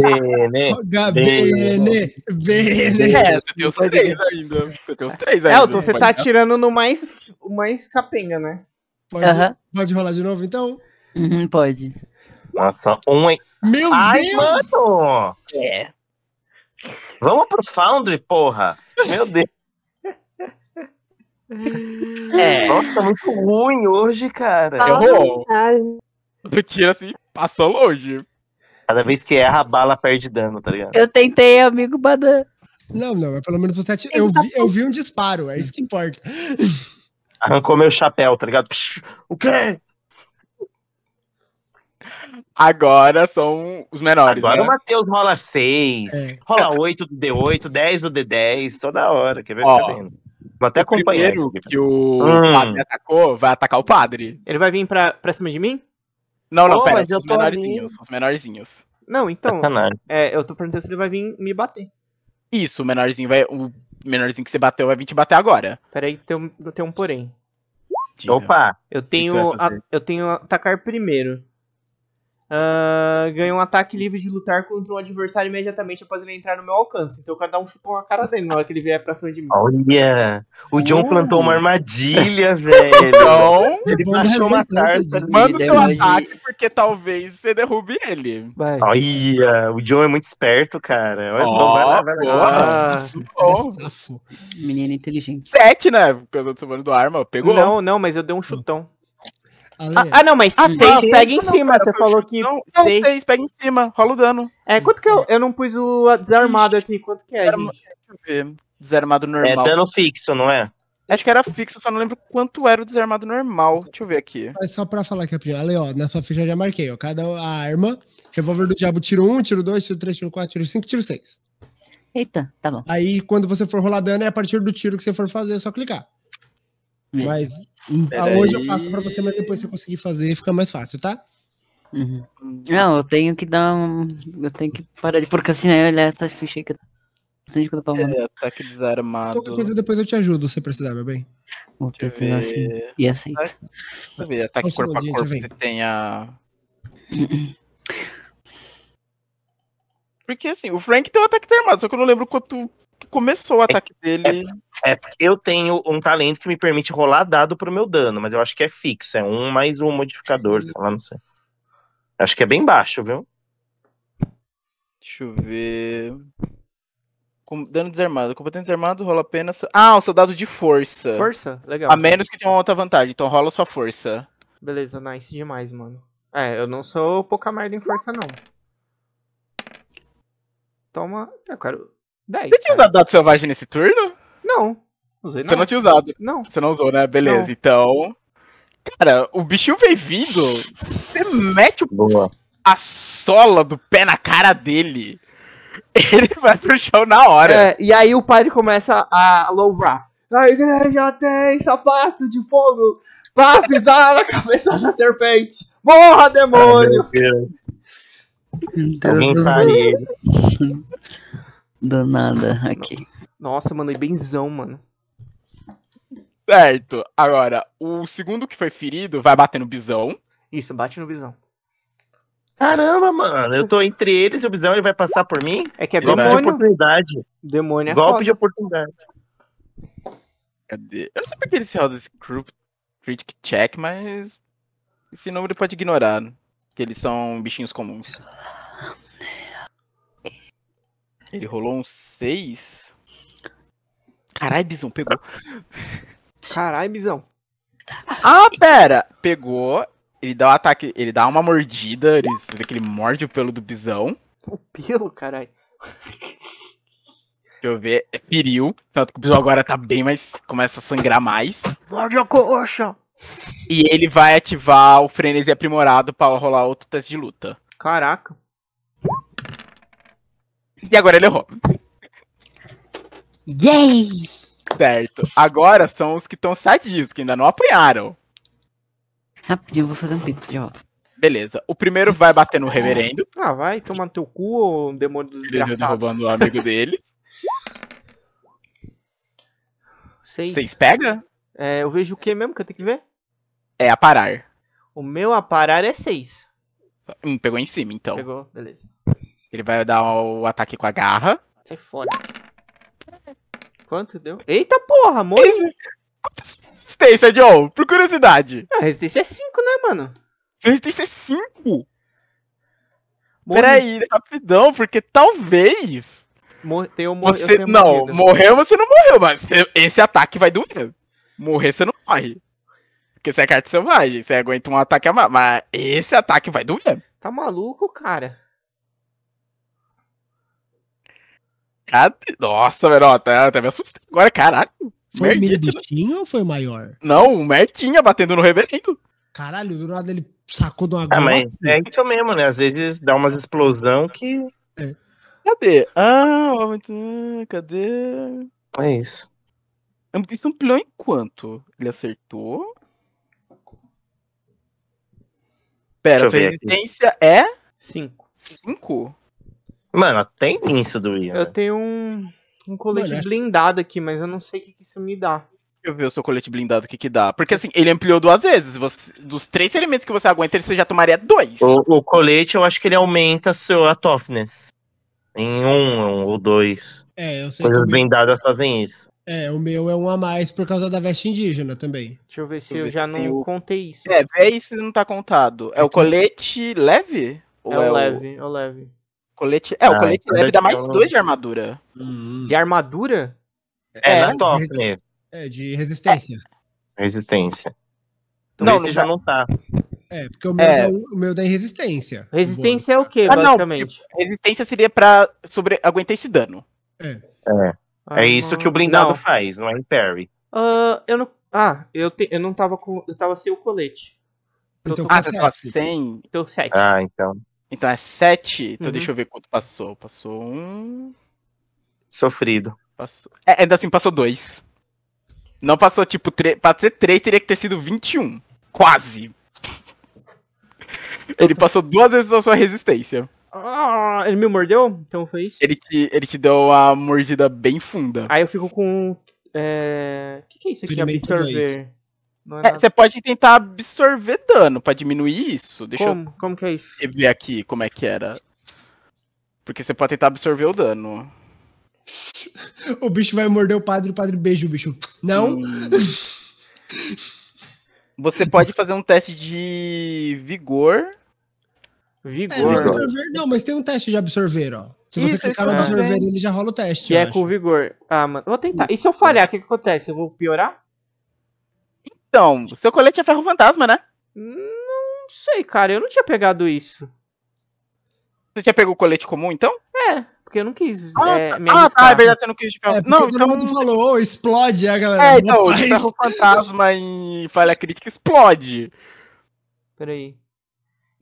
E: Bene. Bene.
A: Bene. É, você é, tem os três ainda. Você tem os três ainda. Elton, você
B: tá tirando
D: no mais, mais
C: capenga, né?
D: Pode,
B: uhum.
C: pode rolar de novo, então?
B: Uhum, pode. Nossa,
E: um aí. Meu Ai, Deus! Mano! É. Vamos pro Foundry, porra! Meu Deus! É. Nossa,
B: tá muito ruim hoje, cara. Errou!
E: Eu tiro assim passou longe. Cada vez que erra, a bala perde dano, tá ligado?
B: Eu tentei, amigo Badan.
C: Não, não, é pelo menos você atir... eu, tá vi, eu vi um disparo, é isso que importa.
E: Arrancou meu chapéu, tá ligado? Psh,
F: o quê? Agora são os menores. Agora né? o
E: Matheus rola 6, é. rola 8 do D8, 10 do D10, toda hora. Quer ver? Ó, tá vendo?
F: Vou até acompanhar. O primeiro que o hum. padre atacou vai atacar o padre.
D: Ele vai vir pra, pra cima de mim? Não, não, oh, pera, os menorzinhos, ali... os
F: menorzinhos. Não, então, é, eu tô perguntando se ele vai vir me bater. Isso, o menorzinho vai, o menorzinho que você bateu vai vir te bater agora. Peraí, tem um, tem um porém. Opa! Eu tenho, a, eu tenho atacar primeiro. Uh,
D: ah, ganha um ataque livre de lutar contra um adversário imediatamente após ele entrar no meu alcance. Então eu quero dar um chupão na cara dele na hora que ele vier pra cima de mim. Olha!
E: O John uh. plantou uma armadilha, *laughs* velho. Então, ele baixou uma carta. Manda o seu ataque,
F: porque talvez você derrube ele. Vai.
E: Olha! O John é muito esperto, cara. Olha, oh, vai lá, vai lá.
F: inteligente. Sete, né? Porque eu tô tomando arma, pegou. Não,
D: não, mas eu dei um chutão. Ah, ah, não, mas 6 ah, pega em cima. você falou que. Não, 6 pega em cima, rola o dano. É, quanto que eu. Eu não pus o desarmado aqui. Quanto que é, Desarma... gente?
F: Deixa eu ver. Desarmado normal. É dano fixo, não é? Acho que era fixo, só não lembro quanto era o desarmado normal. Deixa eu ver aqui.
C: Mas só pra falar que eu Ale, ó, na sua ficha eu já marquei, ó. Cada a arma, revólver do diabo, tiro 1, tiro 2, tiro 3, tiro 4, tiro 5, tiro 6. Eita, tá bom. Aí quando você for rolar dano, é a partir do tiro que você for fazer, é só clicar.
A: Mas Pera
C: Hoje aí. eu faço pra você, mas depois se eu conseguir fazer, fica mais fácil, tá?
A: Uhum.
B: uhum. Não, eu tenho que dar um... Eu tenho que parar de porque assim, né, olhar essas fichas aí que eu síndico do
F: Palmeiras. É, ataque desarmado. Qualquer coisa
B: depois eu te ajudo se precisar, meu bem. Vou precisar assim
F: E aceito. Deixa eu ver, ataque corpo a corpo, você tem a. Uhum.
E: Porque assim, o Frank tem um ataque armado, só que eu não lembro quanto começou o é ataque é, dele. É, é, porque eu tenho um talento que me permite rolar dado pro meu dano, mas eu acho que é fixo, é um mais um modificador, sei lá, não sei. Acho que é bem baixo, viu?
F: Deixa eu ver. dano desarmado. Combatente desarmado rola apenas. Ah, o seu dado de força. Força? Legal. A menos que tenha uma outra vantagem, então rola sua força. Beleza, nice
D: demais, mano.
F: É, eu não sou pouca merda em
D: força, não. Toma. Eu quero. 10. Você tinha
F: usado dado selvagem nesse turno? Não. Usei não. Você não tinha usado? Não. Você não usou, né? Beleza, não. então. Cara, o bichinho vem vindo. Você mete o... Boa. a sola do pé na cara dele. *laughs* Ele vai pro chão na hora. É,
D: e aí o padre começa a louvar. A igreja tem sapato de fogo pra pisar na *laughs* cabeça da serpente. Morra, demônio!
B: Ai, Alguém pare *laughs* danada aqui.
D: Nossa, mano, e benzão, mano.
F: Certo. Agora, o segundo que foi ferido vai bater no bisão. Isso, bate no bisão.
D: Caramba,
E: mano, eu tô entre eles e o bisão ele vai passar por mim? É que é golpe demônio. de
D: oportunidade. Demônio
F: é Golpe foda. de
E: oportunidade. Cadê? Eu não sei porque ele se roda esse group
F: critic check, mas esse número pode ignorar, que eles são bichinhos comuns. Ele rolou um 6. Carai bisão pegou. Carai bisão. Ah, pera! Pegou, ele dá um ataque, ele dá uma mordida, ele, você vê que ele morde o pelo do bisão. O pelo, carai. Deixa eu ver, é feriu. Tanto que o bisão agora tá bem mais. começa a sangrar mais.
D: Morde a coxa!
F: E ele vai ativar o frenesi aprimorado pra rolar outro teste de luta. Caraca. E agora ele errou. Yay! Certo. Agora são os que estão sadios, que ainda não apanharam.
B: Rapidinho, vou fazer um pix de volta.
F: Beleza. O primeiro vai bater no reverendo. Ah, vai tomar no teu cu, ô demônio dos tá desgraçados. Ele roubando o amigo dele.
D: Seis. Vocês pega? É, eu vejo o que mesmo que eu tenho que
F: ver? É aparar. O meu aparar é seis. Um pegou em cima, então.
D: Pegou, beleza.
F: Ele vai dar o ataque com a garra. Sai é fora. Quanto deu? Eita porra, amor! Quantas resistência, John? Por
D: curiosidade. Ah, resistência é 5, né, mano? Resistência é 5?
F: Peraí, rapidão, porque talvez. Mor eu mor você... Eu não, morrido. morreu você não morreu, mas esse ataque vai doer. Morrer você não morre. Porque você é carta selvagem, você aguenta um ataque a mais. Mas esse ataque vai doer. Tá maluco, cara? Nossa, velho, até, até me assustei agora, caralho. Foi merdinha, merdinho né? ou foi maior? Não, o tinha batendo no reverendo.
C: Caralho, do nada ele sacou de uma É, mas
E: É isso mesmo, né? Às vezes dá umas explosão que. É. Cadê? Ah, tá- cadê?
F: É isso. Isso ampliou em quanto? Ele acertou?
E: Pera, a resistência é? 5. 5? Mano, tem isso do Ian. Eu
D: né? tenho um, um colete Mano, blindado aqui, mas eu não sei o que, que isso me dá.
F: Deixa eu ver o seu colete blindado, o que que dá. Porque assim, ele
E: ampliou duas vezes. Você, dos três elementos que você aguenta, você já tomaria dois. O, o colete, eu acho que ele aumenta seu, sua toughness. Em um, ou dois. É, eu sei. Coisas blindadas meu... fazem isso.
C: É, o meu é um a mais por causa da veste indígena também. Deixa eu ver se eu,
E: ver já se não eu...
F: contei isso. É, vê se não tá contado. É, é, é o
E: colete que... leve? É, é,
F: o leve, é o leve. Colete... É, ah, o colete então leve dá mais dois de armadura. Hum. De
C: armadura?
E: É, é, na top de, mesmo.
C: É, de resistência.
E: É. Resistência. Então não, esse não já não tá.
C: É, porque o meu, é. Dá, o meu dá em resistência. Resistência
F: é o quê, ah, basicamente? Não, tipo, resistência seria pra sobre... aguentar esse dano.
A: É.
E: É, é ah, é isso que o blindado não. faz, não é em parry.
D: Uh, eu não. Ah, eu, te... eu não tava com. Eu tava sem o colete. Então, ah, você sem? Então, sete.
E: Ah, então.
F: Então é 7. Então uhum. deixa eu ver quanto passou. Passou um. Sofrido. Passou. É, ainda assim, passou dois. Não passou, tipo, tre... pra ser 3 teria que ter sido 21. Quase. *laughs* ele passou duas vezes a sua resistência.
E: Ah,
F: ele me mordeu? Então foi isso? Ele te, ele te deu uma mordida bem funda. Aí eu fico com. É... O que, que é isso aqui? Ferimento Absorver. Dois. É, é você pode tentar absorver dano pra diminuir isso. Deixa como? Eu... Como que é isso? ver aqui como é que era. Porque você pode tentar absorver o dano.
C: *laughs* O bicho vai morder o padre, o padre beija o bicho. Não? Hum.
F: Você pode *laughs* fazer um teste de vigor. Vigor. É, não,
C: não, mas tem um teste de absorver, ó. Se você Isso, clicar no é. absorver, é. ele já rola o teste. Que é acho.
F: com vigor.
D: Ah, mano. Vou tentar. E se eu falhar, o que, que acontece? Eu vou piorar? Então, seu
F: colete é ferro fantasma, né? Não sei, cara. Eu não tinha pegado isso. Você tinha pego o colete comum, então? É, porque eu não quis ah, é, tá. me ah, tá, é verdade, você não quis tipo, é, Não, todo então- mundo falou, explode, a galera. É, então, ferro fantasma
D: em falha crítica explode. Peraí.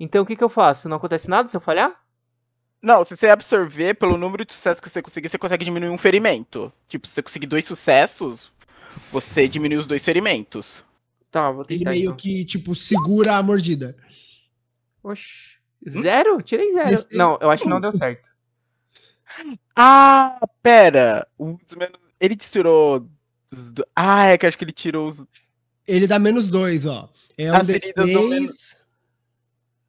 D: Então o que, que eu faço? Não acontece nada se eu
F: falhar? Não, se você absorver pelo número de sucessos que você conseguir, você consegue diminuir um ferimento. Tipo, se você conseguir dois sucessos, você diminui os dois ferimentos. Tá, vou tentar. Ele meio então.
C: que, tipo, segura a mordida. Oxi.
F: Hum? Zero? Tirei
A: zero. Esse... Não, eu acho que não deu
F: certo. *laughs* Ah, pera. Ele tirou. Ah, é que acho que ele tirou os. Ele dá menos dois, ó. É um de três. Menos...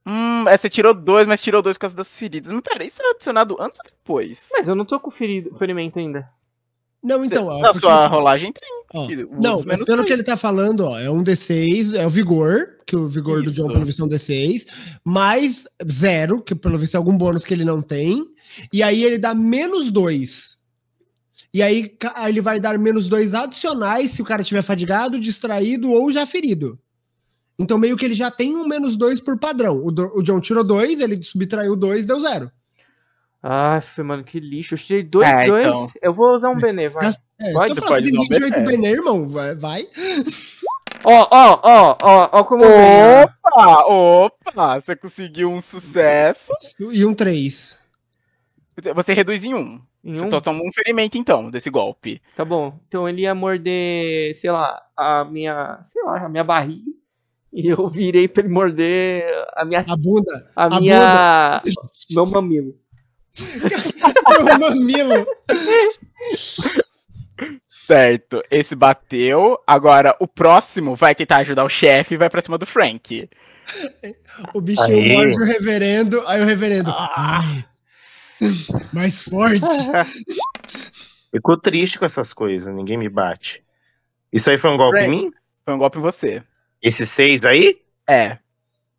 F: Hum, é, você tirou dois, mas tirou dois por causa das feridas. Mas pera, isso é adicionado antes ou depois? Mas eu não tô com ferido, ferimento ainda.
C: Não, então. Você... Ó, Na sua assim,
F: rolagem tem. Ó, não, mas pelo 3. que ele
C: tá falando, ó, é um D6, é o vigor, que o vigor Isso. do John, pelo visto, é um D6, mais zero, que pelo visto é algum bônus que ele não tem, e aí ele dá menos dois. E aí ele vai dar menos dois adicionais se o cara tiver fadigado, distraído ou já ferido. Então meio que ele já tem um menos dois por padrão. O, do, o John tirou dois, ele subtraiu dois, deu zero.
D: Ah, mano, que lixo. Eu tirei dois, é, dois. Então.
C: Eu vou usar um Bene,
F: vai. É, pode, se eu falar, né você tem 28 é.
C: Benê, irmão, vai. vai.
F: Ó, ó, ó, ó, ó como. Opa, opa, você conseguiu um sucesso. E um 3. Você reduz em 1. Um. Em você um? toma um ferimento, então, desse golpe.
D: Tá bom. Então ele ia morder, sei lá, a minha. Sei lá, a minha barriga. E eu virei pra ele morder a minha. A bunda. A, a minha.
F: Bunda. Meu mamilo.
A: *laughs* Meu mamilo. *laughs*
F: Certo, esse bateu. Agora o próximo vai tentar ajudar o chefe e vai pra cima do Frank.
C: O bichinho aí. morde o reverendo, aí o reverendo.
A: Ah. Ai, mais forte. *laughs*
E: Ficou triste com essas coisas, ninguém me bate. Isso aí foi um golpe Frank, em mim? Foi um golpe em você. Esses seis aí? É.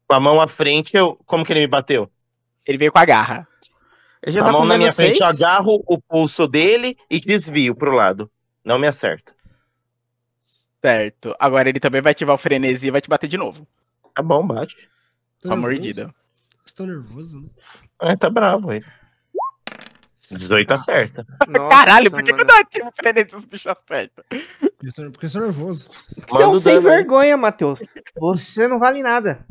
E: Com a mão à frente, eu... como que ele me bateu? Ele veio com a garra. Ele já tá a tá mão na minha seis? frente, eu agarro o pulso dele e desvio pro lado. Não me acerta.
F: Certo. Agora ele também vai ativar o frenesi e vai te bater de novo. Tá bom, bate.
E: Tá Uma mordida. Você tá nervoso, né? É, tá bravo aí 18 ah. acerta. Nossa, Caralho, por que eu não
C: ativo o frenesi os bichos acertam? Porque eu sou nervoso.
F: Você
D: é um sem vergonha, Matheus. Você não vale nada.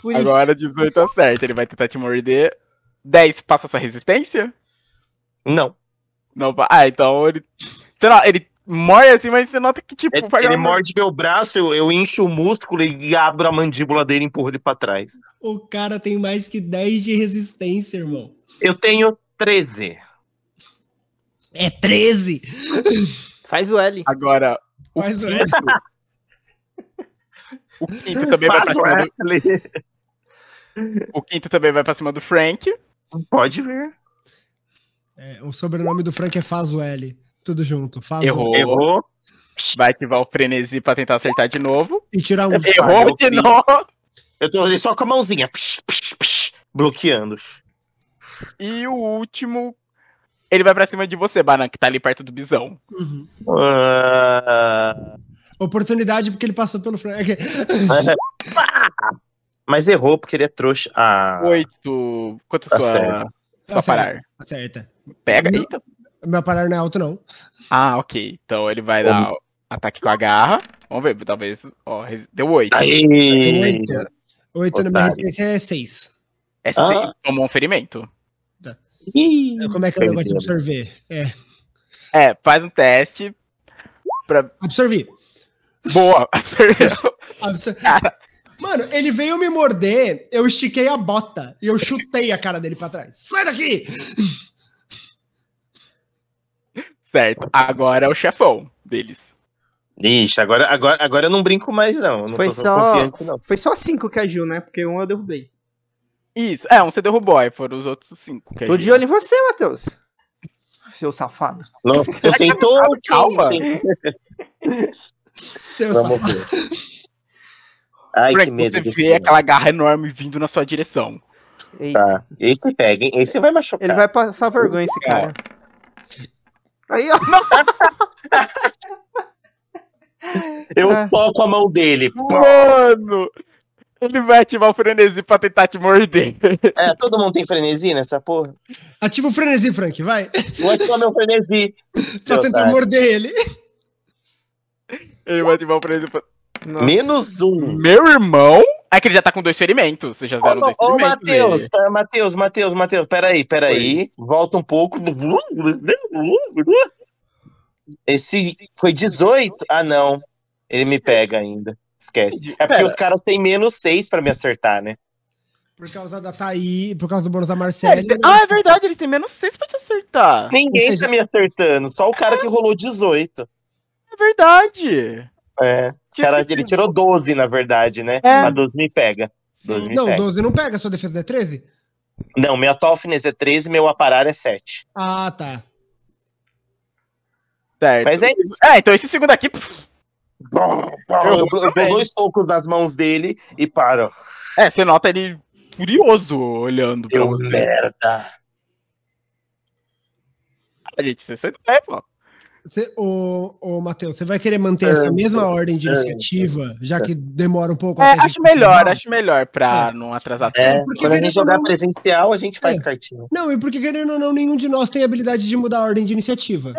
F: Por Agora 18 acerta. Ele vai tentar te morder. 10 passa sua resistência? Não. Não, ah, então ele.
E: Sei lá, ele morre assim, mas você nota que, tipo. Ele, ele morde meu braço, eu, eu encho o músculo e abro a mandíbula dele e empurro ele pra trás.
C: O cara tem mais que 10 de resistência, irmão.
E: Eu tenho 13. É 13? Faz o L. Agora, o
F: Faz quinto. O L. *laughs* o quinto também Faz vai pra o cima do... O quinto também vai pra cima do Frank. Pode ver.
C: É, o sobrenome do Frank é Faz o L. Tudo
F: junto. Faz errou. Um... Errou. Vai ativar o frenesi pra tentar acertar de novo. E tirar um. Errou de novo. Eu tô ali só com a mãozinha. Psh, psh, psh, bloqueando. E o último. Ele vai pra cima de você, Banan, que tá ali perto do bisão.
C: Uhum.
E: Uh...
C: Oportunidade porque ele passou pelo frente. *laughs* É.
E: Mas errou porque ele é trouxa. Ah, Oito. Quanto a tá sua, Só tá parar? Acerta. Tá Pega. Eita.
C: Meu aparelho não é alto, não.
F: Ah, ok. Então ele vai dar ataque com a garra. Vamos ver, talvez. Ó, deu 8. Aí. 8. 8 na minha resistência é 6. É 6. Ah. Tomou um ferimento. Tá. É, como é que eu é negócio de absorver? É. é, faz um teste. Pra... Absorvi. Boa, *laughs* absorveu.
C: Mano, ele veio me morder, eu estiquei a bota e eu chutei a cara dele pra trás. Sai daqui!
E: Certo. Agora é o chefão deles. Ixi, agora, agora, agora eu não brinco mais, não. não foi, só,
D: não. foi só cinco que agiu, né? Porque um eu derrubei.
F: Isso, é, um você derrubou, aí foram os outros cinco. Que Tô de olho
D: em você, Matheus. Seu safado.
F: Não, eu tentou, é calma. Seu Vamos safado. Ver. Ai, Frank, que medo. Você vê aquela garra enorme vindo na sua direção.
E: Eita. Tá, esse pega, hein? Esse vai
F: machucar. Ele vai passar vergonha, esse cara. Aí, ó.
D: *laughs*
E: Eu toco a mão dele. Mano! Ele vai ativar o frenesi pra tentar te morder. *laughs* É, todo mundo tem frenesi nessa porra.
C: Ativa o frenesi, Frank, vai.
E: Vou ativar meu frenesi. *laughs* pra tentar morder ele. Ele vai ativar o frenesi pra... Nossa.
F: Menos um.
E: Meu irmão?
F: É que ele já tá com dois ferimentos. Vocês já deram dois ferimentos. Ô, é, Matheus,
E: Matheus, Matheus, Matheus, peraí, peraí. Oi. Volta um pouco. Esse foi 18? Ah, não. Ele me pega ainda. Esquece. É porque pera. os caras têm menos 6 pra me acertar, né?
C: Por causa da Thaí, por causa do bônus da
E: Marcela. É, né? ah, é
F: verdade, ele tem menos 6 pra te acertar.
E: Ninguém tá seja... tá me acertando, só o cara que rolou 18. É verdade. É. Cara, ele tipo, tirou 12, na verdade, né? É. Mas 12 me pega. 12 me não, pega. 12 não
C: pega, sua defesa é 13?
E: Não, minha atual é 13, meu aparar é 7.
C: Ah, tá.
E: Certo. Mas é isso. É, então esse segundo aqui. Pff. Eu, dou dois socos nas mãos dele e paro.
F: É, você nota ele furioso olhando pra Deu você. merda. A gente, você sai é, pé, pô.
C: Cê, ô, ô Matheus, você vai querer manter é, essa mesma é, ordem de é, iniciativa, é, já é. que demora um
F: pouco? É, acho melhor, acho melhor para é. não atrasar é, tanto. Quando a gente jogar não... presencial, a gente faz
E: cartinha.
C: Não, e porque querendo ou não, nenhum de nós tem habilidade de mudar a ordem de iniciativa.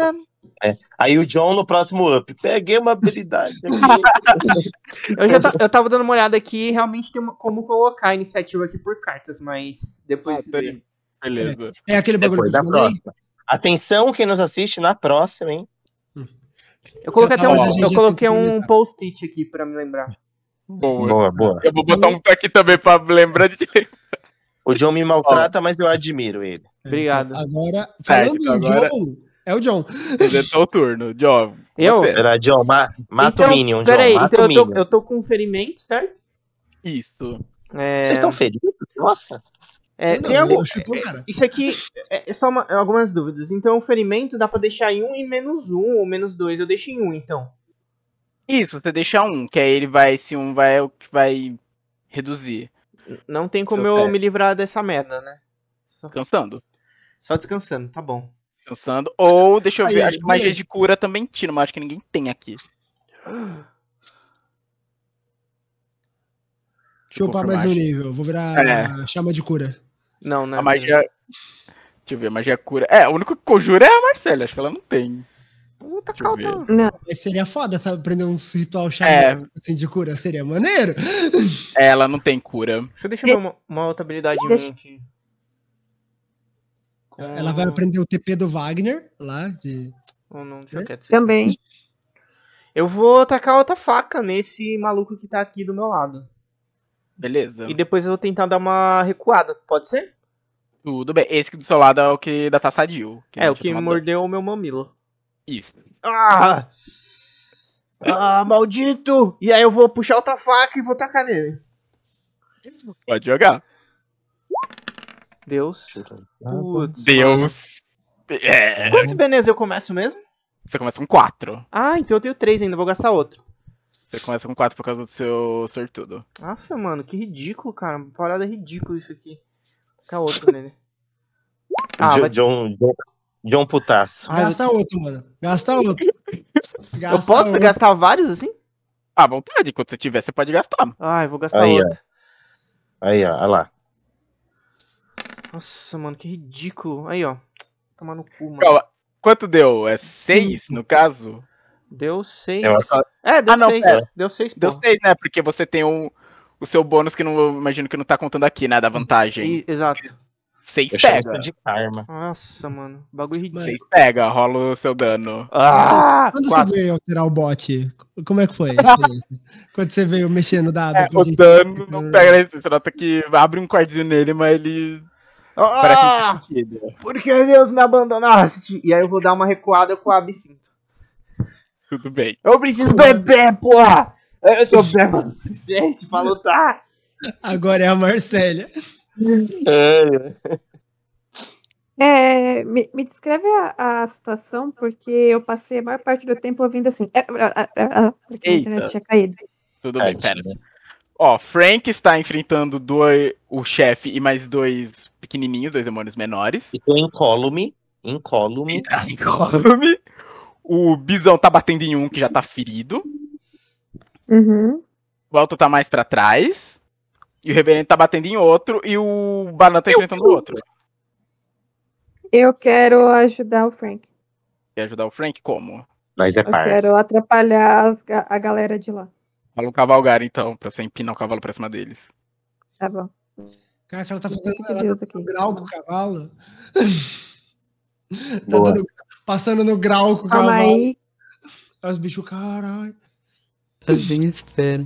E: Aí o John no próximo up, peguei uma habilidade. *laughs* *laughs* eu, já eu tava
D: dando uma olhada aqui, realmente tem uma, como colocar a iniciativa aqui por cartas, mas depois.
A: Ah,
E: beleza. É, aquele bagulho Depois que eu falei? Atenção, quem nos assiste na próxima, hein?
A: Eu coloquei até
D: um, eu coloquei um post-it aqui para me lembrar.
E: Boa. boa, boa. Eu vou botar um aqui também me lembrar de O John me maltrata, mas eu admiro ele. Obrigado. É, agora, é, falando é, agora... John, é o John. É o turno, John. Eu? Era John, ma mata então, o Minion, John. Peraí, então eu tô, eu
D: tô, com um ferimento, certo? Isso.
E: É... Vocês estão feridos?
D: Nossa. É, não, tem algum, chutou, é, isso aqui é, é só uma, é algumas dúvidas. Então, o ferimento dá pra deixar em 1 um e menos 1 um,
F: ou menos 2. Eu deixo em 1, um, então. Isso, você deixa 1, um, que aí ele vai, se um vai, é vai reduzir. Não tem como eu, eu me
D: livrar dessa merda, né?
F: Só... Descansando. Só descansando, tá bom. Descansando. Ou, deixa eu ver, aí, acho que magia de cura também tira, mas acho que ninguém tem aqui.
A: Deixa
C: eu upar mais um nível. Vou virar é. chama de cura.
F: Não, não é A magia. Mesmo. Deixa eu ver, a magia é cura. É, o único que conjura é a Marcela, acho que ela não tem. Tá calma.
C: Mas seria foda, sabe? Aprender uns ritual xamânico é. assim de cura, seria maneiro.
F: É, ela não tem cura. Deixa eu deixar uma, uma, outra habilidade em mim aqui.
D: Com... Ela vai aprender o TP do Wagner lá de. Ou não, deixa é? eu Também. Eu vou atacar outra faca nesse maluco que tá aqui do meu lado. Beleza. E depois eu vou tentar dar uma recuada, pode ser?
F: Tudo bem. Esse que do seu lado é o que da Tassadio. É, o que mordeu
D: o meu mamilo. Isso. Ah! Ah, maldito! E aí eu vou puxar outra faca e vou tacar nele. Pode jogar. Deus.
F: Putz. Deus.
D: É. Quantos Benês eu começo mesmo?
F: Você começa com quatro Ah, então eu tenho três ainda, vou gastar outro. Você começa com quatro por causa do seu sortudo.
D: Aff, mano, que ridículo, cara. Uma parada ridícula isso aqui. Qual outro, nele.
E: Ah, vai... John, John, John Putaço. Ah, Gasta
C: outro, mano. Gasta outro.
F: Gasta eu posso outro. gastar vários assim?
E: À vontade, quando você tiver, você pode gastar.
F: Ah, eu vou gastar aí, outro.
E: Ó. Aí, ó, olha lá.
F: Nossa,
D: mano, que ridículo. Aí, ó. Toma no cu, mano. Calma.
F: Quanto deu? É seis, Sim. no caso? Deu seis. É, deu ah, não, seis. Pera. Deu seis, porra. Deu seis, né? Porque você tem um o seu bônus que não imagino que não tá contando aqui, né? Da vantagem. E, exato. Seis pega. de
D: karma. Nossa, mano. Bagulho ridículo. Seis
F: pega, rola o seu dano. Ah, Quando quatro. você
C: veio alterar o bot, como é que foi *laughs* Quando você veio mexendo dado.
F: É, o gente... dano não pega, né? você nota que abre um quartzinho nele, mas ele ah,
D: porque Deus me abandonaste? E aí eu vou dar uma recuada com o absinto.
A: Tudo bem.
C: Eu preciso beber, porra! É, eu tô *laughs* bêbado o suficiente
G: pra lutar.
C: Agora é a Marcélia.
A: É.
G: é, me, me descreve a, a, situação, porque eu passei a maior parte do tempo ouvindo assim. É, é porque a internet tinha caído.
F: Tudo bem, pera. Né? Ó, Frank está enfrentando dois, o chefe e mais dois pequenininhos, dois demônios menores. E tem incólume. Incólume. Tá incólume. O Bisão tá batendo em um que já tá ferido. Uhum. O alto tá mais para trás. E o reverendo tá batendo em outro. E o banana tá enfrentando o outro.
G: Eu quero ajudar o Frank.
F: Quer ajudar o Frank? Como? Nós é par. Quero
G: atrapalhar a galera de lá.
F: Fala um cavalgar, então, pra você empinar o cavalo pra cima deles.
G: Tá bom. Caraca, tá ela tá fazendo, ela tá fazendo grau com o
C: cavalo. *laughs* tá dando, passando no grau com o cavalo. Aí. Aí os bichos, caralho.
B: Também tá espero.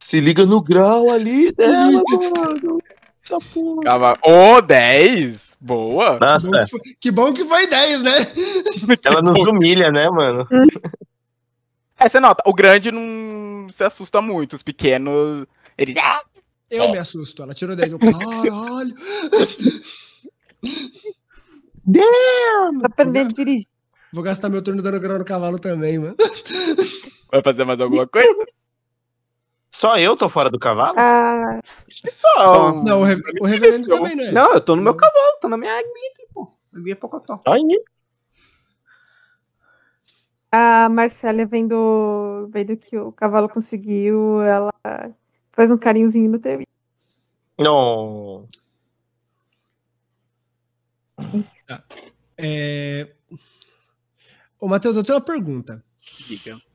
F: Se liga no grau ali dela,
C: mano. Tá porra.
F: Ô, 10! Boa! Nossa.
C: Que bom que foi, que bom que foi 10, né?
F: *laughs* Ela nos humilha, né, mano? É, *laughs* você nota, o grande não se assusta muito, os pequenos. Ele. Ah!
C: Eu é. me assusto, ela tirou 10. Eu, caralho!
F: Damn! Tá aprendendo a dirigir.
C: Vou gastar meu turno dando grau no cavalo também, mano.
E: *laughs* Vai fazer mais alguma coisa? Só eu tô fora do cavalo?
C: Ah.
E: Só. Não, o, re o reverendo também,
D: né? Não, eu tô no meu
G: cavalo, tô na minha aguinha aqui,
D: pô. Minha é pocotó.
G: Ai, a Marcela vendo, vendo que o cavalo conseguiu, ela faz um carinhozinho no teu.
E: Não.
C: Tá. É, Ô, Matheus, eu tenho uma pergunta.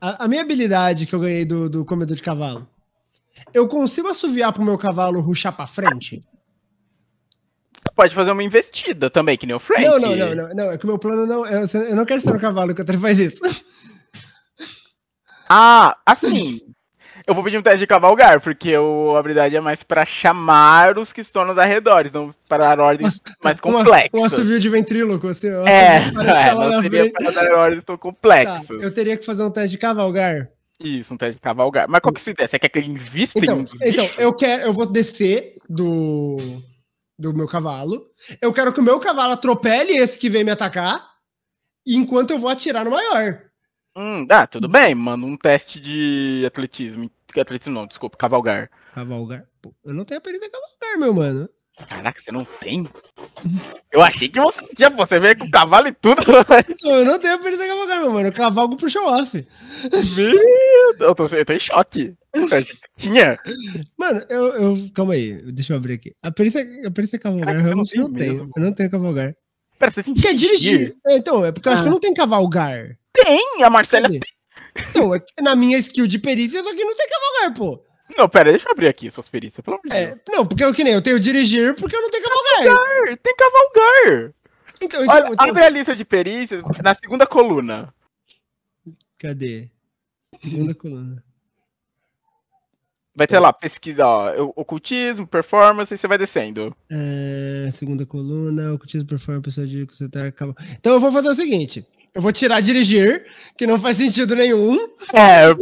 C: A, a, minha habilidade que eu ganhei do, do comedor de cavalo, eu consigo assoviar pro meu cavalo ruxar pra frente?
F: Você pode fazer uma investida também, que nem o Frank. Não, não, não, não.
C: não é que o meu plano não. Eu, eu não quero ser no cavalo que o faz isso.
F: Ah, assim, eu vou pedir um teste de cavalgar, porque o, a habilidade é mais para chamar os que estão nos arredores, não para dar ordens Nossa, mais complexas. Um assovio
C: de ventríloco, assim. você, é, *laughs* é
F: não seria para dar ordens tão complexas. Tá, eu
C: teria que fazer um teste de cavalgar.
F: Isso, um teste de cavalgar. Mas qual que é se desce? Você quer que ele invista então, em um
C: Então, eu, quero, eu vou descer do, do meu cavalo. Eu quero que o meu cavalo atropele esse que vem me atacar, enquanto eu vou atirar no maior.
F: Hum, ah, tudo bem, mano. Um teste de atletismo. Atletismo não, desculpa, cavalgar. Cavalgar? Pô, eu não tenho a perícia cavalgar, meu mano. Caraca, você não tem? Eu achei que você tinha, pô. Você veio com cavalo e tudo. Mas... *laughs* Eu não tenho a
C: perícia cavalgar, meu mano. Eu cavalgo pro show-off. Eu tô, eu tô em choque. Tinha. Mano, eu, eu, Calma aí, deixa eu abrir aqui. A perícia, a perícia cavalgar eu realmente não, não tenho. Eu não tenho cavalgar. Pera, você tem que. Quer dirigir? É, então, é porque eu acho que eu ah. não tenho cavalgar. Tem, a Marcela tem. Então, é na minha skill de perícia, isso aqui não tem cavalgar, pô. Não, pera, deixa eu abrir aqui suas perícias, pelo amor de é, Deus. Não, porque eu que nem eu tenho dirigir porque eu não tenho
F: cavalgar. cavalgar tem cavalgar. Então, então, Olha, então... Abre a lista de perícias na segunda coluna.
C: Cadê? Segunda coluna.
F: Vai ter lá, pesquisa, ó, ocultismo, performance, e você vai descendo. É,
C: segunda coluna, ocultismo, performance, pessoa de consertar. Então eu vou fazer o seguinte. Eu vou tirar dirigir, que não faz sentido nenhum. É, eu,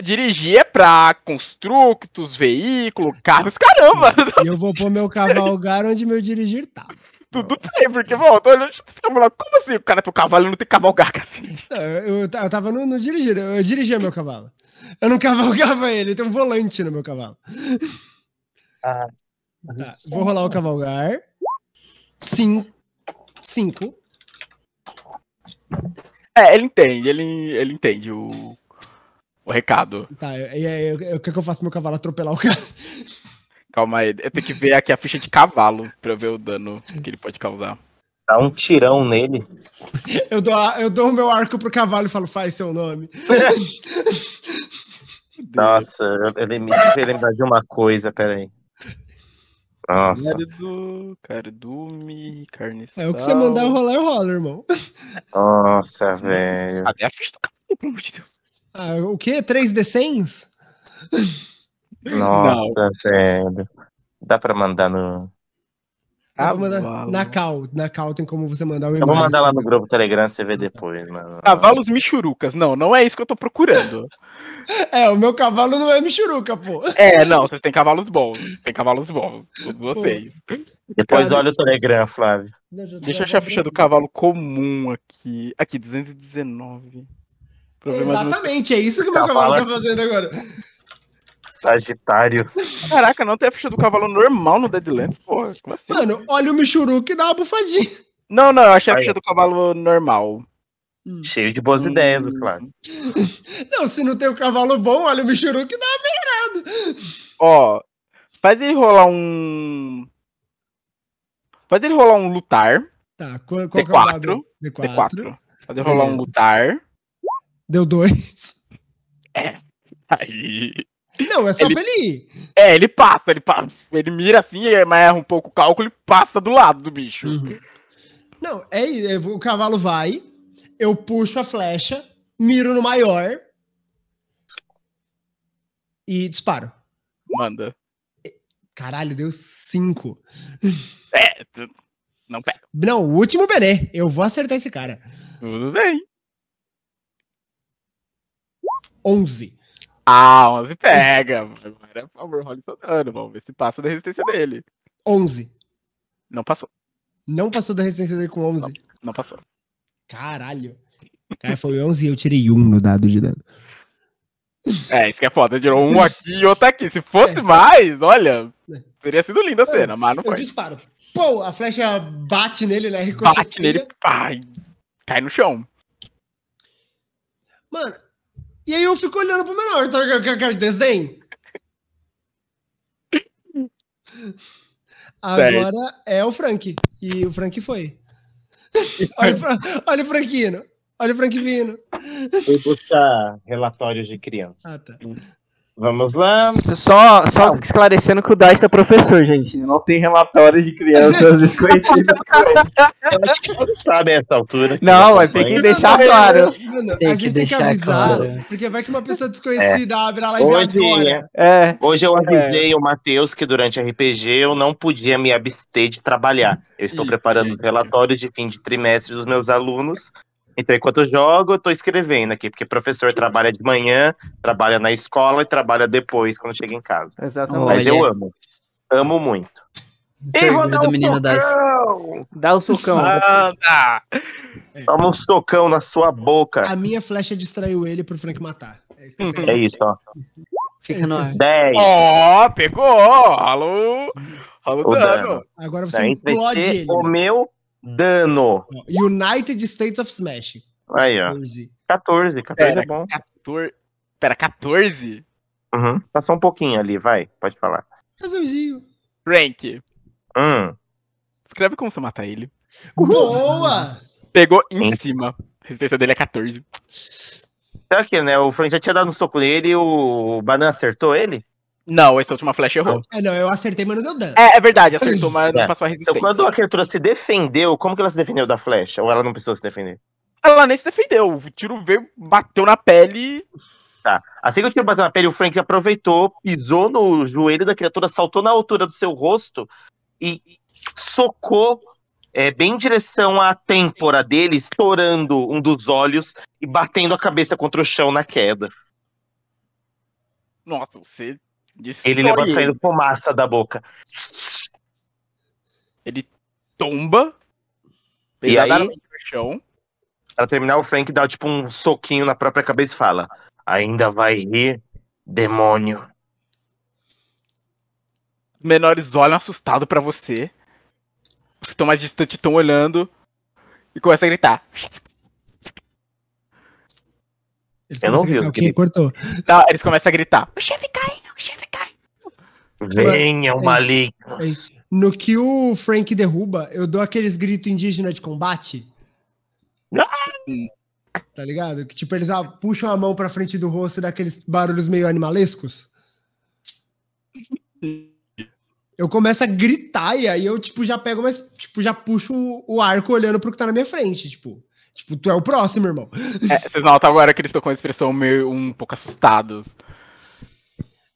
C: dirigir é pra
F: construtos, veículos, carros, caramba! E eu vou pôr meu cavalgar onde meu dirigir tá. Tudo bem, porque, bom, olhando, como assim o cara tem o cavalo não tem cavalgar, cacete?
C: É, eu, eu tava no, no dirigir, eu, eu dirigia meu cavalo. Eu não cavalgava ele, tem um volante no meu cavalo. Ah,
A: tá, vou rolar o
C: cavalgar. Cinco. Cinco.
F: É, ele entende, ele, ele entende o, o recado.
C: Tá, e aí, o que eu faço meu cavalo atropelar o cara?
F: Calma aí, eu tenho que ver aqui a ficha de cavalo pra eu ver o dano que ele pode causar. Dá um tirão nele.
C: Eu dou, a, eu dou o meu arco pro cavalo e falo, faz seu nome.
E: *laughs* Nossa, eu, eu me lembrar de uma coisa, peraí. Nossa.
F: Cardo, cardume, carniçal. É o que você mandar
C: rolar, rola, irmão.
E: Nossa, velho. Cadê a ficha do capim, pelo amor
C: de Deus. Ah, o quê? 3 d 100 Nossa,
E: velho. Dá pra mandar no,
C: ah, mandar... Na Cal, na Cal tem como você mandar o e-mail. Eu vou mandar lá
E: no grupo Telegram, você vê depois, mano.
F: Cavalos michurucas. Não, não é isso que
E: eu tô procurando.
C: *laughs* é, o meu cavalo não é michuruca, pô. É, não, vocês
F: têm cavalos bons. Tem cavalos bons, todos vocês. Depois Cara, olha
E: o Telegram, Flávio.
C: Deixa eu achar a ficha do
F: cavalo comum aqui. Aqui, 219. Problemas Exatamente, é isso que o meu cavalo, tá cavalo tá fazendo agora. Sagitários. Caraca, não tem a ficha do cavalo normal no Deadlands, porra. Como assim? Mano, olha o Michuru que dá uma bufadinha. Não, não, eu achei a ficha do cavalo normal.
E: Hum. Cheio de boas hum. ideias, o Flávio.
C: *laughs* Não, se não tem o cavalo bom, olha o Michuru que dá
F: uma merda.
E: Ó, faz ele rolar um.
F: Faz ele rolar um lutar. Tá, qual, qual D4, é D4. D4. Faz ele rolar um lutar. Deu dois. É. Aí. Não, é só ele, pra ele ir. É, ele passa, ele passa. Ele mira assim, mas erra um pouco o cálculo e passa do lado do bicho. Uhum. Não, é isso. É, o
C: cavalo vai, eu puxo a flecha, miro no maior e disparo. Manda. Caralho, deu
F: cinco. É, não pega.
C: Não, o último Benê. Eu vou acertar esse cara.
F: Tudo bem. 11. Ah, 11 pega. Agora, por favor, role seu dano. Vamos ver se passa da resistência dele. 11. Não passou. Não passou da resistência dele com 11? Não, não passou. Caralho. Cara,
C: foi 11 e eu tirei 1 no dado de dano.
F: É, isso que é foda. Tirou um *laughs* aqui e outro aqui. Se fosse é. mais, olha, teria é. sido linda a é, cena, eu, mas não foi. Eu disparo.
C: Pô, a flecha bate nele, né? Ricocheteia. Bate nele,
F: pá, cai no chão.
C: Mano, e aí eu fico olhando pro menor, tá com a cara de desdém. Agora é o Frank. E o Frank foi. olha, *laughs* olha o Olha
E: o Frank vindo. Fui buscar relatórios de criança. Ah, tá. Vamos lá.
D: Só, só ah. esclarecendo que o Dice é professor, gente. Não tem relatórios de crianças
E: desconhecidas sabe a essa altura. Não, mas tem que deixar claro.
C: tem a gente tem que avisar, claro.
E: porque vai que uma pessoa desconhecida é. abre a live hoje, agora. É. é. Hoje eu é. avisei é. o Matheus que durante RPG eu não podia me abster de trabalhar. Eu estou preparando é. os relatórios de fim de trimestre dos meus alunos então, enquanto eu jogo, eu tô escrevendo aqui, porque professor trabalha de manhã, trabalha na escola e trabalha depois, quando chega em casa. Exatamente. Mas eu amo. Amo muito. Ei, vou dar um socão! Das... Dá o um socão. Toma um socão na sua boca. A
C: minha flecha distraiu ele pro Frank matar. É isso,
E: é ó. Fica no ar. 10. Ó, oh, pegou! Alô! Alô, dano. dano. Agora você
C: explode ele. O meu
E: Dano.
C: United States of Smash.
E: Aí, ó. 14. 14, 14 Pera, é bom. 14... Pera, 14? Uhum. Passou tá um pouquinho ali, vai. Pode falar.
F: Azulzinho. Rank. Hum. Escreve como
E: você mata ele.
F: Boa! Pegou em Sim. cima. A resistência dele
E: é 14. Será que, né? O Frank já tinha dado um soco nele e o Banana acertou ele? Não, essa última flecha errou.
C: É, não, eu acertei, mas não deu dano. É, é verdade, acertou, mas é. não passou a
E: resistência. Então, quando a criatura se defendeu, como que ela se defendeu da flecha? Ou ela não precisou se defender? Ela nem se defendeu. O tiro veio, bateu na pele. Tá. Assim que o tiro bateu na pele, o Frank aproveitou, pisou no joelho da criatura, saltou na altura do seu rosto e socou é, bem em direção à têmpora dele, estourando um dos olhos e batendo a cabeça contra o chão na queda. Nossa, você
F: Destrói ele levanta ele. saindo
E: fumaça da boca. Ele tomba pesadamente no chão. Pra terminar, o Frank dá tipo um soquinho na própria cabeça e fala: Ainda vai rir, demônio. Os menores olham assustado para você.
F: Os que estão mais distantes estão olhando e começam a gritar. Eles Eu não vi. o que ele... cortou. Tá, eles começam a gritar. O chefe cai!
E: Venha é, é é o maligno.
F: É.
C: No que o Frank derruba, eu dou aqueles gritos indígena de combate.
E: Ah!
C: Tá ligado? Que tipo, eles ah, puxam a mão pra frente do rosto e dá aqueles barulhos meio animalescos. Eu começo a gritar e aí eu, tipo, já pego, mas, tipo, já puxo o arco olhando pro que tá na minha frente, tipo. Tipo, tu é o próximo, irmão.
F: É, vocês notam agora que eles estão com a expressão meio um pouco assustados.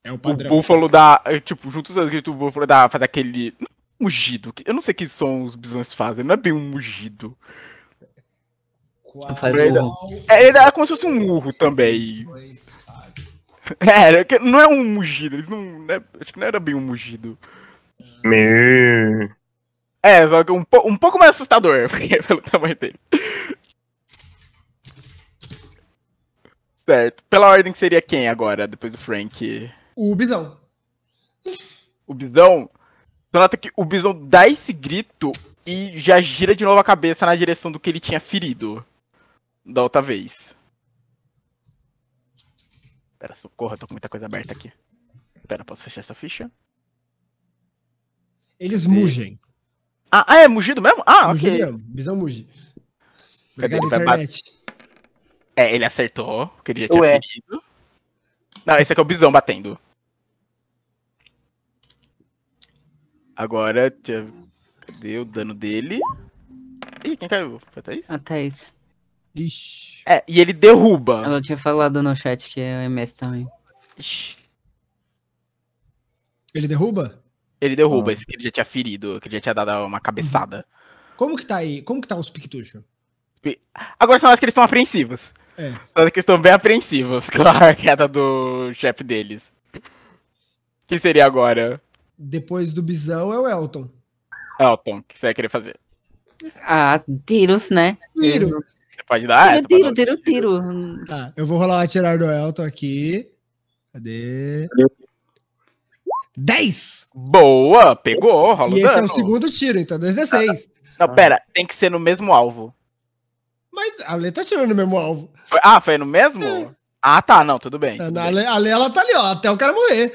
F: É o padrão. O búfalo dá. É, tipo, juntos os gritos búfalo dá, faz aquele. Mugido. Eu não sei que som os bisões fazem, não é bem um mugido. Qual... Faz ele, um... é, como se fosse um urro também. É, é não é um mugido, eles não. Né, acho que não era bem um mugido. Ah. É, um, um pouco mais assustador, *laughs* é pelo tamanho dele. Certo. Pela ordem seria quem agora, depois do Frank? O bisão. O bisão? nota que o bisão dá esse grito e já gira de novo a cabeça na direção do que ele tinha ferido da outra vez. Pera, socorro, eu tô com muita coisa aberta aqui. Pera, posso fechar essa ficha? Eles e... mugem.
C: Ah, ah, é mugido mesmo? Ah, mugido ok. Mesmo. Bisão muge.
F: Obrigado, ele internet. É, ele acertou, porque ele já tinha Ué. ferido. Não, esse aqui é o bisão batendo. Agora, cadê
B: o dano dele? Ih, quem caiu? Foi a Thaís? A Thaís. Ixi. É, e ele derruba. Ela tinha falado no chat que é o MS também. Ixi. Ele derruba?
F: Ele derruba, ah. esse que ele já tinha ferido, que ele já tinha dado uma cabeçada.
C: Como que tá aí? Como que tá os Pictuchos?
F: Agora são as que eles estão apreensivos. É. São as que estão bem apreensivos *laughs* com a queda do chefe deles. que seria agora?
C: Depois do Bisão é o Elton.
F: Elton, o que você vai querer fazer? Ah,
B: tiros, né?
F: Tiro. Você pode dar? Tiro,
B: é, tiro, tiro, tiro, Tá, eu vou rolar o atirar do Elton aqui. Cadê?
F: 10! Boa! Pegou, rola e esse é o segundo tiro, então 16. Ah, não, pera, tem que ser no mesmo alvo. Mas a Lê tá tirando no mesmo alvo. Foi, ah, foi no mesmo? É. Ah, tá, não, tudo bem. É, tudo a, bem. a Lê, ela tá ali, ó, até o cara
D: morrer.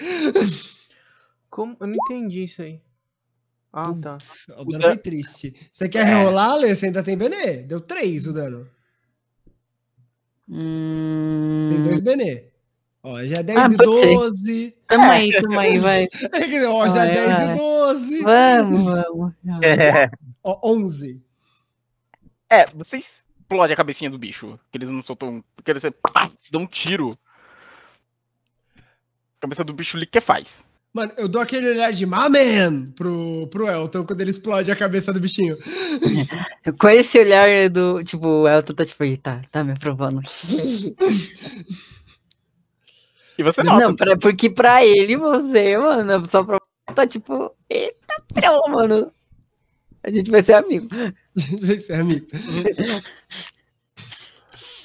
C: Como? Eu não entendi isso aí. Ah, Ups, tá. O dano foi triste. Você quer é. rolar, Lê? Você ainda tem Benê. Deu 3 o hum. dano. Hum... Tem 2 Benê. Ó, já é 10 ah, e 12. É. Tamo aí, tamo aí, *laughs* vai. É, ó, já é 10 vai. e 12. Vamos, vamos. É.
F: Ó, 11. É, você explode a cabecinha do bicho. Que eles não soltam. Porque eles pá, dão um tiro. A cabeça do bicho liquefaz. faz.
C: Mano, eu dou aquele olhar de maman pro, pro Elton quando ele explode a
B: cabeça do bichinho. *laughs* Com esse olhar do. Tipo, o Elton tá tipo, tá, tá me provando. *laughs* e você não. Não, pra, porque pra ele, você, mano, só pra. Tá tipo, eita, não, mano. A gente vai ser amigo. *laughs* A gente vai ser amigo.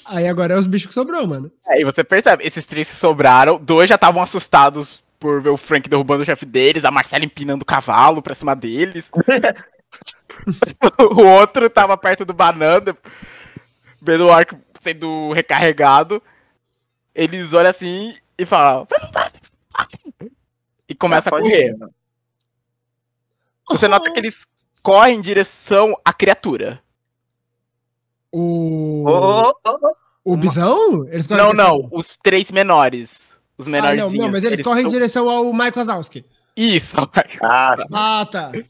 C: Aí agora é os bichos que sobrou, mano.
F: Aí é, você percebe, esses três que sobraram, dois já estavam assustados por ver o Frank derrubando o chefe deles, a Marcela empinando o cavalo pra cima deles. *laughs* o outro tava perto do banana, vendo o arco sendo recarregado. Eles olham assim e falam. E começa a tá correr. Você nota que eles correm em direção à criatura. O.
C: O bisão? Eles não, não.
F: Os três menores. Os menores. Ah, não, não, mas eles, eles correm
C: estão... em direção ao Michael Wazowski. Isso, Ah, ah tá. Eles,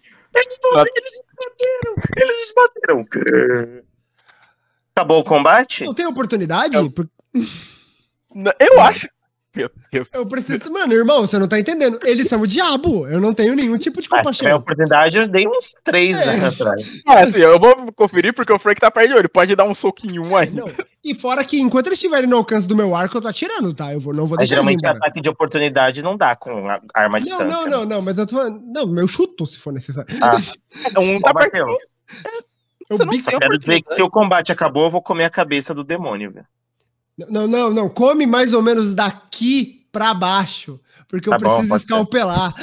E: não, eles bateram! Eles bateram! Acabou o combate? Não tem
C: oportunidade? Eu, *laughs* eu acho. Eu preciso. Mano, irmão, você não tá entendendo. Eles são o diabo. Eu não tenho nenhum tipo de ah, compaixão. Se
E: oportunidade, eu dei uns três
F: é. atrás. É, assim, eu vou conferir porque o Frank tá perto de olho. Pode dar um soco em um aí. Não. E
C: fora que enquanto eles estiverem no alcance do meu arco, eu tô atirando, tá? Eu vou, não vou mas deixar. Geralmente
E: ataque de oportunidade não dá com arma de distância. Não, não,
C: não, mas eu tô falando. Não, chuto se for necessário. Ah.
E: *laughs* um tá perto. Eu, só quero dizer que se o combate acabou, eu vou comer a cabeça do demônio, velho.
C: Não, não, não. Come mais ou menos daqui para baixo, porque
F: tá eu bom, preciso escalpelar.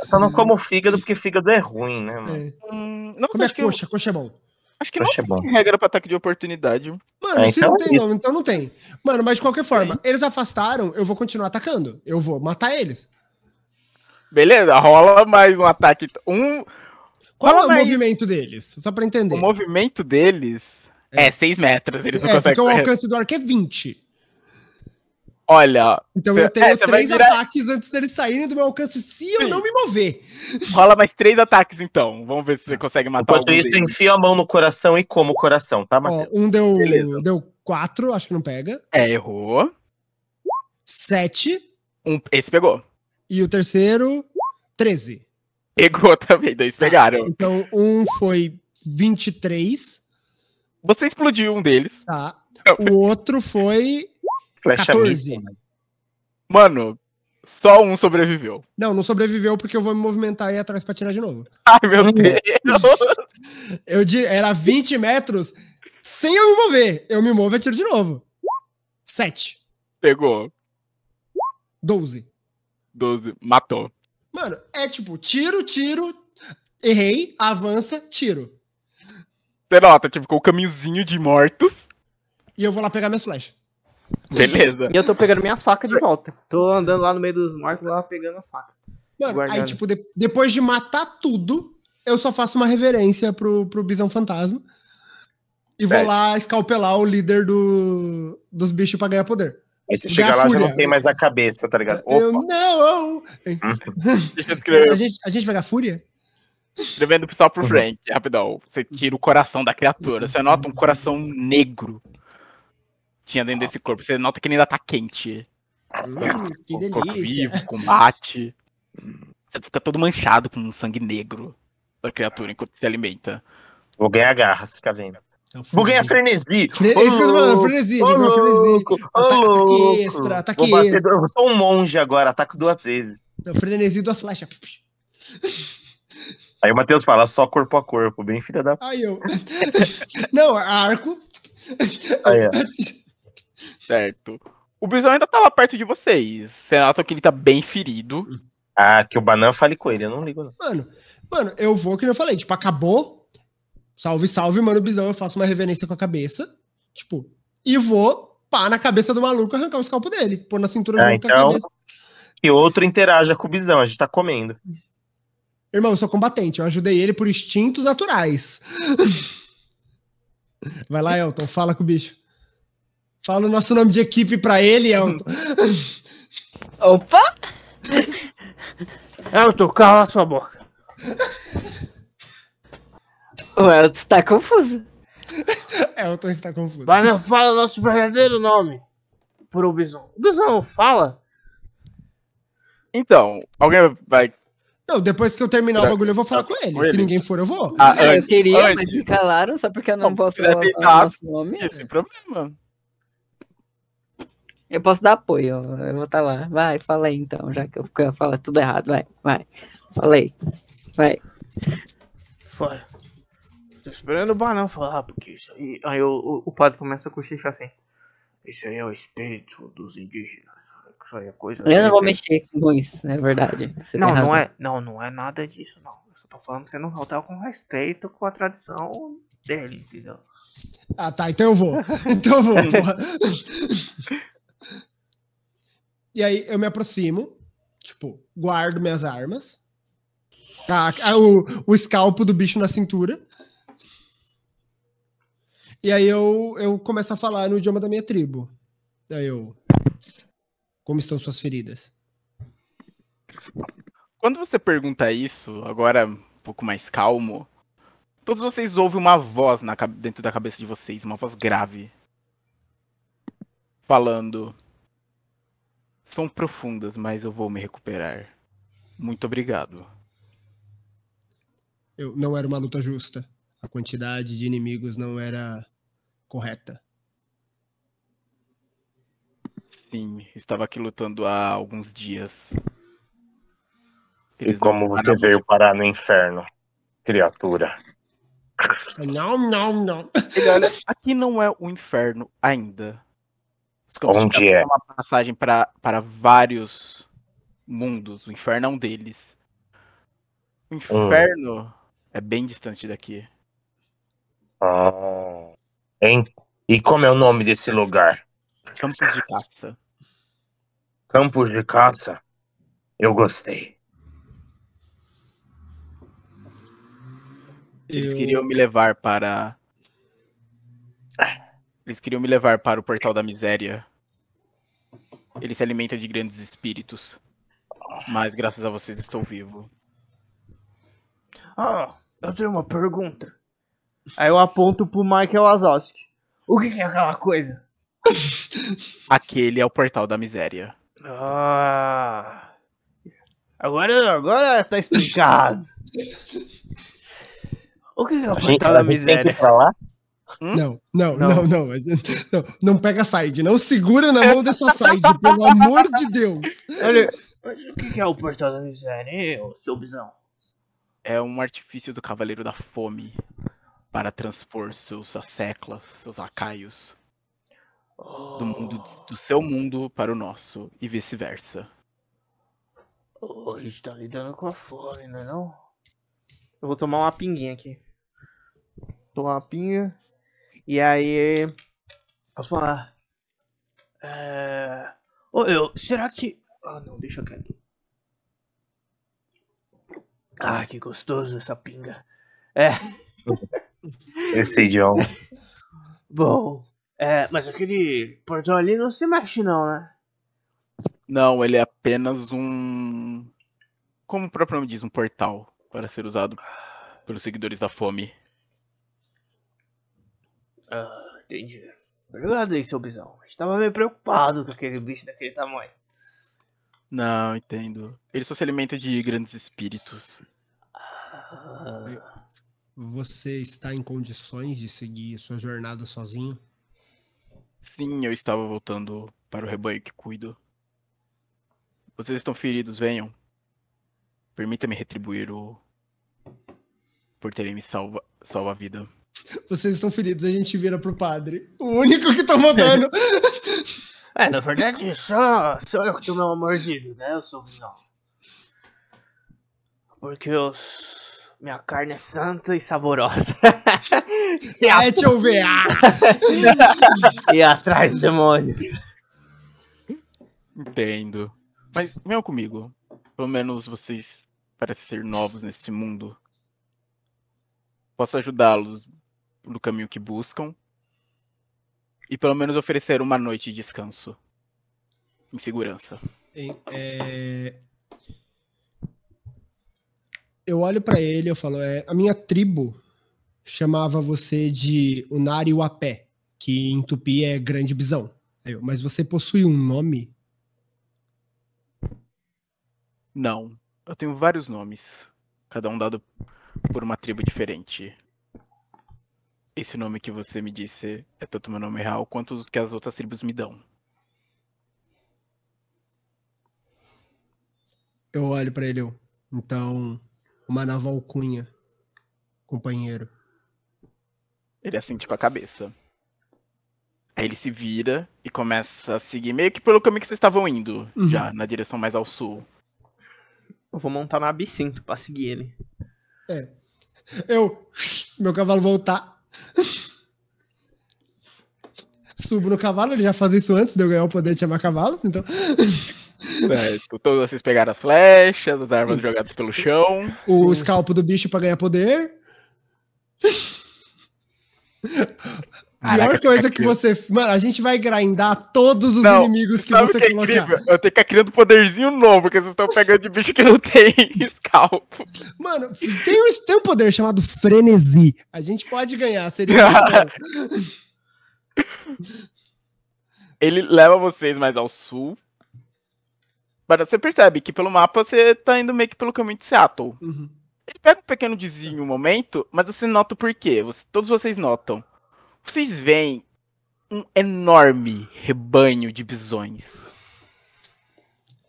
F: Eu só não como fígado, porque fígado é
E: ruim, né, mano? É.
F: Hum, não, Come a coxa, eu... coxa é bom.
E: Acho que coxa não é tem
F: regra para ataque de oportunidade. Mano, é, se então não é tem, não,
C: então não tem. Mano, mas de qualquer forma, eles afastaram, eu vou continuar atacando. Eu vou matar
F: eles. Beleza, rola mais um ataque. Um. Qual rola é o mais... movimento deles? Só pra entender. O movimento deles é, 6 é. metros. Eles não é, porque correr. o alcance do arco é 20. Olha. Então eu é, tenho é, três virar... ataques antes
C: dele saírem do meu alcance se Sim. eu não me
E: mover. Rola mais três ataques, então. Vamos ver se você consegue matar Enquanto isso, enfia a mão no coração e como o coração, tá, Matheus?
C: Ó, um deu, Beleza. deu quatro, acho que não pega.
E: É, errou. Sete. Um, esse pegou.
C: E o terceiro, 13. Pegou *laughs* também, dois pegaram. Então, um foi 23 você explodiu um deles. Tá. O outro foi. Flecha
F: 14. Mano, só um sobreviveu.
C: Não, não sobreviveu porque eu vou me movimentar aí atrás pra tirar de novo. Ai, meu hum. Deus! eu de, era 20 metros, sem eu me mover. Eu me movo e tiro de
F: novo. 7. Pegou. 12. 12. Matou.
C: Mano, é tipo, tiro, tiro, errei, avança,
F: tiro denota, tipo, com o caminhozinho de mortos.
C: E eu vou lá pegar minhas flechas.
F: Beleza. e eu tô pegando
D: minhas facas de volta. Tô andando lá no meio dos mortos, lá pegando as facas.
C: Mano, guardando. aí, tipo, de, depois de matar tudo, eu só faço uma reverência pro, pro Bisão Fantasma. E vou lá escalpelar o líder do, dos bichos pra ganhar poder. Aí você chega lá e não tem
E: mais a cabeça, tá ligado? Eu,
C: não!
F: Hum.
E: *laughs* a,
C: gente, a gente vai ganhar fúria?
E: Escrevendo só pro uhum.
F: Frank, rapidão. Você tira o coração da criatura. Você nota um coração negro. Tinha dentro desse corpo. Você nota que ele ainda tá quente. Hum, que delícia. Corpo vivo, combate. Você fica todo manchado com sangue negro da criatura enquanto se
E: alimenta. Vou ganhar garras, fica vendo. É Vou ganhar frenesi. Fre é isso que eu tô falando, frenesi. Ô, frenesi. Ataque, ataque extra, ataque extra. eu sou um monge agora, ataco duas vezes.
C: Então, frenesi, duas flechas.
E: Aí o Matheus fala só corpo a corpo, bem filha da.
F: Aí eu. *laughs* Não, arco. Aí, é. Certo. O Bisão ainda tá lá perto de vocês. Você nota que ele tá bem
E: ferido. Ah, que o Banan fale com ele, eu não ligo, não.
C: Mano, mano, eu vou, que eu falei, tipo, acabou. Salve, salve, mano, Bisão, eu faço uma reverência com a cabeça. Tipo, e vou pá na cabeça do maluco arrancar o escalpo dele. Pôr na cintura ah, junto então, com a então, cabeça.
E: E outro interaja com o Bisão, a gente tá comendo.
C: Irmão, eu sou combatente, eu ajudei ele por instintos naturais. *laughs* Vai lá, Elton, fala com o bicho. Fala o nosso nome de equipe pra ele, Elton. *laughs* Opa! Elton, cala sua boca.
A: *laughs*
C: O Elton está confuso. Elton está confuso. Mas não fala nosso verdadeiro nome pro Bison. O Bison fala?
F: Então, alguém vai
C: não, depois que eu terminar pra... o bagulho, eu vou falar com ele. Com Se ninguém for, eu vou. Ah,
F: eu antes, queria, antes. mas me
B: calaram só porque eu não, não posso falar o nosso nome. Sem problema. Eu posso dar apoio, eu vou estar tá lá. Vai, fala aí então, já que eu fico falar tudo errado. Vai, vai. Fala aí. Vai. Foi.
D: Tô esperando o Banão falar, porque isso aí. Aí o, o, o padre começa a cochichar assim. Isso aí é o espírito dos indígenas foi coisa. Eu não né, vou é mexer
B: com isso, é verdade. não, não é,
D: não, não é nada disso, não. Eu só tô falando que você não voltar com respeito com a tradição dele, entendeu?
C: Ah, tá, então eu vou. Então eu vou, *laughs* E aí eu me aproximo, tipo, guardo minhas armas. Ah, ah, o, o escalpo do bicho na cintura. E aí eu, eu começo a falar no idioma da minha tribo. Aí eu. Como estão suas feridas?
F: Quando você pergunta isso, agora um pouco mais calmo, todos vocês ouvem uma voz na, dentro da cabeça de vocês, uma voz grave. Falando. São profundas, mas eu vou me recuperar. Muito obrigado.
C: Eu, não era uma luta justa. A quantidade de inimigos não era correta.
F: Sim, estava aqui lutando há alguns dias.
E: Eles e como você veio parar no inferno, criatura?
F: Não, não, não. Olha, aqui não é o inferno ainda. Os Onde é? Uma passagem para vários
E: mundos.
F: O inferno é um deles. O inferno hum. é bem distante
E: daqui. Ah, hein? E como é o nome desse lugar? Campos de Caça. Campos de caça. Eu gostei.
F: Eles eu... queriam me levar para. Eles queriam me levar para o portal da miséria. Ele se alimenta de grandes espíritos. Mas graças a vocês estou vivo.
D: Ah, eu tenho uma
F: pergunta.
D: Aí eu aponto pro Michael Azowski. O que é aquela coisa?
F: Aquele é o portal da miséria.
D: Ah. Agora, agora tá explicado.
C: o que é
A: o portal da miséria? Tem que falar? Hum? Não,
C: não, não, não, não, não, não. pega a side, não segura na mão dessa side, pelo amor de Deus.
F: Olha, o que é o Portal da Miséria, seu bisão? É um artifício do Cavaleiro da Fome para transpor seus asseclas, seus lacaios, do mundo do seu mundo para o nosso e vice-versa.
D: Oh, a gente tá lidando com a fome, não é não? Eu vou tomar uma pinguinha aqui. Tomar uma pinga. E aí. Posso falar? É. oh, eu. Será que. Ah, não, deixa quieto. Ah, que gostoso essa pinga. É.
F: *laughs* Esse idioma.
D: Bom, é, mas aquele portão ali não se mexe, não, né?
F: Não, ele é apenas um. Como o próprio nome diz, um portal para ser usado pelos seguidores da fome.
A: Ah, entendi.
F: Obrigado aí, seu bisão.
D: Estava meio preocupado com aquele bicho daquele tamanho.
F: Não, entendo. Ele só se alimenta de grandes espíritos.
C: Ah. Você está em condições de seguir sua jornada sozinho?
F: Sim, eu estava voltando para o rebanho que cuido. Vocês estão feridos, venham. Permita-me retribuir o. por terem me salva, salva a vida.
C: Vocês estão feridos, a gente vira pro padre. O
A: único que tomou tá dano.
D: *laughs* é, na verdade, só, só eu que tomei uma mordida, né? Eu sou. Não. Porque os minha carne é santa e
F: saborosa.
A: e *laughs* a... É, deixa eu ver. Ah.
F: e atrás demônios. Entendo. Mas venham comigo. Pelo menos vocês parecem ser novos nesse mundo. Posso ajudá-los no caminho que buscam. E pelo menos oferecer uma noite de descanso. Em segurança. É,
C: eu olho para ele, eu falo, é, a minha tribo chamava você de Unari Wapé, que em tupi é grande bisão. Eu, mas você possui um nome?
F: Não. Eu tenho vários nomes, cada um dado por uma tribo diferente. Esse nome que você me disse é tanto meu nome real quanto o que as outras tribos me dão.
C: Eu olho para ele, eu. Então, uma nova alcunha, companheiro.
F: Ele é assente com tipo, a cabeça. Aí ele se vira e começa a seguir meio que pelo caminho que vocês estavam indo, uhum. já na direção mais ao sul. Eu vou montar na absinto pra seguir ele.
C: É. Eu. Meu cavalo voltar. *laughs* Subo no cavalo, ele já fazia isso antes de eu ganhar o poder de chamar cavalo então. *laughs*
F: *laughs* Né? Tipo, todos vocês pegaram as flechas, as armas jogadas pelo chão.
C: O escalpo do bicho pra ganhar poder.
F: Caraca, Pior coisa que
C: você. Mano, a gente vai grindar
F: todos os não, inimigos que você que é colocar. Incrível? Eu tenho que ficar criando poderzinho novo, porque vocês estão pegando de bicho que não tem *laughs* escalpo.
C: Mano, tem um, tem um poder chamado frenesi. A gente pode ganhar, seria. *laughs*
F: Ele leva vocês mais ao sul. Mas você percebe que pelo mapa você tá indo meio que pelo caminho de Seattle. Uhum. Ele pega um pequeno desenho um momento, mas você nota o porquê. Você, todos vocês notam. Vocês veem um enorme rebanho de bisões.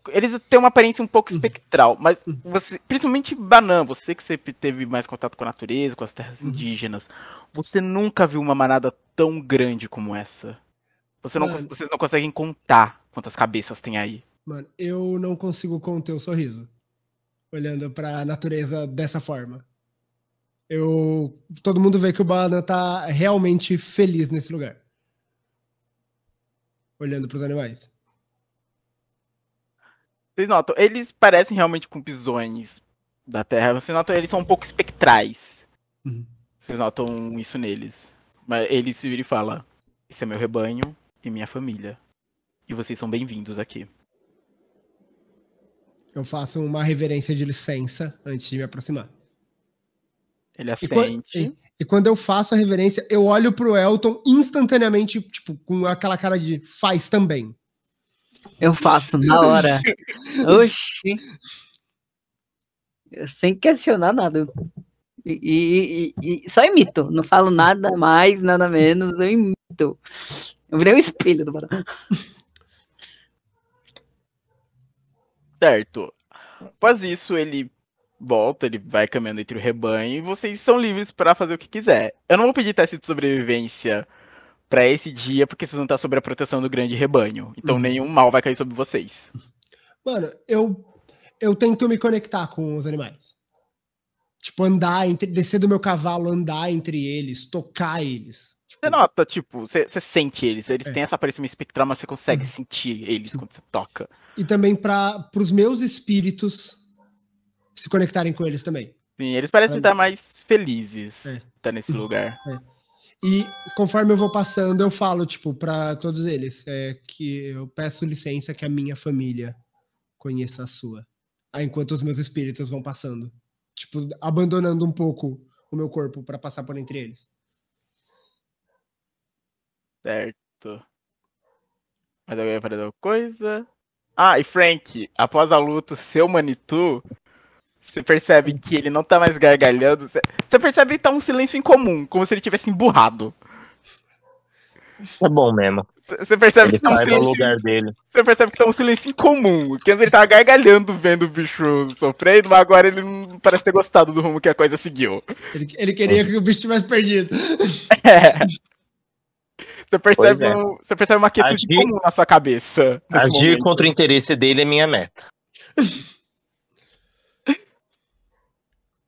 F: Eles têm uma aparência um pouco uhum. espectral, mas uhum. você, principalmente Banã, você que sempre teve mais contato com a natureza, com as terras uhum. indígenas, você nunca viu uma manada tão grande como essa. Você não, vocês não conseguem contar quantas cabeças tem aí.
C: Mano, eu não consigo conter o sorriso. Olhando para a natureza dessa forma. Eu, todo mundo vê que o Bana tá realmente feliz nesse lugar.
F: Olhando para os animais. Vocês notam, eles parecem realmente com pisões da Terra. Vocês notam, eles são um pouco espectrais. Uhum. Vocês notam isso neles. Mas ele se vira e fala: Esse é meu rebanho e minha família. E vocês são bem-vindos aqui
A: eu
C: faço uma reverência de licença
F: antes de me aproximar. Ele assente. E, e,
C: e quando eu faço a reverência, eu olho pro Elton instantaneamente, tipo, com aquela cara
B: de faz também. Eu faço na hora. *laughs* Oxi. Sem questionar nada. E, e, e, só imito. Não falo nada mais, nada menos. Eu imito. Eu virei o um espelho do barão. *laughs*
F: Certo. Após isso, ele volta, ele vai caminhando entre o rebanho e vocês são livres para fazer o que quiser. Eu não vou pedir teste de sobrevivência para esse dia, porque vocês vão estar sob a proteção do grande rebanho. Então uhum. nenhum mal vai cair sobre vocês.
C: Mano, eu eu tento me conectar com os animais. Tipo, andar, entre, descer do meu cavalo, andar entre eles, tocar eles.
F: Tipo... Você nota, tipo, você, você sente eles, eles é. têm essa aparência espectral, mas você consegue uhum. sentir eles Sim. quando você toca
C: e também para os meus espíritos se conectarem com eles também.
F: Sim, eles parecem estar mais felizes é. estar nesse lugar. *laughs*
C: É. E conforme eu vou passando, eu falo, tipo, para todos eles, é, que eu peço licença que a minha família conheça a sua. Enquanto os meus espíritos vão passando. Tipo, abandonando um pouco o meu corpo para
F: passar por entre eles. Certo. Mas alguém vai fazer alguma coisa? Ah, e Frank, após a luta, seu Manitou, você percebe que ele não tá mais gargalhando. Você percebe que tá um silêncio incomum, como se ele tivesse emburrado. É bom mesmo. Você percebe ele que tá um silêncio... lugar dele. Você percebe que tá um silêncio incomum. Que antes ele tava gargalhando vendo o bicho sofrendo, mas agora ele não parece ter gostado do rumo que a coisa seguiu. Ele, ele queria que o bicho tivesse perdido. É. *laughs* Você percebe, é. um, você percebe uma quietude agir, comum na sua cabeça. Agir momento. contra o
E: interesse dele é minha meta. *laughs*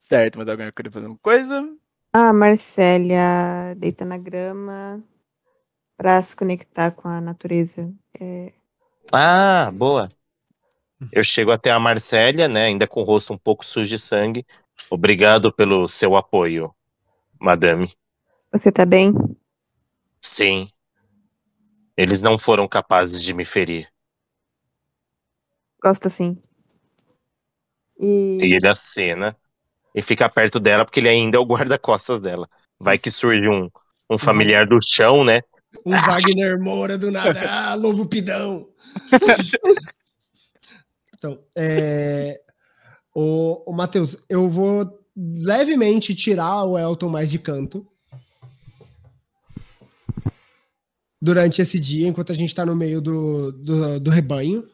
E: certo, mas alguém queria fazer alguma
G: coisa? A ah, Marcélia deita na grama para se conectar com a natureza. É...
E: Ah, boa. Eu chego até a Marcélia, né, ainda com o rosto um pouco sujo de sangue. Obrigado pelo seu apoio, madame.
G: Você tá bem?
E: Sim, eles não foram capazes de me ferir.
G: Gosta sim. E... e
E: ele acena e fica perto dela, porque ele ainda é o guarda-costas dela. Vai que surge um, um familiar do chão, né?
C: Um Wagner Moura do nada. Ah, Pidão! *laughs* então, é... O, o Matheus, eu vou levemente tirar o Elton mais de canto durante esse dia, enquanto a gente está no meio do, do, do, rebanho.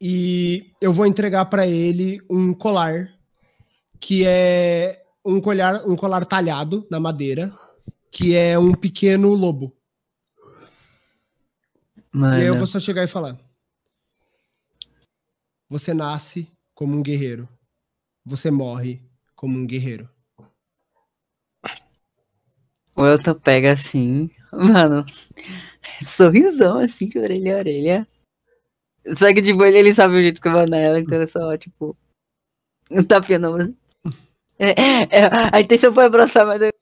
C: E eu vou entregar para ele um colar, que é um colar, um colar talhado na madeira, que é um pequeno lobo.
A: Mano. E aí eu vou só
C: chegar e falar. Você nasce como um guerreiro. Você morre como um guerreiro.
B: O Elton pega assim, Mano, sorrisão assim de orelha a orelha. Só que de tipo, ele sabe o jeito que eu vou na ela, então é só, tipo. Um tapinha no ombro. É, é, a intenção foi abraçar, mas. Eu...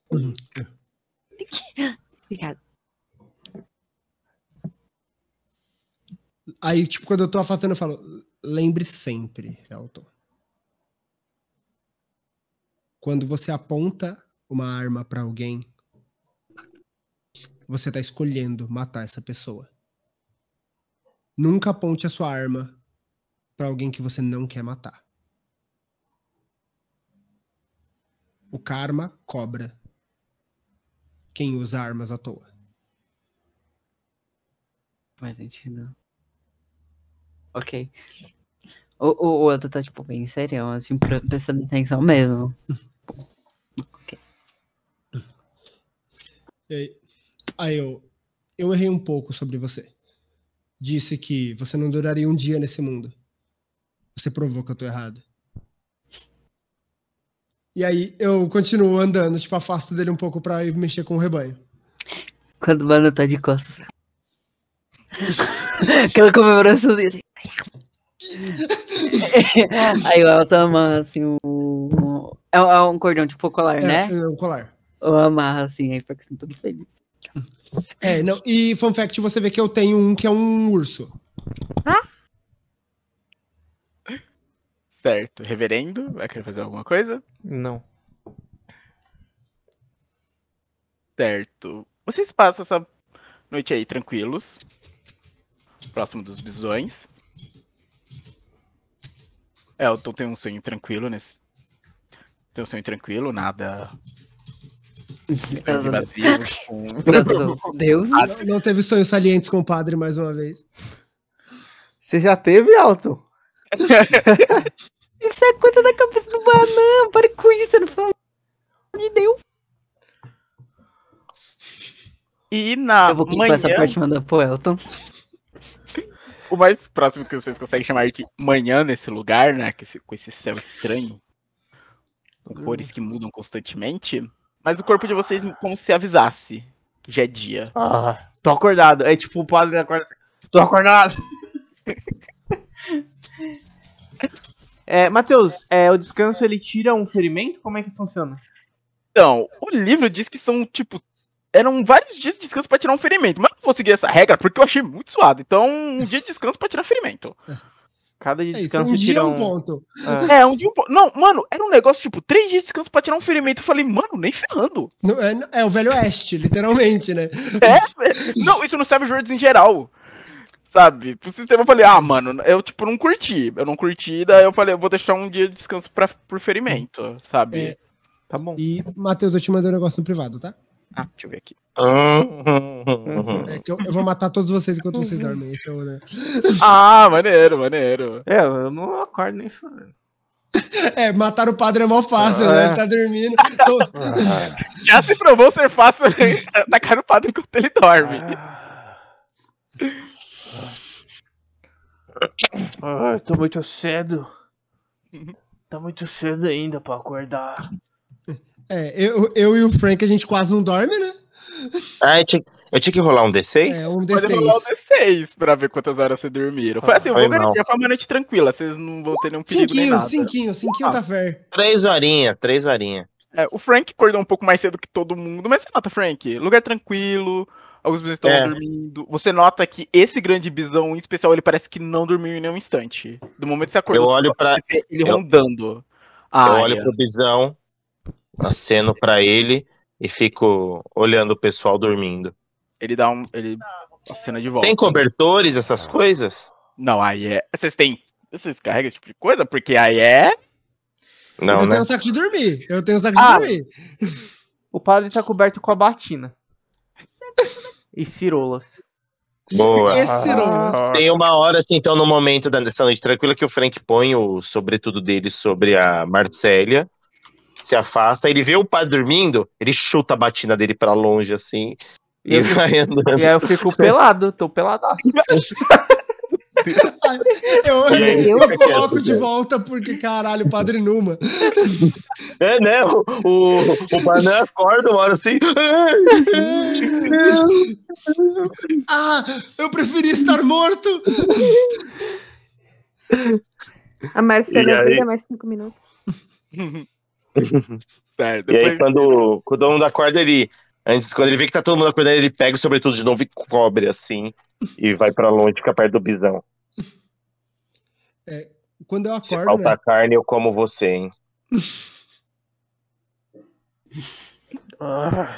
B: Obrigada.
C: Aí, tipo, quando eu tô afastando, eu falo: lembre sempre, Elton. Quando você aponta uma arma para alguém, você está escolhendo matar essa pessoa. Nunca aponte a sua arma para alguém que você não quer matar. O karma cobra quem usa armas à toa.
B: Faz sentido. Ok. O, o, o outro tá, tipo, bem sério, assim, prestando atenção mesmo. *laughs* ok. E aí? Aí eu, eu errei um pouco
C: sobre você. Disse que você não duraria um dia nesse mundo. Você
B: provou que eu tô errado. E
C: aí eu continuo andando, tipo, afasto dele um pouco pra ir mexer com o rebanho.
B: Quando o mano tá de costas. Aquela comemoração dele. *laughs* aí o Elton tá amarra assim o. É, é um cordão tipo colar, é, né? É um colar. Eu amarro assim, aí fica assim tudo feliz.
C: É, não, e fun fact, você vê que eu tenho um que é um urso. Ah?
F: Certo. Reverendo, vai querer fazer alguma coisa? Não. Certo. Vocês passam essa noite aí tranquilos, próximo dos bisões. É, Elton tem um sonho tranquilo nesse. Tem um sonho tranquilo, nada *laughs* Grande Deus. Né?
C: Não, teve sonhos salientes com o padre mais uma vez. Você já teve, Alto? *laughs*
B: isso é coisa da cabeça do banana Para com isso, eu não falo Me deu?
F: E na. Eu vou clipar manhã... essa parte e
B: mandar pro Elton.
F: O mais próximo que vocês conseguem chamar de manhã nesse lugar, né? Com esse, com esse céu estranho, com cores que mudam constantemente, mas o corpo de vocês, como se avisasse. Já é dia. Ah, tô acordado. É tipo o padre acorda assim. Tô acordado.
D: *laughs* é, Matheus, é, o descanso ele tira um ferimento? Como é que funciona?
F: Então, o livro diz que são, tipo, eram vários dias de descanso para tirar um ferimento. Mas eu não vou seguir essa regra porque eu achei muito suado. Então, um dia de descanso para tirar ferimento. É. Cada dia é de descanso é isso, um tira um... um ponto. É. é, um dia é um ponto. Não, mano, era um negócio tipo três dias de descanso pra tirar um ferimento. Eu falei, mano, nem ferrando. Não, é, é o velho oeste, *laughs* literalmente, né? É, é, não, isso no Savage Worlds em geral. Sabe? Pro sistema eu falei, ah, mano, eu tipo não curti. Eu não curti, daí eu falei, eu vou deixar um dia de descanso pra, pro ferimento, sabe? É. Tá bom. E,
C: Matheus, eu te mandei um negócio no privado, tá?
F: Ah, deixa eu ver aqui. É
C: que eu, eu vou matar todos vocês enquanto vocês dormem. Esse é o, né?
F: *laughs* Ah, maneiro, maneiro. É, eu não acordo
C: nem falando. *laughs* É, matar o padre é mó fácil, ah, né? É. Ele tá dormindo. Tô...
F: *laughs* Já se provou ser fácil né? atacar tá o padre enquanto ele dorme. Ah.
D: ah tô muito cedo.
C: Tá muito cedo ainda pra acordar. É, eu,
F: eu e o Frank, a gente quase não dorme, né?
E: Ah, eu tinha, eu tinha que rolar um D6? É, um D6. Pode rolar um D6 pra ver quantas horas vocês dormiram. Foi ah, assim, eu vou
F: foi uma noite tranquila, vocês não vão ter nenhum perigo cinquinho, nem nada.
C: Cinquinho, cinquinho ah, tá fair.
E: Três horinhas, três horinhas.
F: É, o Frank acordou um pouco mais cedo que todo mundo, mas você nota, Frank, lugar tranquilo, alguns bisões estão é. dormindo. Você nota que esse grande bisão, em especial, ele parece que não dormiu em nenhum instante. Do momento que você acordou, eu olho pra... ele eu...
E: rondando.
F: eu olho pro
E: bisão, aceno para ele e fico olhando o pessoal dormindo. Ele dá um. Ele acena de volta. Tem cobertores, essas é. coisas? Não, aí é. Vocês têm. Vocês carregam esse tipo de
F: coisa? Porque aí é. Não, eu né? tenho um saco
C: de dormir. Eu tenho um saco ah, de dormir.
D: O padre tá coberto com a batina. e cirolas.
E: Boa. Ah. Tem uma hora, assim, então, no momento dessa noite tranquila, que o Frank põe o sobretudo dele sobre a Marcélia se afasta, ele vê o pai dormindo, ele chuta a batina dele para longe, assim, e, e eu, vai andando. E aí eu fico pelado,
D: tô peladaço. *laughs*
A: Eu,
C: eu, eu coloco de volta porque, caralho, padre Numa.
E: *laughs* É, né? O, o, o acorda uma hora assim.
C: *laughs* ah, eu preferi estar morto.
G: A Marcela aí... mais cinco minutos depois... *laughs* É, e aí, quando,
E: quando o dono acorda ele. Antes, quando ele vê que tá todo mundo acordando, ele pega o sobretudo de novo e cobre assim. E vai pra longe, fica perto do bisão.
C: É, quando eu acordo. Se
F: falta né?
E: carne, eu como você, hein? *laughs*
A: Ah.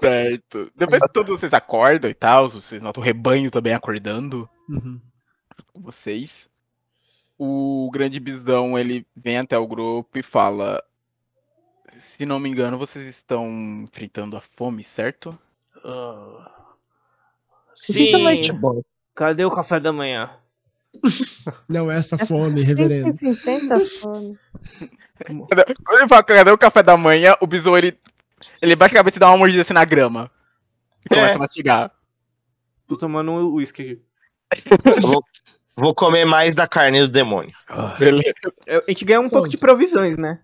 F: Certo. Depois que todos vocês acordam e tal, vocês notam o rebanho também acordando. Uhum. Vocês o grande bisdão ele vem até o grupo e fala: Se não me engano, vocês estão enfrentando a fome, certo? Uh... Sim. Cadê o café da manhã?
C: *laughs* Não, essa fome,
F: reverendo. fome. Quando ele fala, cadê o café da manhã? O bisão
E: ele, ele bate a cabeça e dá uma mordida assim na grama. E é. começa é. a mastigar. Tô tomando uísque aqui. *laughs* Vou comer mais da carne do demônio. Ah. Beleza.
D: É, a gente ganhou um pouco de provisões, né?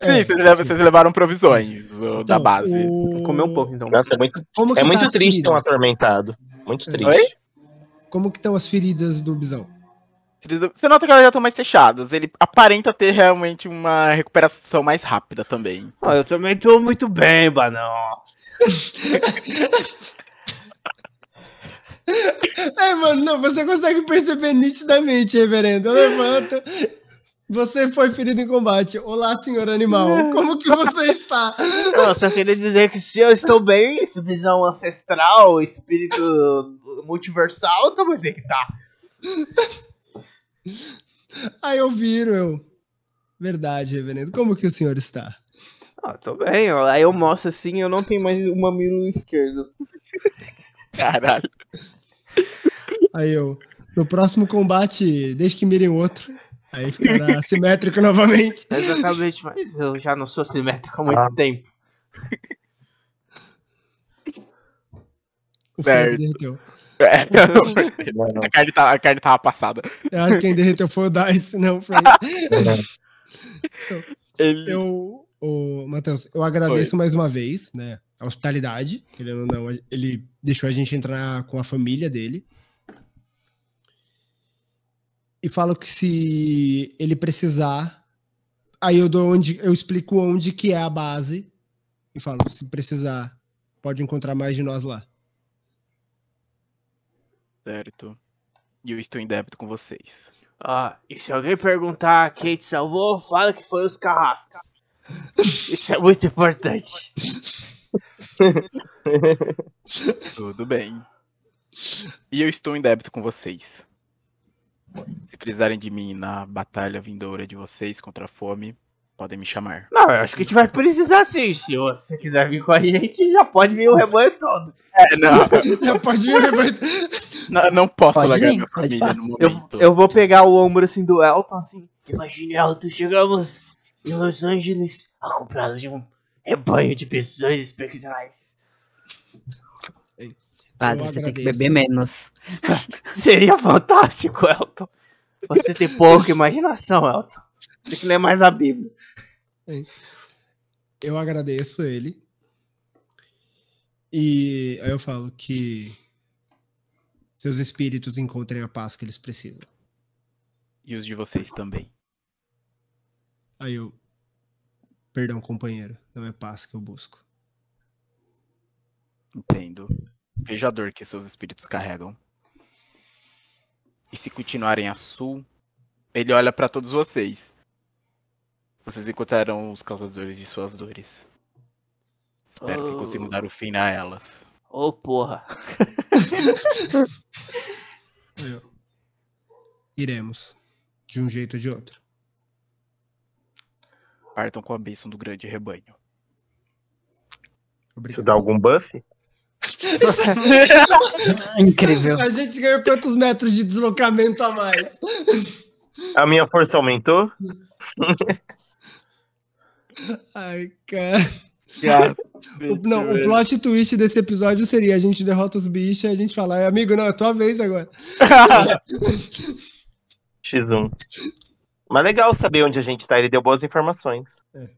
D: É, Sim, vocês, vocês levaram provisões então, da base. O... Comeu um pouco, então. Nossa, é muito, é tá muito triste tão atormentado.
F: Muito triste. Oi?
C: Como que estão as feridas do bisão?
F: Você nota que elas já estão mais fechadas. Ele aparenta ter realmente uma recuperação mais rápida também. Ah, eu também tô muito bem, Banão. *laughs*
C: É, mano, não, você consegue perceber nitidamente, reverendo. Eu levanto. Você foi ferido em combate. Olá, senhor animal. Como que você
A: está?
D: Eu só queria dizer que se eu estou bem, esse visão ancestral, espírito multiversal, também tem que estar.
C: Aí eu viro, eu. Verdade, reverendo. Como que o senhor está?
D: Ah, tô bem. Aí eu mostro assim, eu não tenho mais o mamilo esquerdo. Caralho.
C: Aí eu, no próximo combate, desde que mirem outro.
D: Aí ficará *laughs*
C: assimétrico novamente.
D: Exatamente, mas eu já não sou assimétrico há muito ah.
F: tempo.
C: O Fred derreteu.
F: É, não, A, carne tá, a carne tava passada. Eu acho que
C: quem derreteu foi o Dice, não foi? Fred.
F: então, Ele... Eu, o Matheus,
C: eu agradeço mais uma vez, né, a hospitalidade, querendo ou não, ele deixou a gente entrar com a família dele. E falo que se ele precisar, aí eu dou onde eu explico onde que é a base e falo, se precisar, pode encontrar mais de nós lá.
F: Certo. E eu estou em débito com vocês. Ah, e se alguém perguntar quem te salvou, fala que foi os carrascos. *laughs* Isso é muito
A: importante. *laughs*
F: Tudo bem. E eu estou em débito com vocês. Se precisarem de mim na batalha vindoura de vocês contra a fome, podem me chamar. Não, eu acho que a gente vai precisar
D: sim, se você quiser vir com a gente, já pode vir o rebanho todo. É, não. *laughs* já pode vir o rebanho Não, não posso pode largar vir, minha família no momento. Eu, eu vou pegar o ombro assim do Elton, assim. Imagine, Elton, chegamos em Los Angeles, acompanhados de um rebanho de pessoas espectrais.
B: Ei, Padre, você
D: agradeço. tem que beber menos.
A: *laughs* Seria
D: fantástico, Elton. Você tem pouca
C: imaginação, Elton. Tem que ler mais a Bíblia. Ei, eu agradeço ele. E aí eu falo que seus espíritos encontrem a paz que eles precisam.
F: E os de vocês também.
C: Aí eu. Perdão, companheiro. Não é paz que eu busco.
F: Entendo. Veja a dor que seus espíritos carregam. E se continuarem a sul, ele olha para todos vocês. Vocês encontrarão os causadores de suas dores.
D: Espero oh. que consigam
F: dar o fim a elas.
D: Ô, oh, porra!
F: Iremos. De
C: um jeito ou de outro.
F: Partam com a bênção do grande rebanho.
E: Obrigado. Isso dá algum buff? É... *laughs* Incrível. A
C: gente ganhou quantos metros de deslocamento a mais?
E: A minha força aumentou?
A: Ai, cara. o, não,
E: o plot
C: twist desse episódio seria a gente derrota os bichos e a gente fala, é, amigo, não, é tua vez agora. *laughs*
E: X1. Mas legal saber onde a gente tá, ele deu boas informações. É.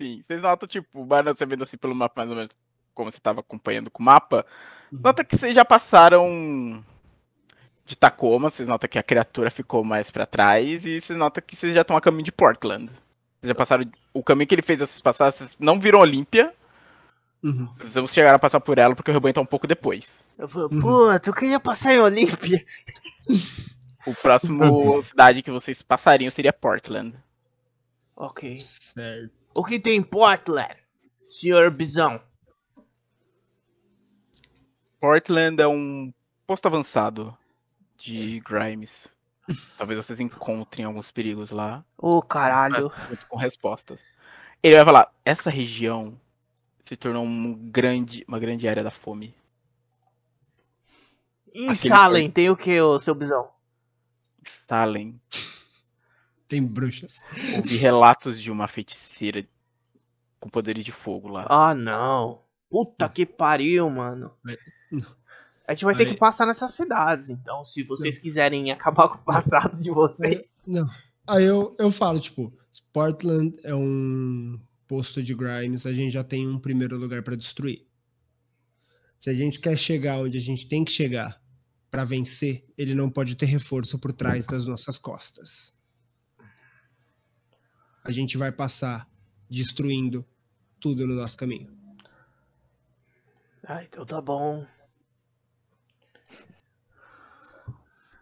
F: Sim, vocês notam, tipo, o Barnard você vendo assim pelo mapa mais ou menos como você estava acompanhando com o mapa, uhum. nota que vocês já passaram de Tacoma, vocês notam que a criatura ficou mais para trás e vocês notam que vocês já estão a caminho de Portland. Vocês já passaram o caminho que ele fez vocês passar, vocês não viram Olímpia. Uhum. Vocês chegaram a passar por ela porque o rebanho tá um pouco depois. Eu falei, uhum. pô,
D: tu queria passar em Olímpia.
F: O próximo *laughs* cidade que vocês passariam seria Portland. Ok. Certo. O que tem em Portland, senhor Bisão? Portland é um posto avançado de Grimes. Talvez vocês encontrem alguns perigos lá. Ô, oh, caralho. Com respostas. Ele vai falar: essa região se tornou um grande, uma grande área da fome.
D: E Salem,
F: tem o que, o seu bisão? Salem. Tem bruxas. Ouvi relatos de uma feiticeira com poderes de fogo lá.
D: Ah, não. Puta que pariu, mano. A gente vai Aí. ter que passar nessas cidades. Então, se vocês não. quiserem acabar com o passado de vocês.
C: *laughs* Não. Aí eu, eu falo, tipo, Portland é um posto de Grimes, a gente já tem um primeiro lugar para destruir. Se a gente quer chegar onde a gente tem que chegar para vencer, ele não pode ter reforço por trás das nossas costas. A gente vai passar destruindo tudo no nosso caminho.
D: Ah, então tá bom.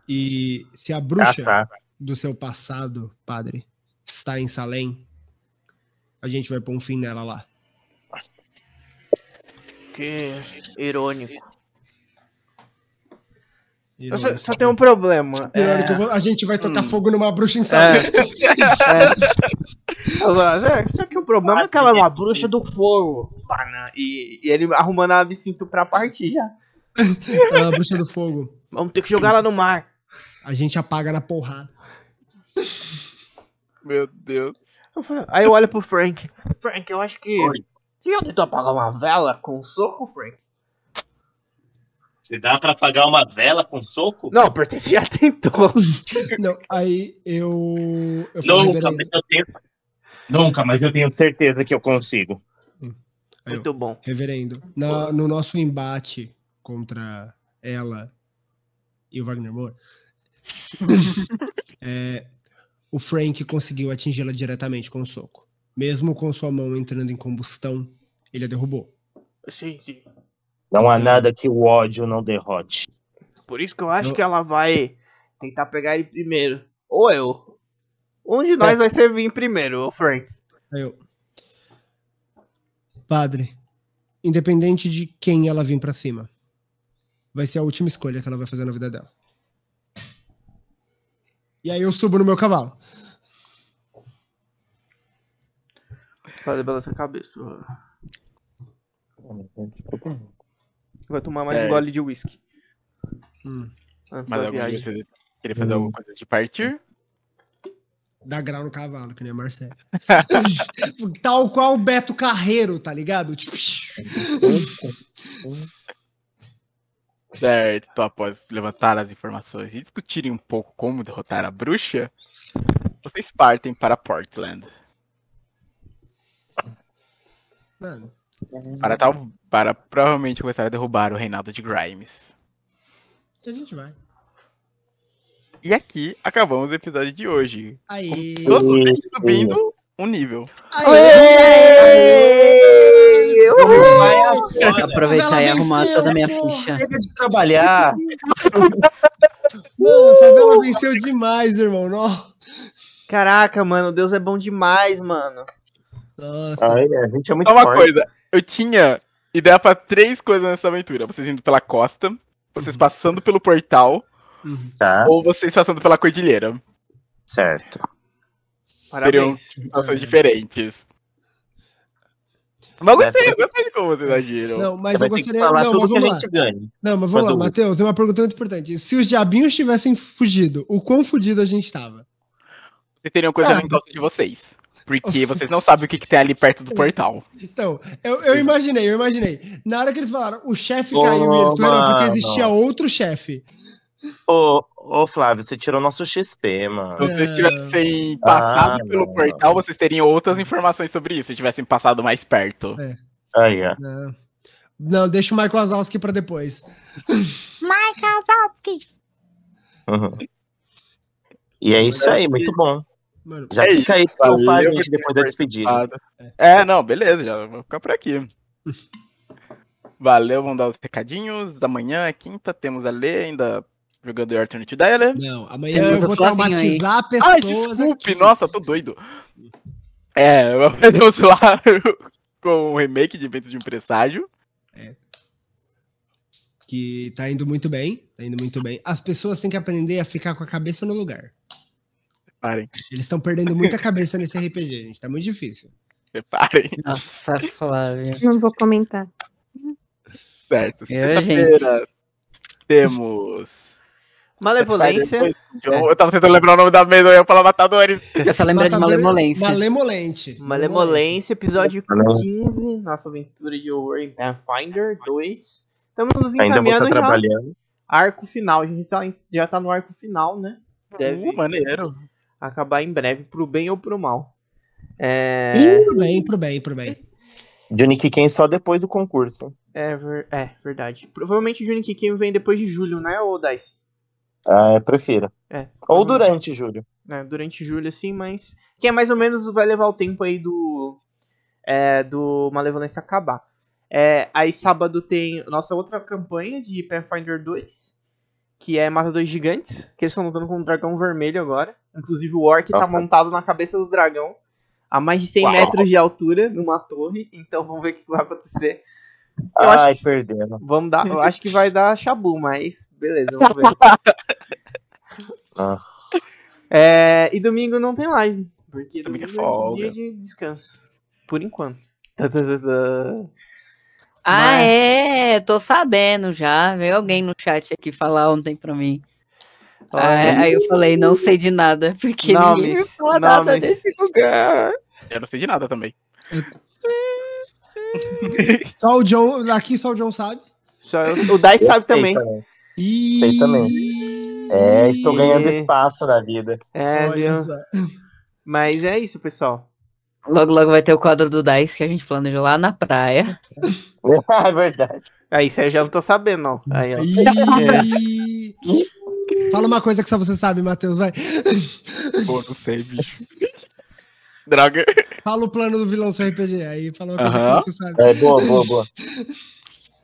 C: E se a bruxa ah, tá. do seu passado, padre, está em Salem, a gente vai pôr um fim nela lá.
D: Que irônico. Só, só, tem um problema. É... a gente vai tocar hum. fogo numa bruxa em Salém. É.
A: *laughs*
D: é. Só que o problema é que ela é uma bruxa do fogo. E, e ele arrumando a absinto pra partir já.
A: É a
C: bruxa do fogo. Vamos ter que jogar lá no mar. A gente apaga na porrada.
D: Meu Deus.
C: Aí eu olho pro Frank.
D: Frank, eu acho que. Oi. Você já tentou apagar uma vela com um soco, Frank? Você dá pra
E: apagar uma vela com um soco? Não, porque você já
C: tentou. Não, aí eu. eu Nunca, mas eu tenho...
E: Nunca, mas eu tenho certeza que eu consigo. Hum.
C: Muito bom. Reverendo, na, no nosso embate contra ela e o Wagner Moura, *laughs* é, o Frank conseguiu atingi-la diretamente com o um soco. Mesmo com sua mão entrando em combustão,
E: ele a derrubou. Sim, sim. Não há então- nada que o ódio não derrote.
D: Por isso que eu acho que ela vai tentar pegar ele primeiro. Ou eu. Um de é. nós é. vai ser vir primeiro, o Frank.
A: Eu.
C: Padre, independente de quem ela vir para cima, vai ser a última escolha que ela vai fazer na vida dela. E aí eu subo no meu cavalo.
D: Fazer balança a cabeça. Vai tomar mais é. um gole de whisky Hum. Mas Você...
F: Queria fazer hum. alguma coisa de partir?
C: Dar grau no cavalo, que nem a Marcelo. *laughs* Tal qual o Beto Carreiro, tá ligado? *laughs*
F: Certo, após levantar as informações e discutirem um pouco como derrotar a bruxa, vocês partem para Portland.
A: Mano.
C: Para tal.
F: Para provavelmente começar a derrubar o reinado de Grimes. E a gente vai. E aqui acabamos o episódio de hoje. Aí. Todos subindo um nível. Aê! Aê!
B: Eu vou aproveitar e arrumar toda a minha né, porra. ficha. Chega de trabalhar.
C: mano, a favela venceu demais, irmão. Não.
D: Caraca, mano, Deus é bom demais, mano. Nossa. Ai, a gente é
F: muito Uma forte. coisa, eu tinha ideia pra três coisas nessa aventura. Vocês indo pela costa, vocês uhum. passando pelo portal, uhum. tá. ou vocês passando pela cordilheira. Certo. Parabéns. Teriam situações diferentes. Mas eu gostei, é, eu gostei de como vocês agiram. Não, mas eu, gostaria. Falar não, mas vamos lá.
C: Não, mas vamos lá, Matheus, tem é uma pergunta muito importante. Se os diabinhos tivessem fugido, o quão fugido a gente estava?
F: Vocês teriam coisa ah. mental de vocês. Porque vocês não sabem o que, que tem ali perto do portal.
C: Então, eu, eu imaginei, eu imaginei. Na hora que eles falaram, o chefe caiu e eles porque existia outro chefe.
E: Ô, ô, Flávio, você tirou nosso XP, mano. Se vocês tivessem
F: ah, passado ah, pelo não, portal, vocês teriam outras informações sobre isso, se tivessem passado mais perto. É. Aí, ó.
C: Não, deixa o Michael Wazowski pra depois.
G: *laughs* Michael Wazowski!
E: Uhum. E é
F: isso aí, muito bom. Mano, já é fica aí, Flávio, a gente depois da despedida. É, não, beleza, já vou ficar por aqui. *laughs* Valeu, vamos dar os recadinhos da manhã, quinta, temos a ler ainda jogando The Alternate né? Não, amanhã eu, eu vou traumatizar aí. pessoas. Ai, desculpe, aqui. nossa, tô doido. É, vamos *laughs* lá com o remake de Eventos de um Presságio. É.
C: Que tá indo muito bem, tá indo muito bem. As pessoas têm que aprender a ficar com a cabeça no lugar. Parem. Eles estão perdendo muita cabeça nesse RPG, gente. Tá muito difícil. Reparem. Nossa, Flávia.
G: Não vou comentar.
F: Certo. Sexta-feira temos
G: Malevolência.
F: Eu, é. eu tava tentando lembrar o nome da Medoia pra Matadores. Eu só lembro de Malemolência.
D: Malemolente. Malemolência, episódio 15, nossa aventura de War em Pathfinder 2. Estamos nos encaminhando Ainda trabalhando. já. Arco final, a gente tá, já tá no arco final, né? Tá Deve uh, maneiro. acabar em breve, pro bem ou pro mal. É... Pro
C: bem, pro bem, pro bem.
E: Johnny Kiken só depois do concurso.
D: É, ver... é verdade. Provavelmente o Johnny Kiken vem depois de julho, né, ô Dice?
E: Ah, é, prefiro. É, Ou durante julho.
D: É, durante julho, assim, mas. Que é mais ou menos vai levar o tempo aí do. É, do Malevolência acabar. É, aí sábado tem nossa outra campanha de Pathfinder 2, que é Matadores Gigantes, que eles estão lutando com um dragão vermelho agora. Inclusive o Orc tá nossa. tá montado na cabeça do dragão, a mais de 100 Uau. metros de altura, numa torre. Então vamos ver o que vai acontecer. Eu Ai, acho que... perdendo. Vamos dar, eu acho que vai dar Shabu, mas beleza, vamos ver. *laughs* Nossa. É, e domingo não tem live. Porque domingo, é folga. É dia de descanso. Por enquanto. Tá, tá, tá,
B: ah, Mas... é, tô sabendo já. Veio alguém no chat aqui falar ontem pra mim.
G: Ah, aí eu falei, não sei de
B: nada, porque não, ninguém me falou nada mas... desse lugar. Eu não sei de nada também.
C: *laughs* só o John, aqui só o John sabe. Só eu, o Dai sabe também. também.
E: E... Sei também. É, estou ganhando espaço na vida. É, viu?
D: Mas é isso, pessoal. Logo, logo vai ter o quadro do Dice que a gente planejou lá na praia. *laughs* é verdade. Aí, isso eu já não tô sabendo, não. Aí, ó.
E: E...
C: É. Fala uma coisa que só você sabe, Matheus, vai.
F: Pô, não sei, bicho. Droga.
C: Fala o plano do vilão do seu RPG, aí fala uma coisa uh -huh. que só você sabe.
F: É, boa, boa, boa.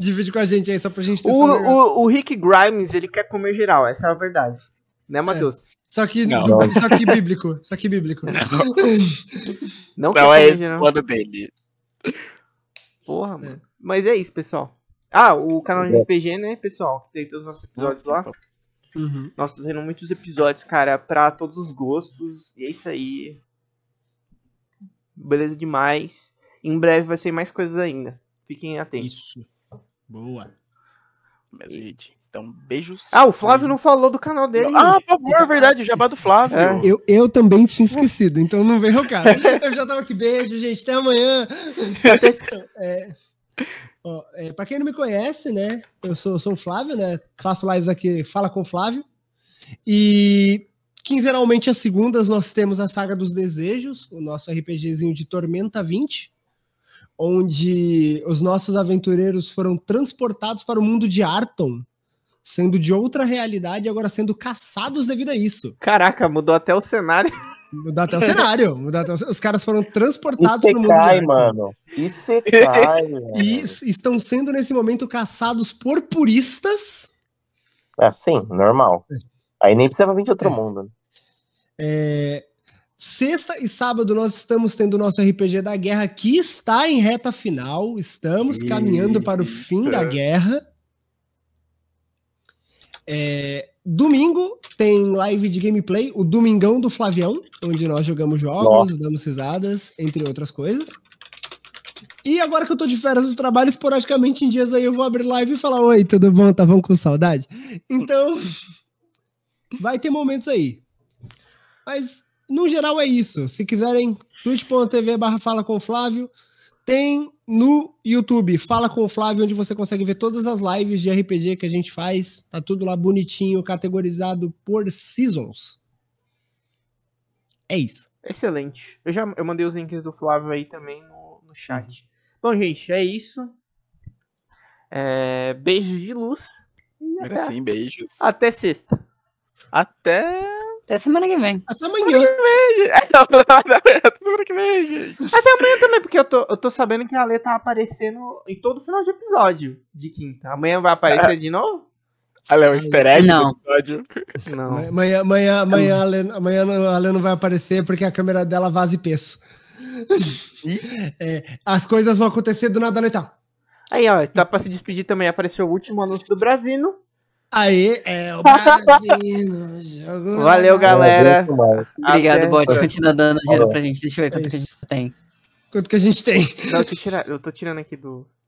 C: Divide com a gente aí, só pra gente
A: ter o, o,
C: o, Rick Grimes,
D: ele quer comer geral, essa é a verdade. Né, é. Matheus? É. Só, que, não, só que
A: bíblico. Só que bíblico. Não, *laughs* não, não é esse dele.
D: Porra, é. mano. Mas é isso, pessoal. Ah, o canal de RPG, né, pessoal? Tem todos os nossos episódios lá. Uhum. Nós trazendo tá muitos episódios, cara, pra todos os gostos. E é isso aí. Beleza demais. Em breve vai ser mais coisas ainda. Fiquem atentos. Isso. Boa. Mesmo Então, beijos. Ah, o Flávio não falou do canal dele. Ah, por favor, então, verdade, o jabá do Flávio. É. Eu,
C: eu também tinha esquecido, então não veio o cara. *laughs* eu já tava aqui, beijo, gente, até *laughs* amanhã. é, ó, é, pra quem não me conhece, né, eu sou, sou o Flávio, né, faço lives aqui, Fala com o Flávio. E quinzenalmente às segundas nós temos a Saga dos Desejos, o nosso RPGzinho de Tormenta 20 onde os nossos aventureiros foram transportados para o mundo de Arton, sendo de outra realidade e agora sendo caçados devido a isso. Caraca, mudou até o cenário. Mudou até o cenário. Mudou até o... Os caras foram transportados para o é mundo. Cai, mano. Isso é *laughs* cai, mano. E estão sendo, nesse momento, caçados por puristas.
E: É, sim, normal. É. Aí nem precisava vir de outro é. mundo. Né? É,
C: Sexta e sábado nós estamos tendo o nosso RPG da guerra que está em reta final. Estamos caminhando para o fim da guerra. É, domingo tem live de gameplay, o Domingão do Flavião, onde nós jogamos jogos, Nossa. damos risadas, entre outras coisas. E agora que eu tô de férias do trabalho, esporadicamente em dias aí eu vou abrir live e falar: Oi, tudo bom? Estavam tá com saudade? Então, vai ter momentos aí. Mas no geral é isso. Se quiserem, twitch.tv barra Fala com Flávio. Tem no YouTube, Fala com Flávio, onde você consegue ver todas as lives de RPG que a gente faz. Tá tudo lá bonitinho, categorizado por seasons. É isso.
D: Excelente. Eu já eu mandei os links do Flávio aí também no, no chat. Uhum. Bom, gente, é isso. É, de luz. Sim, beijos. Até sexta. Até até semana que vem. Até amanhã. Até *laughs* semana que vem, gente. Até amanhã também, porque eu tô, eu tô sabendo que a Lê tá aparecendo em todo final de episódio de quinta. Amanhã vai aparecer é. de novo? A Lê é um
A: easter egg não. episódio? Não.
D: Amanhã,
C: amanhã, amanhã, a Lê, amanhã a Lê não vai aparecer porque a câmera dela vaza e pensa. é, as coisas vão acontecer do nada, Lê né, tá.
D: Aí, ó, tá pra se despedir também. Apareceu o último anúncio do Brasino. Aí é o Brasil. Valeu, galera.
B: Obrigado, Bote, Bot. Continua dando dinheiro pra gente. Deixa eu ver quanto é que a gente tem.
A: Quanto que a gente tem? Não, eu tô, tirando, eu tô tirando aqui do.